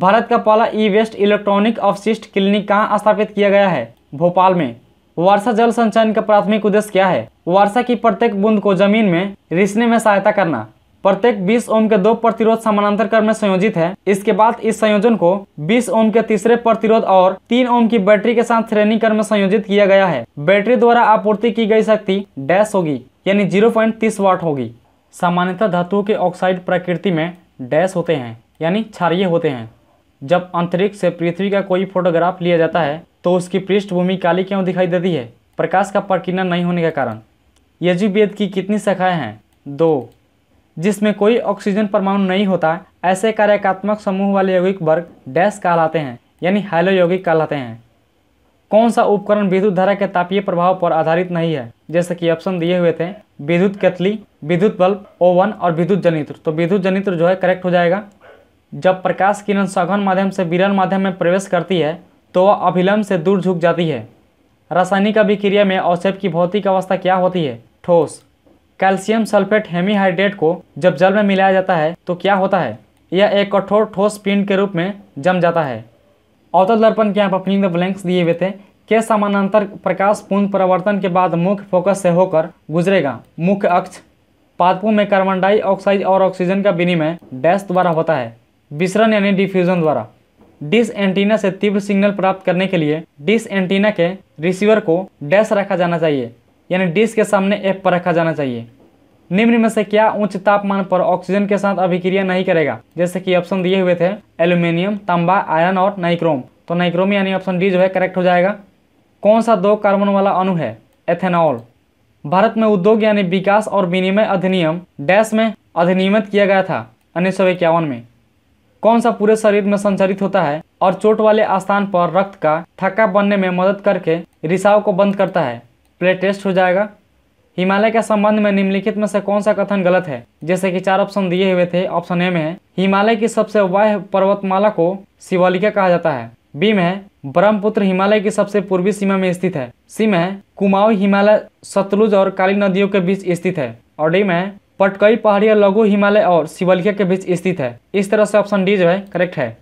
भारत का पहला ई वेस्ट इलेक्ट्रॉनिक अपशिष्ट क्लिनिक कहाँ स्थापित किया गया है भोपाल में वर्षा जल संचयन का प्राथमिक उद्देश्य क्या है वर्षा की प्रत्येक बूंद को जमीन में रिसने में सहायता करना प्रत्येक 20 ओम के दो प्रतिरोध समानांतर क्रम में संयोजित है इसके बाद इस संयोजन को 20 ओम के तीसरे प्रतिरोध और 3 ओम की बैटरी के साथ श्रेणी क्रम में संयोजित किया गया है बैटरी द्वारा आपूर्ति की गई शक्ति डैश होगी यानी जीरो वाट होगी सामान्यतः धातुओं के ऑक्साइड प्रकृति में डैश होते हैं यानी क्षारिय होते हैं जब अंतरिक्ष से पृथ्वी का कोई फोटोग्राफ लिया जाता है तो उसकी पृष्ठभूमि काली क्यों दिखाई देती है प्रकाश का प्रकीर्णन नहीं होने के कारण यजुर्वेद की कितनी शाखाएं हैं दो जिसमें कोई ऑक्सीजन परमाणु नहीं होता ऐसे कार्यात्मक समूह वाले यौगिक वर्ग डैश कहलाते हैं यानी हाइलो यौगिक कहलाते हैं कौन सा उपकरण विद्युत धारा के तापीय प्रभाव पर आधारित नहीं है जैसे कि ऑप्शन दिए हुए थे विद्युत केतली विद्युत बल्ब ओवन और विद्युत जनित्र तो विद्युत जनित्र जो है करेक्ट हो जाएगा जब प्रकाश किरण सघन माध्यम से विरल माध्यम में प्रवेश करती है तो वह अभिलंब से दूर झुक जाती है रासायनिक अभिक्रिया में अवक्षेप की भौतिक अवस्था क्या होती है ठोस कैल्शियम सल्फेट हेमीहाइड्रेट को जब जल में मिलाया जाता है तो क्या होता है यह एक कठोर ठोस पिंड के रूप में जम जाता है अवतल दर्पण के यहाँ पर फिलिंग द ब्लैंक्स दिए हुए थे के समानांतर प्रकाश पूर्ण परिवर्तन के बाद मुख्य फोकस से होकर गुजरेगा मुख्य अक्ष पादपों में कार्बन डाइऑक्साइड और ऑक्सीजन का विनिमय डैश द्वारा होता है विसरण यानी डिफ्यूजन द्वारा डिस एंटीना से तीव्र सिग्नल प्राप्त करने के लिए डिस एंटीना के रिसीवर को डैश रखा जाना चाहिए यानी डिश के सामने एफ पर रखा जाना चाहिए निम्न में से क्या उच्च तापमान पर ऑक्सीजन के साथ अभिक्रिया नहीं करेगा जैसे कि ऑप्शन दिए हुए थे एल्यूमिनियम तांबा आयरन और नाइक्रोम तो नाइक्रोम यानी ऑप्शन डी जो है करेक्ट हो जाएगा कौन सा दो कार्बन वाला अणु है एथेनॉल भारत में उद्योग यानी विकास और विनिमय अधिनियम डैश में अधिनियमित किया गया था उन्नीस में कौन सा पूरे शरीर में संचरित होता है और चोट वाले स्थान पर रक्त का थक्का बनने में मदद करके रिसाव को बंद करता है प्ले टेस्ट हो जाएगा हिमालय के संबंध में निम्नलिखित में से कौन सा कथन गलत है जैसे कि चार ऑप्शन दिए हुए थे ऑप्शन ए में हिमालय की सबसे वाह पर्वतमाला को शिवालिका कहा जाता है बी में ब्रह्मपुत्र हिमालय की सबसे पूर्वी सीमा में स्थित है सी में कुमाऊ हिमालय सतलुज और काली नदियों के बीच स्थित है और डी में पटकई पहाड़िया लघु हिमालय और शिवलिका के बीच स्थित है इस तरह से ऑप्शन डी जो है करेक्ट है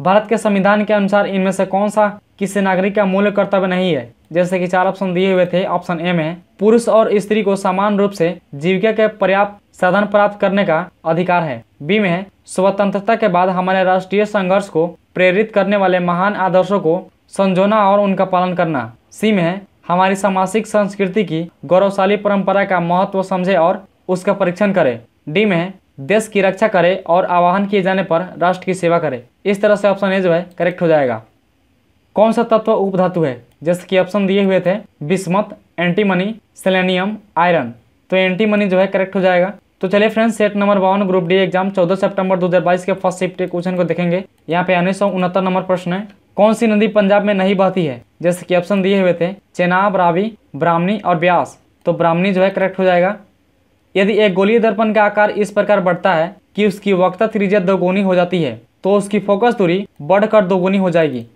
भारत के संविधान के अनुसार इनमें से कौन सा किसी नागरिक का मूल कर्तव्य नहीं है जैसे कि चार ऑप्शन दिए हुए थे ऑप्शन ए में पुरुष और स्त्री को समान रूप से जीविका के पर्याप्त साधन प्राप्त करने का अधिकार है बी में स्वतंत्रता के बाद हमारे राष्ट्रीय संघर्ष को प्रेरित करने वाले महान आदर्शों को संजोना और उनका पालन करना सी में हमारी सामाजिक संस्कृति की गौरवशाली परंपरा का महत्व समझे और उसका परीक्षण करे डी में देश की रक्षा करे और आह्वान किए जाने पर राष्ट्र की सेवा करे इस तरह से ऑप्शन ए जो है करेक्ट हो जाएगा कौन सा तत्व उपधातु है जैसे कि ऑप्शन दिए हुए थे बिस्मत एंटीमनी सेलेनियम आयरन तो एंटीमनी जो है करेक्ट हो जाएगा तो चलिए फ्रेंड्स सेट नंबर बावन ग्रुप डी एग्जाम 14 सितंबर 2022 के फर्स्ट शिफ्ट क्वेश्चन को देखेंगे यहाँ पे उन्नीस नंबर प्रश्न है कौन सी नदी पंजाब में नहीं बहती है जैसे कि ऑप्शन दिए हुए थे चेनाब रावी ब्राह्मणी और ब्यास तो ब्राह्मणी जो है करेक्ट हो जाएगा यदि एक गोली दर्पण का आकार इस प्रकार बढ़ता है कि उसकी वक्ता त्रिज्या दोगुनी हो जाती है तो उसकी फोकस दूरी बढ़कर दोगुनी हो जाएगी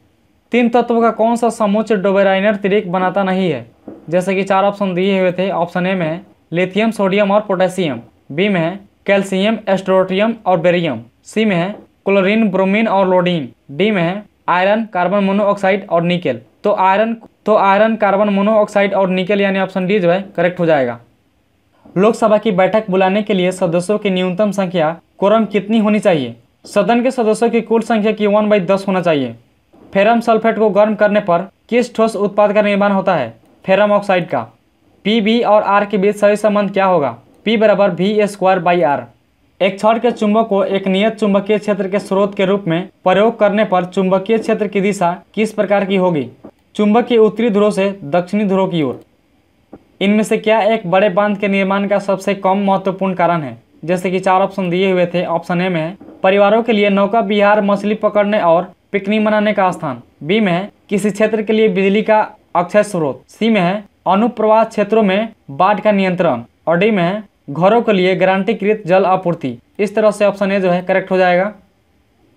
तीन तत्व का कौन सा समुच्च डोबेराइनर तिरिक बनाता नहीं है जैसे कि चार ऑप्शन दिए हुए थे ऑप्शन ए में है लिथियम सोडियम और पोटेशियम बी में है कैल्शियम एस्ट्रोटियम और बेरियम सी में है क्लोरीन ब्रोमीन और लोडीन डी में है आयरन कार्बन मोनोऑक्साइड और निकेल तो आयरन तो आयरन कार्बन मोनोऑक्साइड और निकेल यानी ऑप्शन डी जो है करेक्ट हो जाएगा लोकसभा की बैठक बुलाने के लिए सदस्यों की न्यूनतम संख्या कोरम कितनी होनी चाहिए सदन के सदस्यों की कुल संख्या की वन बाई दस होना चाहिए फेरम सल्फेट को गर्म करने पर किस ठोस उत्पाद का निर्माण होता है फेरम ऑक्साइड का पी बी और आर के बीच सही संबंध क्या होगा पी बराबर वी स्क्वायर बाई आर एक छड़ के चुंबक को एक नियत चुंबकीय क्षेत्र के स्रोत के रूप में प्रयोग करने पर चुंबकीय क्षेत्र की दिशा किस प्रकार की होगी चुंबक की उत्तरी ध्रुव से दक्षिणी ध्रुव की ओर इनमें से क्या एक बड़े बांध के निर्माण का सबसे कम महत्वपूर्ण कारण है जैसे कि चार ऑप्शन दिए हुए थे ऑप्शन ए में परिवारों के लिए नौका बिहार मछली पकड़ने और पिकनिक मनाने का स्थान बी में है किसी क्षेत्र के लिए बिजली का अक्षय स्रोत सी में है अनुप्रवास क्षेत्रों में बाढ़ का नियंत्रण और डी में है घरों के लिए गारंटीकृत जल आपूर्ति इस तरह से ऑप्शन ए जो है करेक्ट हो जाएगा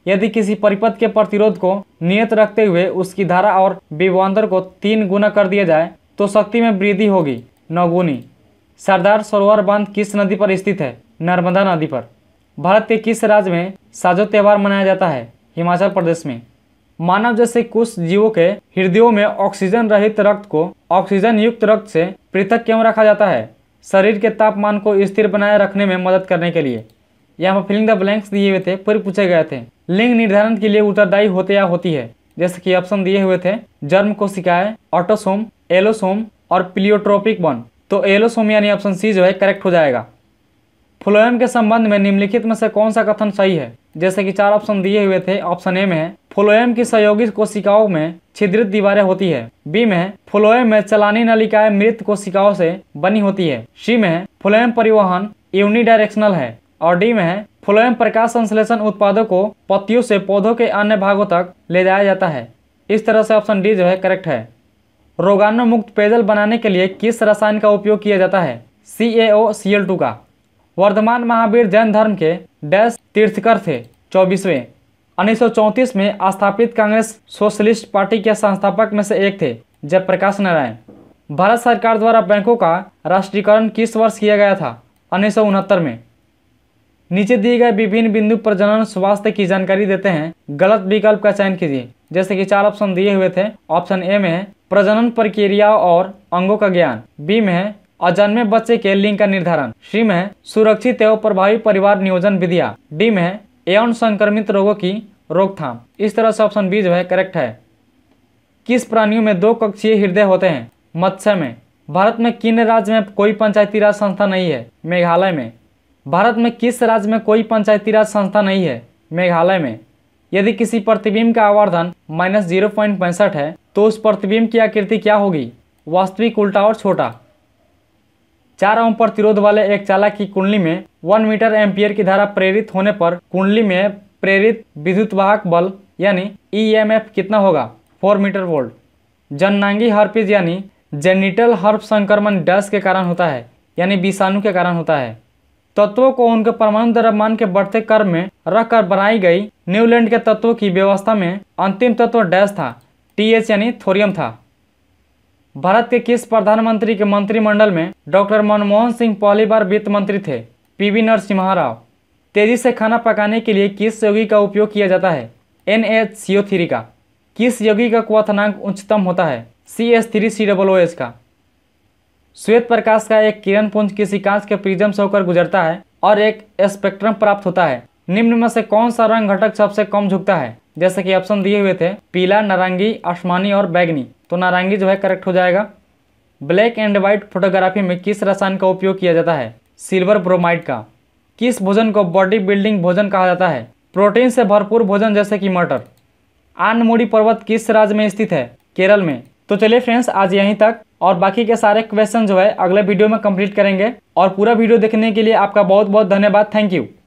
यदि किसी परिपथ के प्रतिरोध को नियत रखते हुए उसकी धारा और विभवान्तर को तीन गुना कर दिया जाए तो शक्ति में वृद्धि होगी नौगुनी सरदार सरोवर बांध किस नदी पर स्थित है नर्मदा नदी पर भारत के किस राज्य में साजो त्यौहार मनाया जाता है हिमाचल प्रदेश में मानव जैसे कुछ जीवों के हृदयों में ऑक्सीजन रहित रक्त को ऑक्सीजन युक्त रक्त से पृथक क्यों रखा जाता है शरीर के तापमान को स्थिर बनाए रखने में मदद करने के लिए यहाँ पर फिलिंग द ब्लैंक्स दिए हुए थे पूरे पूछे गए थे लिंग निर्धारण के लिए उत्तरदायी होते या होती है जैसे कि ऑप्शन दिए हुए थे जर्म कोशिकाएं ऑटोसोम एलोसोम और प्लियोट्रोपिक वन तो एलोसोम यानी ऑप्शन सी जो है करेक्ट हो जाएगा फ्लोएम के संबंध में निम्नलिखित में से कौन सा कथन सही है जैसे कि चार ऑप्शन दिए हुए थे ऑप्शन ए में है फ्लोएम की सहयोगी कोशिकाओं में छिद्रित दीवारें होती है बी में फ्लोएम में चलानी नलिकाएं मृत कोशिकाओं से बनी होती है सी में फ्लोएम परिवहन यूनिडायरेक्शनल है और डी में है फ्लोएम प्रकाश संश्लेषण उत्पादों को पत्तियों से पौधों के अन्य भागों तक ले जाया जाता है इस तरह से ऑप्शन डी जो है करेक्ट है रोगाणु मुक्त पेयजल बनाने के लिए किस रसायन का उपयोग किया जाता है सी ए ओ सी एल टू का वर्धमान महावीर जैन धर्म के डैश तीर्थकर थे चौबीसवें उन्नीस में स्थापित कांग्रेस सोशलिस्ट पार्टी के संस्थापक में से एक थे जयप्रकाश नारायण भारत सरकार द्वारा बैंकों का राष्ट्रीयकरण किस वर्ष किया गया था उन्नीस में नीचे दिए गए विभिन्न बिंदु पर जनन स्वास्थ्य की जानकारी देते हैं गलत विकल्प का चयन कीजिए जैसे कि चार ऑप्शन दिए हुए थे ऑप्शन ए में है प्रजनन प्रक्रिया और अंगों का ज्ञान बी में है अजन्मे बच्चे के लिंग का निर्धारण सी में सुरक्षित एवं प्रभावी परिवार नियोजन विधिया डी में एवं संक्रमित रोगों की रोकथाम इस तरह से ऑप्शन बी जो है करेक्ट है किस प्राणियों में दो कक्षीय हृदय होते हैं मत्स्य में भारत में किन राज्य में कोई पंचायती राज संस्था नहीं है मेघालय में भारत में किस राज्य में कोई पंचायती राज संस्था नहीं है मेघालय में यदि किसी प्रतिबिंब का आवर्धन माइनस जीरो पॉइंट पैंसठ है तो उस प्रतिबिंब की आकृति क्या होगी वास्तविक उल्टा और छोटा चार ओम प्रतिरोध वाले एक चालक की कुंडली में वन मीटर एम्पियर की धारा प्रेरित होने पर कुंडली में प्रेरित विद्युत वाहक बल यानी ईएमएफ e कितना होगा फोर मीटर वोल्ट जननांगी हर्पिस यानी जेनिटल हर्प संक्रमण डस के कारण होता है यानी विषाणु के कारण होता है तत्वों को उनके परमाणु द्रव्यमान के बढ़ते क्रम में रखकर बनाई गई न्यूलैंड के तत्वों की व्यवस्था में अंतिम तत्व डैश था टीएच यानी थोरियम था भारत के किस प्रधानमंत्री के मंत्रिमंडल में डॉक्टर मनमोहन सिंह पहली बार वित्त मंत्री थे पीवी नरसिम्हा राव तेजी से खाना पकाने के लिए किस योगी का उपयोग किया जाता है N H C O three का किस योगी का क्वथनांक उच्चतम होता है C S three C double O S का श्वेत प्रकाश का एक किरण पुंज किसी कांच के प्रिज्म से होकर गुजरता है और एक स्पेक्ट्रम प्राप्त होता है निम्न में से कौन सा रंग घटक सबसे कम झुकता है जैसे कि ऑप्शन दिए हुए थे पीला नारंगी आसमानी और बैगनी तो नारंगी जो है करेक्ट हो जाएगा ब्लैक एंड व्हाइट फोटोग्राफी में किस रसायन का उपयोग किया जाता है सिल्वर ब्रोमाइड का किस भोजन को बॉडी बिल्डिंग भोजन कहा जाता है प्रोटीन से भरपूर भोजन जैसे कि मटर आनमोड़ी पर्वत किस राज्य में स्थित है केरल में तो चलिए फ्रेंड्स आज यहीं तक और बाकी के सारे क्वेश्चन जो है अगले वीडियो में कंप्लीट करेंगे और पूरा वीडियो देखने के लिए आपका बहुत बहुत धन्यवाद थैंक यू